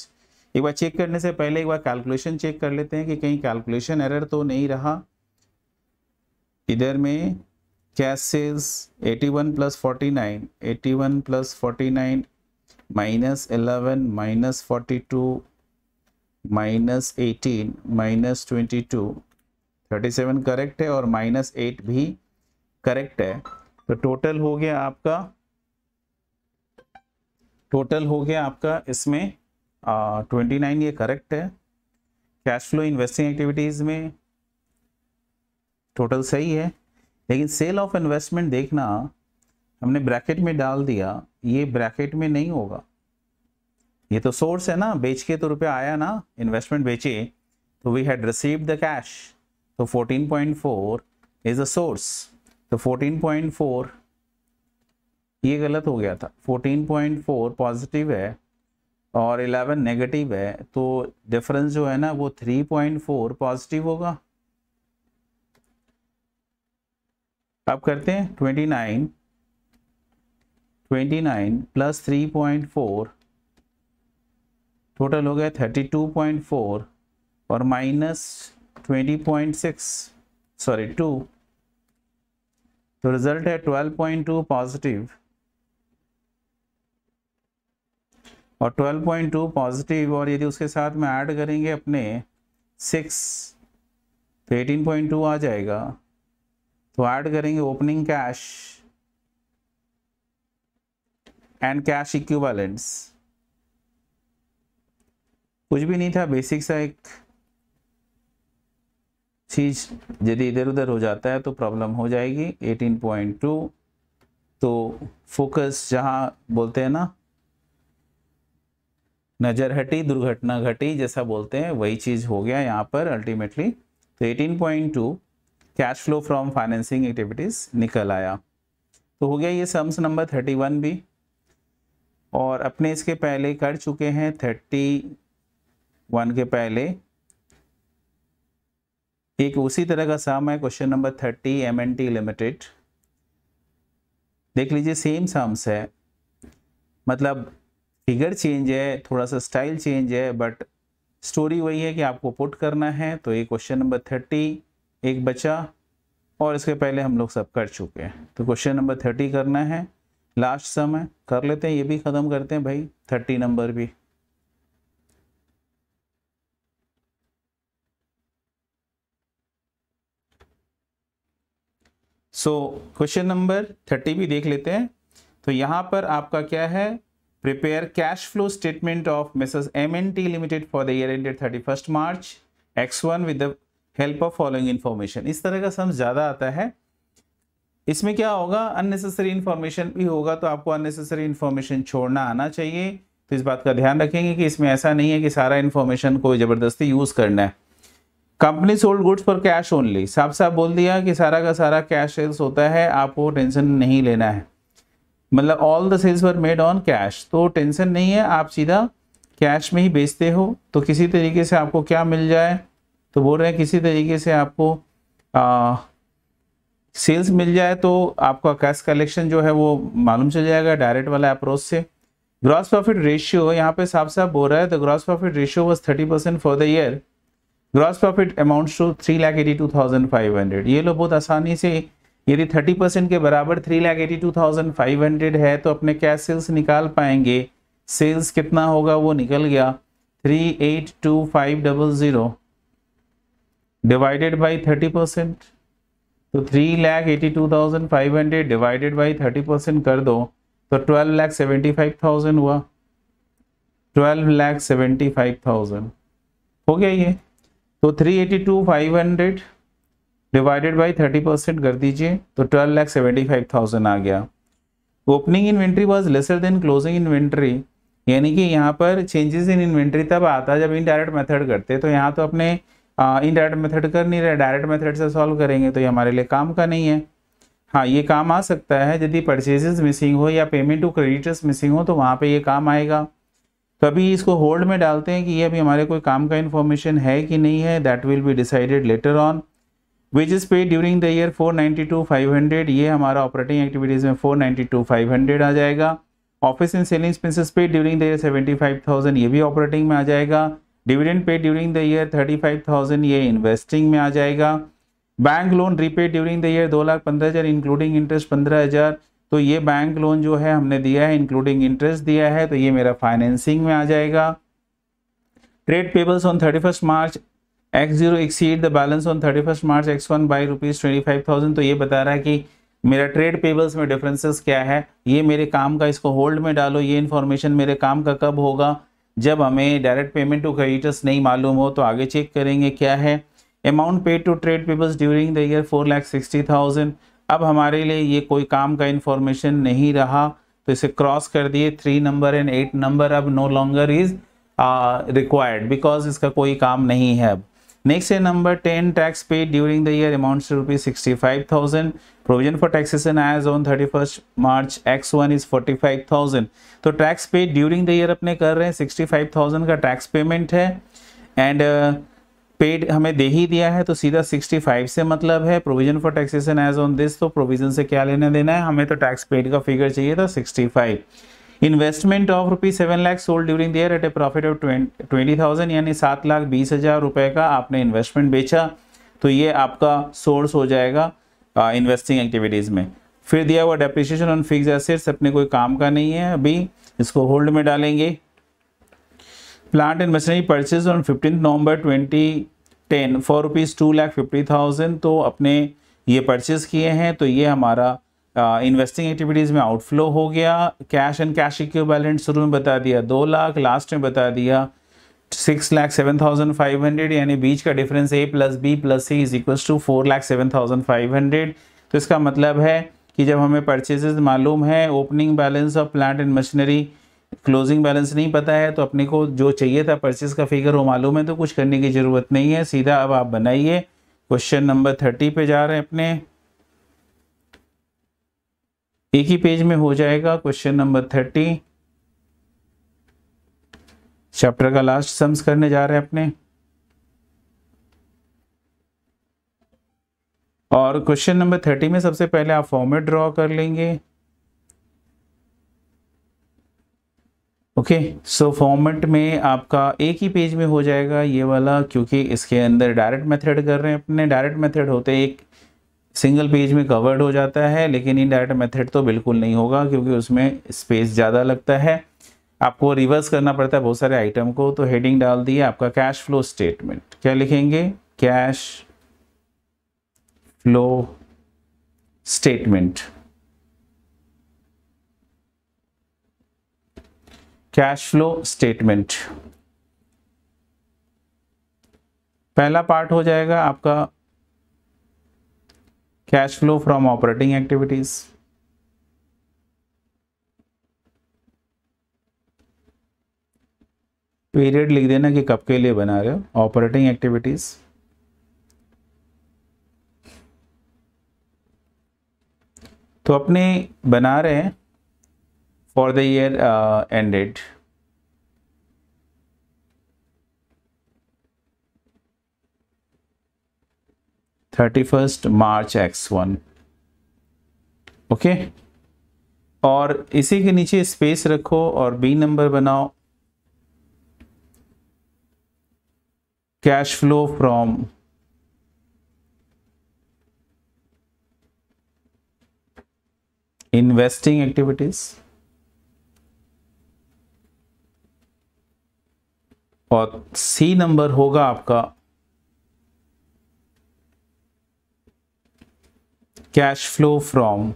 Speaker 1: एक बार चेक करने से पहले एक बार कैलकुलेशन चेक कर लेते हैं कि कहीं कैलकुलेशन एरर तो नहीं रहा इधर में cash sales 81 plus 49 81 plus 49 minus 11 minus 42 minus 18 minus 22 37 correct है और माइनस एट भी करेक्ट है तो टोटल हो गया आपका टोटल हो गया आपका इसमें ट्वेंटी नाइन ये करेक्ट है कैश फ्लो इन्वेस्टिंग एक्टिविटीज़ में टोटल सही है लेकिन सेल ऑफ इन्वेस्टमेंट देखना हमने ब्रैकेट में डाल दिया ये ब्रैकेट में नहीं होगा ये तो सोर्स है ना बेच के तो रुपया आया ना इन्वेस्टमेंट बेचे तो we had receive the cash तो 14.4 इज अ सोर्स तो 14.4 ये गलत हो गया था 14.4 पॉजिटिव है और 11 नेगेटिव है तो डिफरेंस जो है ना वो 3.4 पॉजिटिव होगा अब करते हैं 29 29 प्लस 3.4 टोटल हो गया 32.4 और माइनस 20.6 सॉरी तो रिजल्ट है 12.2 पॉजिटिव और 12.2 पॉजिटिव और यदि उसके साथ में ऐड करेंगे अपने सिक्स तो 18.2 आ जाएगा तो ऐड करेंगे opening cash and cash equivalents कुछ भी नहीं था बेसिक सा एक चीज़ यदि इधर उधर हो जाता है तो प्रॉब्लम हो जाएगी 18.2 तो फोकस जहाँ बोलते हैं ना नज़र हटी दुर्घटना घटी जैसा बोलते हैं वही चीज़ हो गया यहाँ पर अल्टीमेटली तो 18.2 cash flow from financing activities निकल आया तो हो गया ये सम्स नंबर 31 भी और अपने इसके पहले कर चुके हैं 31 के पहले एक उसी तरह का साम है question number thirty M N T limited देख लीजिए सेम साम्स है मतलब फिगर चेंज है थोड़ा सा स्टाइल चेंज है बट स्टोरी वही है कि आपको पुट करना है तो ये क्वेश्चन नंबर थर्टी एक बचा और इसके पहले हम लोग सब कर चुके हैं तो क्वेश्चन नंबर थर्टी करना है लास्ट समय कर लेते हैं ये भी ख़त्म करते हैं भाई थर्टी नंबर भी सो क्वेश्चन नंबर थर्टी भी देख लेते हैं तो यहाँ पर आपका क्या है prepare cash flow statement of Messrs M N T limited for the year ended thirty first March X one with the help of following information इस तरह का सम ज़्यादा आता है इसमें क्या होगा अननेसेसरी इन्फॉर्मेशन भी होगा तो आपको अननेसेसरी इन्फॉर्मेशन छोड़ना आना चाहिए तो इस बात का ध्यान रखेंगे कि इसमें ऐसा नहीं है कि सारा इन्फॉर्मेशन को ज़बरदस्ती यूज़ करना है कंपनी सोल्ड गुड्स पर कैश ओनली साफ साफ बोल दिया कि सारा का सारा कैश सेल्स होता है आपको टेंशन नहीं लेना है मतलब all the sales were made on cash तो टेंशन नहीं है आप सीधा कैश में ही बेचते हो तो किसी तरीके से आपको क्या मिल जाए तो बोल रहे हैं किसी तरीके से आपको आ, सेल्स मिल जाए तो आपका कैश कलेक्शन जो है वो मालूम चल जाएगा डायरेक्ट वाला अप्रोच से ग्रॉस प्रॉफिट रेशियो यहाँ पे साफ साफ बोल रहा है तो gross profit ratio was thirty percent for the year gross profit amounts to three lakh eighty two thousand five hundred ये लोग बहुत आसानी से यदि थर्टी परसेंट के बराबर three lakh eighty two thousand five hundred है तो अपने क्या सेल्स निकाल पाएंगे सेल्स कितना होगा वो निकल गया three eight two five double zero divided by thirty percent तो three lakh eighty two thousand five hundred divided by thirty percent कर दो तो twelve lakh seventy five thousand हुआ twelve lakh seventy five thousand हो गया ये तो 382 500 डिवाइडेड बाई 30 परसेंट कर दीजिए तो twelve lakh seventy five thousand आ गया opening inventory was lesser than closing inventory यानी कि यहाँ पर चेंजेस इन इन्वेंट्री तब आता जब इनडायरेक्ट मेथड करते तो यहाँ तो अपने इनडायरेक्ट मेथड कर नहीं रहे डायरेक्ट मेथड से सॉल्व करेंगे तो ये हमारे लिए काम का नहीं है हाँ ये काम आ सकता है यदि परचेजेस मिसिंग हो या पेमेंट टू क्रेडिटर्स मिसिंग हो तो वहाँ पे ये काम आएगा तो अभी इसको होल्ड में डालते हैं कि ये अभी हमारे कोई काम का इन्फॉर्मेशन है कि नहीं है that will be decided later on which is paid during the year 492 500 ये हमारा ऑपरेटिंग एक्टिविटीज़ में 492 500 आ जाएगा office and selling expenses paid during the year 75,000 ये भी ऑपरेटिंग में आ जाएगा dividend pay during the year 35,000 ये इन्वेस्टिंग में आ जाएगा bank loan repaid during the year दो लाख पंद्रह हज़ार इंक्लूडिंग इंटरेस्ट पंद्रह हज़ार तो ये बैंक लोन जो है हमने दिया है इंक्लूडिंग इंटरेस्ट दिया है तो ये मेरा फाइनेंसिंग में आ जाएगा trade payables on thirty first March X zero exceed the balance on thirty first March X one by rupees twenty five thousand तो ये बता रहा है कि मेरा ट्रेड पेबल्स में डिफरेंसेस क्या है ये मेरे काम का इसको होल्ड में डालो ये इन्फॉर्मेशन मेरे काम का कब होगा जब हमें डायरेक्ट पेमेंट टू क्रेडिटर्स नहीं मालूम हो तो आगे चेक करेंगे क्या है amount paid to trade payables during the year four lakh sixty thousand अब हमारे लिए ये कोई काम का इन्फॉर्मेशन नहीं रहा तो इसे क्रॉस कर दिए three number and eight number अब no longer is required because इसका कोई काम नहीं है अब नेक्स्ट है number ten tax paid during the year amount rupees sixty five thousand provision for taxation as on thirty first March X one is forty five thousand तो tax paid during the year अपने कर रहे हैं sixty five thousand का tax payment है and uh, paid हमें दे ही दिया है तो सीधा 65 से मतलब है provision for taxation as on this तो प्रोविजन से क्या लेना देना है हमें तो टैक्स पेड का फिगर चाहिए था 65 investment of rupees seven lakhs sold during the year at a profit of twenty thousand यानी सात लाख बीस हजार रुपए का आपने इन्वेस्टमेंट बेचा तो ये आपका सोर्स हो जाएगा इन्वेस्टिंग एक्टिविटीज में फिर दिया हुआ डेप्रिशिएशन ऑन फिक्स एसेट्स अपने कोई काम का नहीं है अभी इसको होल्ड में डालेंगे plant and purchase on on 15 November 2010 four rupees two lakh fifty thousand तो अपने ये परचेज़ किए हैं तो ये हमारा इन्वेस्टिंग uh, एक्टिविटीज़ में आउटफ्लो हो गया कैश एंड कैश बैलेंस शुरू में बता दिया दो लाख लास्ट में बता दिया six lakh seven thousand five hundred यानी बीच का difference A plus B plus C is equals to four lakh seven thousand five hundred तो इसका मतलब है कि जब हमें परचेजेज मालूम है opening balance of plant and machinery closing balance नहीं पता है तो अपने को जो चाहिए था परचेज का फिगर वो मालूम है तो कुछ करने की ज़रूरत नहीं है सीधा अब आप बनाइए क्वेश्चन नंबर थर्टी पे जा रहे हैं अपने एक ही पेज में हो जाएगा क्वेश्चन नंबर थर्टी चैप्टर का लास्ट सम्स करने जा रहे हैं अपने और क्वेश्चन नंबर थर्टी में सबसे पहले आप फॉर्मेट ड्रॉ कर लेंगे ओके सो फॉर्मेट में आपका एक ही पेज में हो जाएगा ये वाला क्योंकि इसके अंदर डायरेक्ट मेथड कर रहे हैं अपने डायरेक्ट मेथड होते एक सिंगल पेज में कवर्ड हो जाता है लेकिन इन डायरेक्ट मेथड तो बिल्कुल नहीं होगा क्योंकि उसमें स्पेस ज़्यादा लगता है आपको रिवर्स करना पड़ता है बहुत सारे आइटम को तो हेडिंग डाल दिए आपका कैश फ्लो स्टेटमेंट क्या लिखेंगे cash flow statement cash flow statement पहला पार्ट हो जाएगा आपका cash flow from operating activities period लिख देना कि कब के लिए बना रहे हो ऑपरेटिंग एक्टिविटीज तो अपने बना रहे हैं for the year uh, ended thirty first March X one okay और इसी के नीचे स्पेस रखो और बी नंबर बनाओ cash flow from investing activities और सी नंबर होगा आपका cash flow from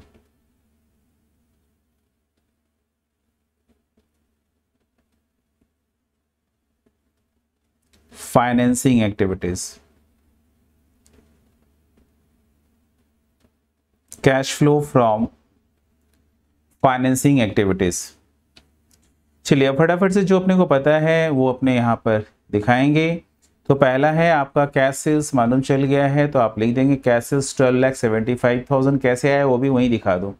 Speaker 1: financing activities cash flow from financing activities चलिए अब फटाफट से जो अपने को पता है वो अपने यहाँ पर दिखाएंगे तो पहला है आपका कैश सेल्स मालूम चल गया है तो आप लिख देंगे cash sales twelve lakh seventy five thousand कैसे आया वो भी वहीं दिखा दो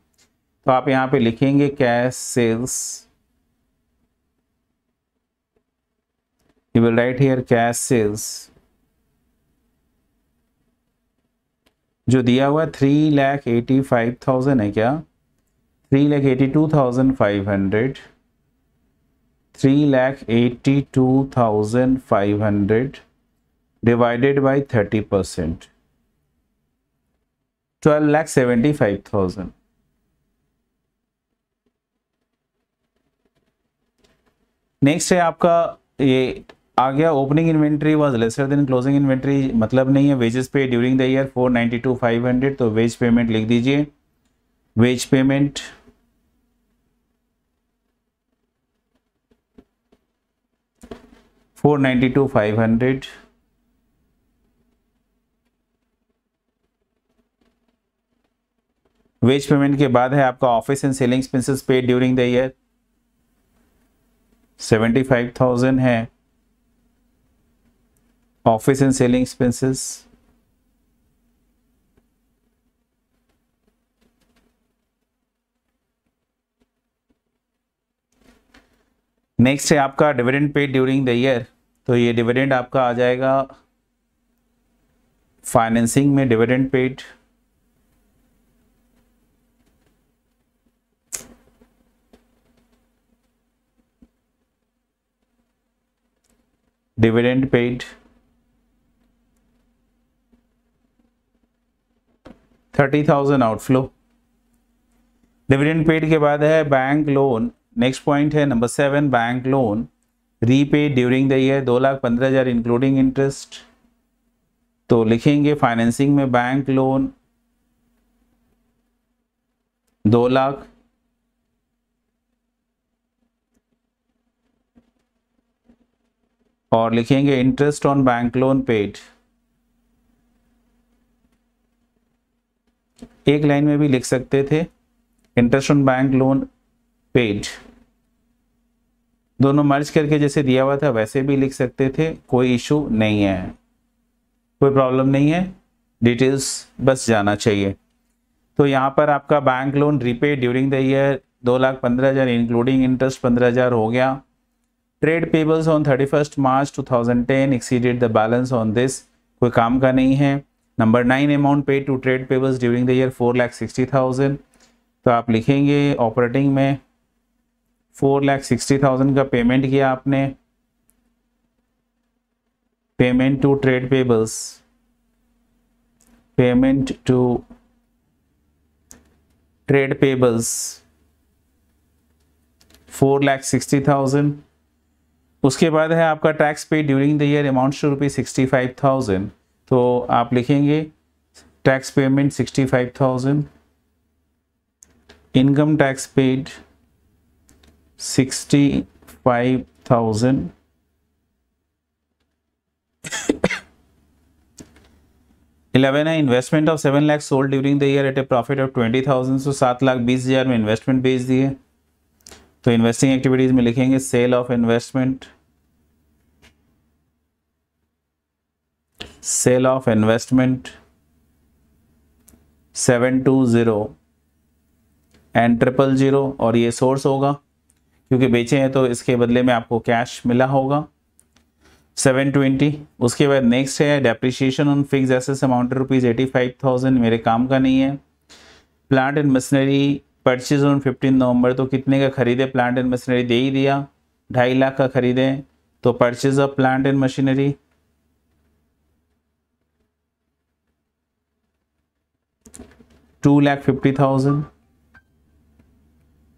Speaker 1: तो आप यहाँ पे लिखेंगे cash sales you will write here cash sales जो दिया हुआ three lakh eighty five thousand है क्या three lakh eighty two thousand five hundred three lakh eighty two thousand five hundred divided by thirty percent twelve lakh seventy five thousand next है आपका ये आ गया opening inventory was lesser than closing inventory मतलब नहीं है wages paid during the year four ninety two five hundred तो wage payment लिख दीजिए wage payment four ninety two five hundred wage payment के बाद है आपका office and selling expenses paid during the year seventy five thousand है office and selling expenses next है आपका dividend paid during the year तो ये डिविडेंड आपका आ जाएगा फाइनेंसिंग में dividend paid dividend paid thirty thousand outflow dividend paid के बाद है बैंक लोन नेक्स्ट पॉइंट है number seven bank loan repaid during the year दो लाख पंद्रह हज़ार इंक्लूडिंग इंटरेस्ट तो लिखेंगे फाइनेंसिंग में बैंक लोन दो लाख और लिखेंगे interest on bank loan paid एक लाइन में भी लिख सकते थे interest on bank loan paid दोनों मर्ज करके जैसे दिया हुआ था वैसे भी लिख सकते थे कोई इशू नहीं है कोई प्रॉब्लम नहीं है डिटेल्स बस जाना चाहिए तो यहाँ पर आपका bank loan repay during the year दो लाख पंद्रह हज़ार इंक्लूडिंग इंटरेस्ट पंद्रह हज़ार हो गया trade payables on thirty first March two thousand ten exceeded the balance on this कोई काम का नहीं है number nine amount paid to trade payables during the year four lakh sixty thousand तो आप लिखेंगे ऑपरेटिंग में फोर लैख सिक्सटी थाउजेंड का पेमेंट किया आपने payment to trade payables payment to trade payables four lakh sixty thousand उसके बाद है आपका tax paid during the year amount to rupees sixty five thousand तो आप लिखेंगे tax payment sixty five thousand income tax paid five thousand eleven है investment of seven lakh sold during the year at a profit of twenty thousand so सात लाख बीस हजार में investment बेच दी है तो इन्वेस्टिंग एक्टिविटीज में लिखेंगे sale of investment sale of investment seven two zero and triple zero और ये सोर्स होगा क्योंकि बेचे हैं तो इसके बदले में आपको कैश मिला होगा 720 उसके बाद नेक्स्ट है डेप्रिशिएशन ऑन फिक्स एसेस amount rupees eighty five thousand मेरे काम का नहीं है plant and machinery purchase on fifteen November तो कितने का खरीदे प्लांट एंड मशीनरी दे ही दिया ढाई लाख का खरीदे तो purchase of plant and machinery two lakh fifty thousand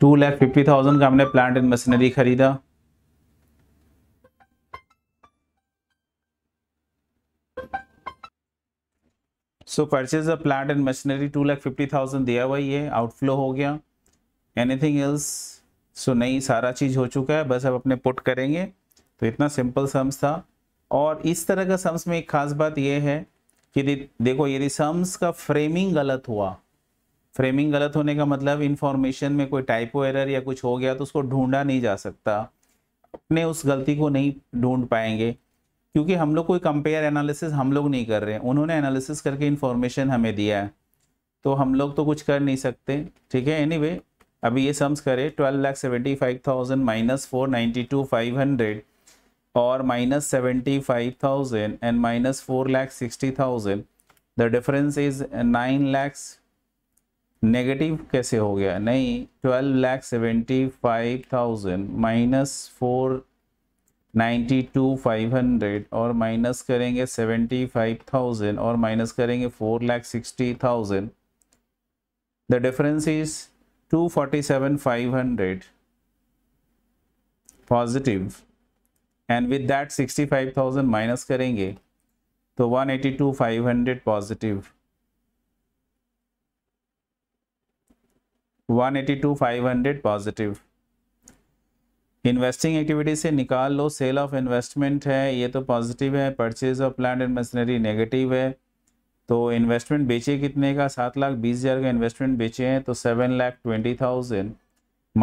Speaker 1: two lakh fifty thousand का हमने प्लांट एंड मशीनरी खरीदा so purchase the plant and machinery two lakh fifty thousand दिया हुआ ये आउटफ्लो हो गया एनीथिंग एल्स सो नहीं सारा चीज़ हो चुका है बस अब अपने पुट करेंगे तो इतना सिंपल सम्स था और इस तरह का सम्स में एक खास बात यह है कि देखो यदि सम्स का फ्रेमिंग गलत हुआ फ्रेमिंग गलत होने का मतलब इन्फॉर्मेशन में कोई टाइपो एरर या कुछ हो गया तो उसको ढूंढा नहीं जा सकता अपने उस गलती को नहीं ढूंढ पाएंगे क्योंकि हम लोग कोई कंपेयर एनालिसिस हम लोग नहीं कर रहे हैं उन्होंने एनालिसिस करके इन्फॉर्मेशन हमें दिया है तो हम लोग तो कुछ कर नहीं सकते ठीक है एनी अभी ये सम्स करें twelve lakh seventy five thousand minus four ninety two five hundred और minus seventy five thousand and minus four lakh sixty thousand the difference is nine lakhs negative कैसे हो गया नहीं twelve lakh seventy five thousand minus four ninety two five hundred और minus करेंगे seventy five thousand और minus करेंगे four lakh sixty thousand the difference is two forty seven five hundred positive and with that sixty five thousand minus करेंगे तो one eighty two five hundred positive 182500 positive investing activity से निकाल लो cell of investment है ये तो positive है purchase of plant and machinery negative है तो इन्वेस्टमेंट बेचे कितने का सात लाख बीस हज़ार का इन्वेस्टमेंट बेचे हैं तो seven lakh twenty thousand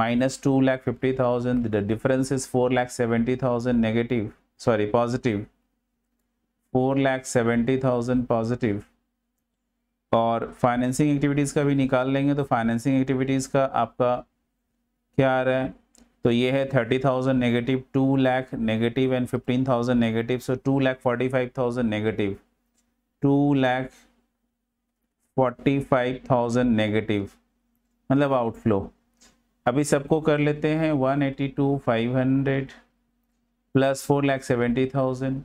Speaker 1: minus two lakh fifty thousand the difference is four lakh seventy thousand negative sorry positive four lakh seventy thousand positive और फाइनेंसिंग एक्टिविटीज़ का भी निकाल लेंगे तो फाइनेंसिंग एक्टिविटीज़ का आपका क्या आ रहा है तो ये है thirty thousand negative two lakh negative and fifteen thousand negative so two lakh forty five thousand negative two lakh forty five thousand negative मतलब आउटफ्लो अभी सबको कर लेते हैं one eighty two five hundred plus four lakh seventy thousand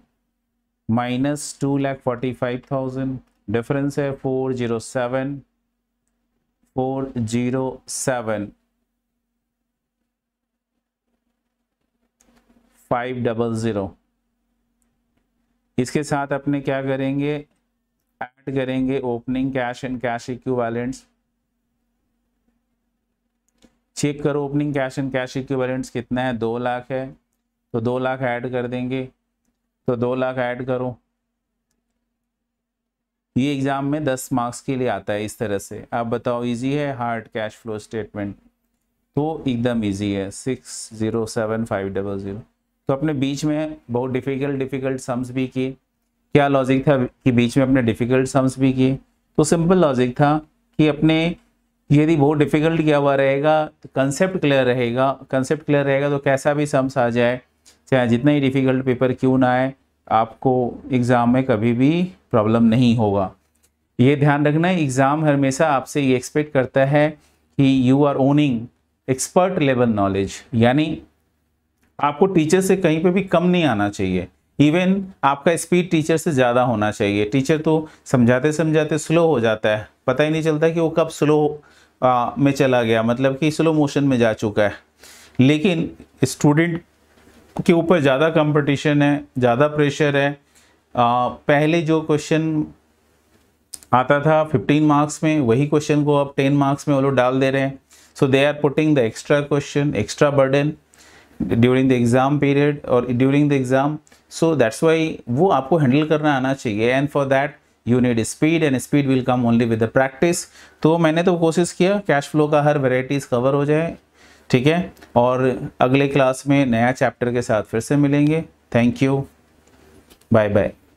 Speaker 1: minus two lakh forty five thousand difference है four zero seven four zero seven five double zero इसके साथ अपने क्या करेंगे ऐड करेंगे opening cash and cash equivalents check करो opening cash and cash equivalents कितना है दो लाख है तो दो लाख ऐड कर देंगे तो दो लाख ऐड करो ये एग्ज़ाम में दस मार्क्स के लिए आता है इस तरह से आप बताओ इजी है हार्ड कैश फ्लो स्टेटमेंट तो एकदम इजी है six zero seven five double zero तो अपने बीच में बहुत डिफ़िकल्ट डिफ़िकल्ट सम्स भी किए क्या लॉजिक था कि बीच में अपने डिफ़िकल्ट सम्स भी किए तो सिंपल लॉजिक था कि अपने यदि बहुत डिफ़िकल्ट किया हुआ रहेगा तो कंसेप्ट क्लियर रहेगा कंसेप्ट क्लियर रहेगा तो कैसा भी सम्स आ जाए चाहे जितना ही डिफ़िकल्ट पेपर क्यों ना आए आपको एग्ज़ाम में कभी भी प्रॉब्लम नहीं होगा ये ध्यान रखना है एग्ज़ाम हमेशा आपसे ये एक्सपेक्ट करता है कि you are owning expert level knowledge यानी आपको टीचर से कहीं पे भी कम नहीं आना चाहिए इवन आपका स्पीड टीचर से ज़्यादा होना चाहिए टीचर तो समझाते समझाते स्लो हो जाता है पता ही नहीं चलता कि वो कब स्लो आ, में चला गया मतलब कि स्लो मोशन में जा चुका है लेकिन स्टूडेंट के ऊपर ज़्यादा कंपटीशन है ज़्यादा प्रेशर है आ, पहले जो क्वेश्चन आता था 15 मार्क्स में वही क्वेश्चन को अब 10 मार्क्स में वो लोग डाल दे रहे हैं so they are putting the extra question extra burden during the exam period और during the exam so that's why वो आपको हैंडल करना आना चाहिए and for that you need speed and speed will come only with the practice तो मैंने तो कोशिश किया कैश फ्लो का हर वेराइटीज़ कवर हो जाए ठीक है और अगले क्लास में नया चैप्टर के साथ फिर से मिलेंगे थैंक यू बाय बाय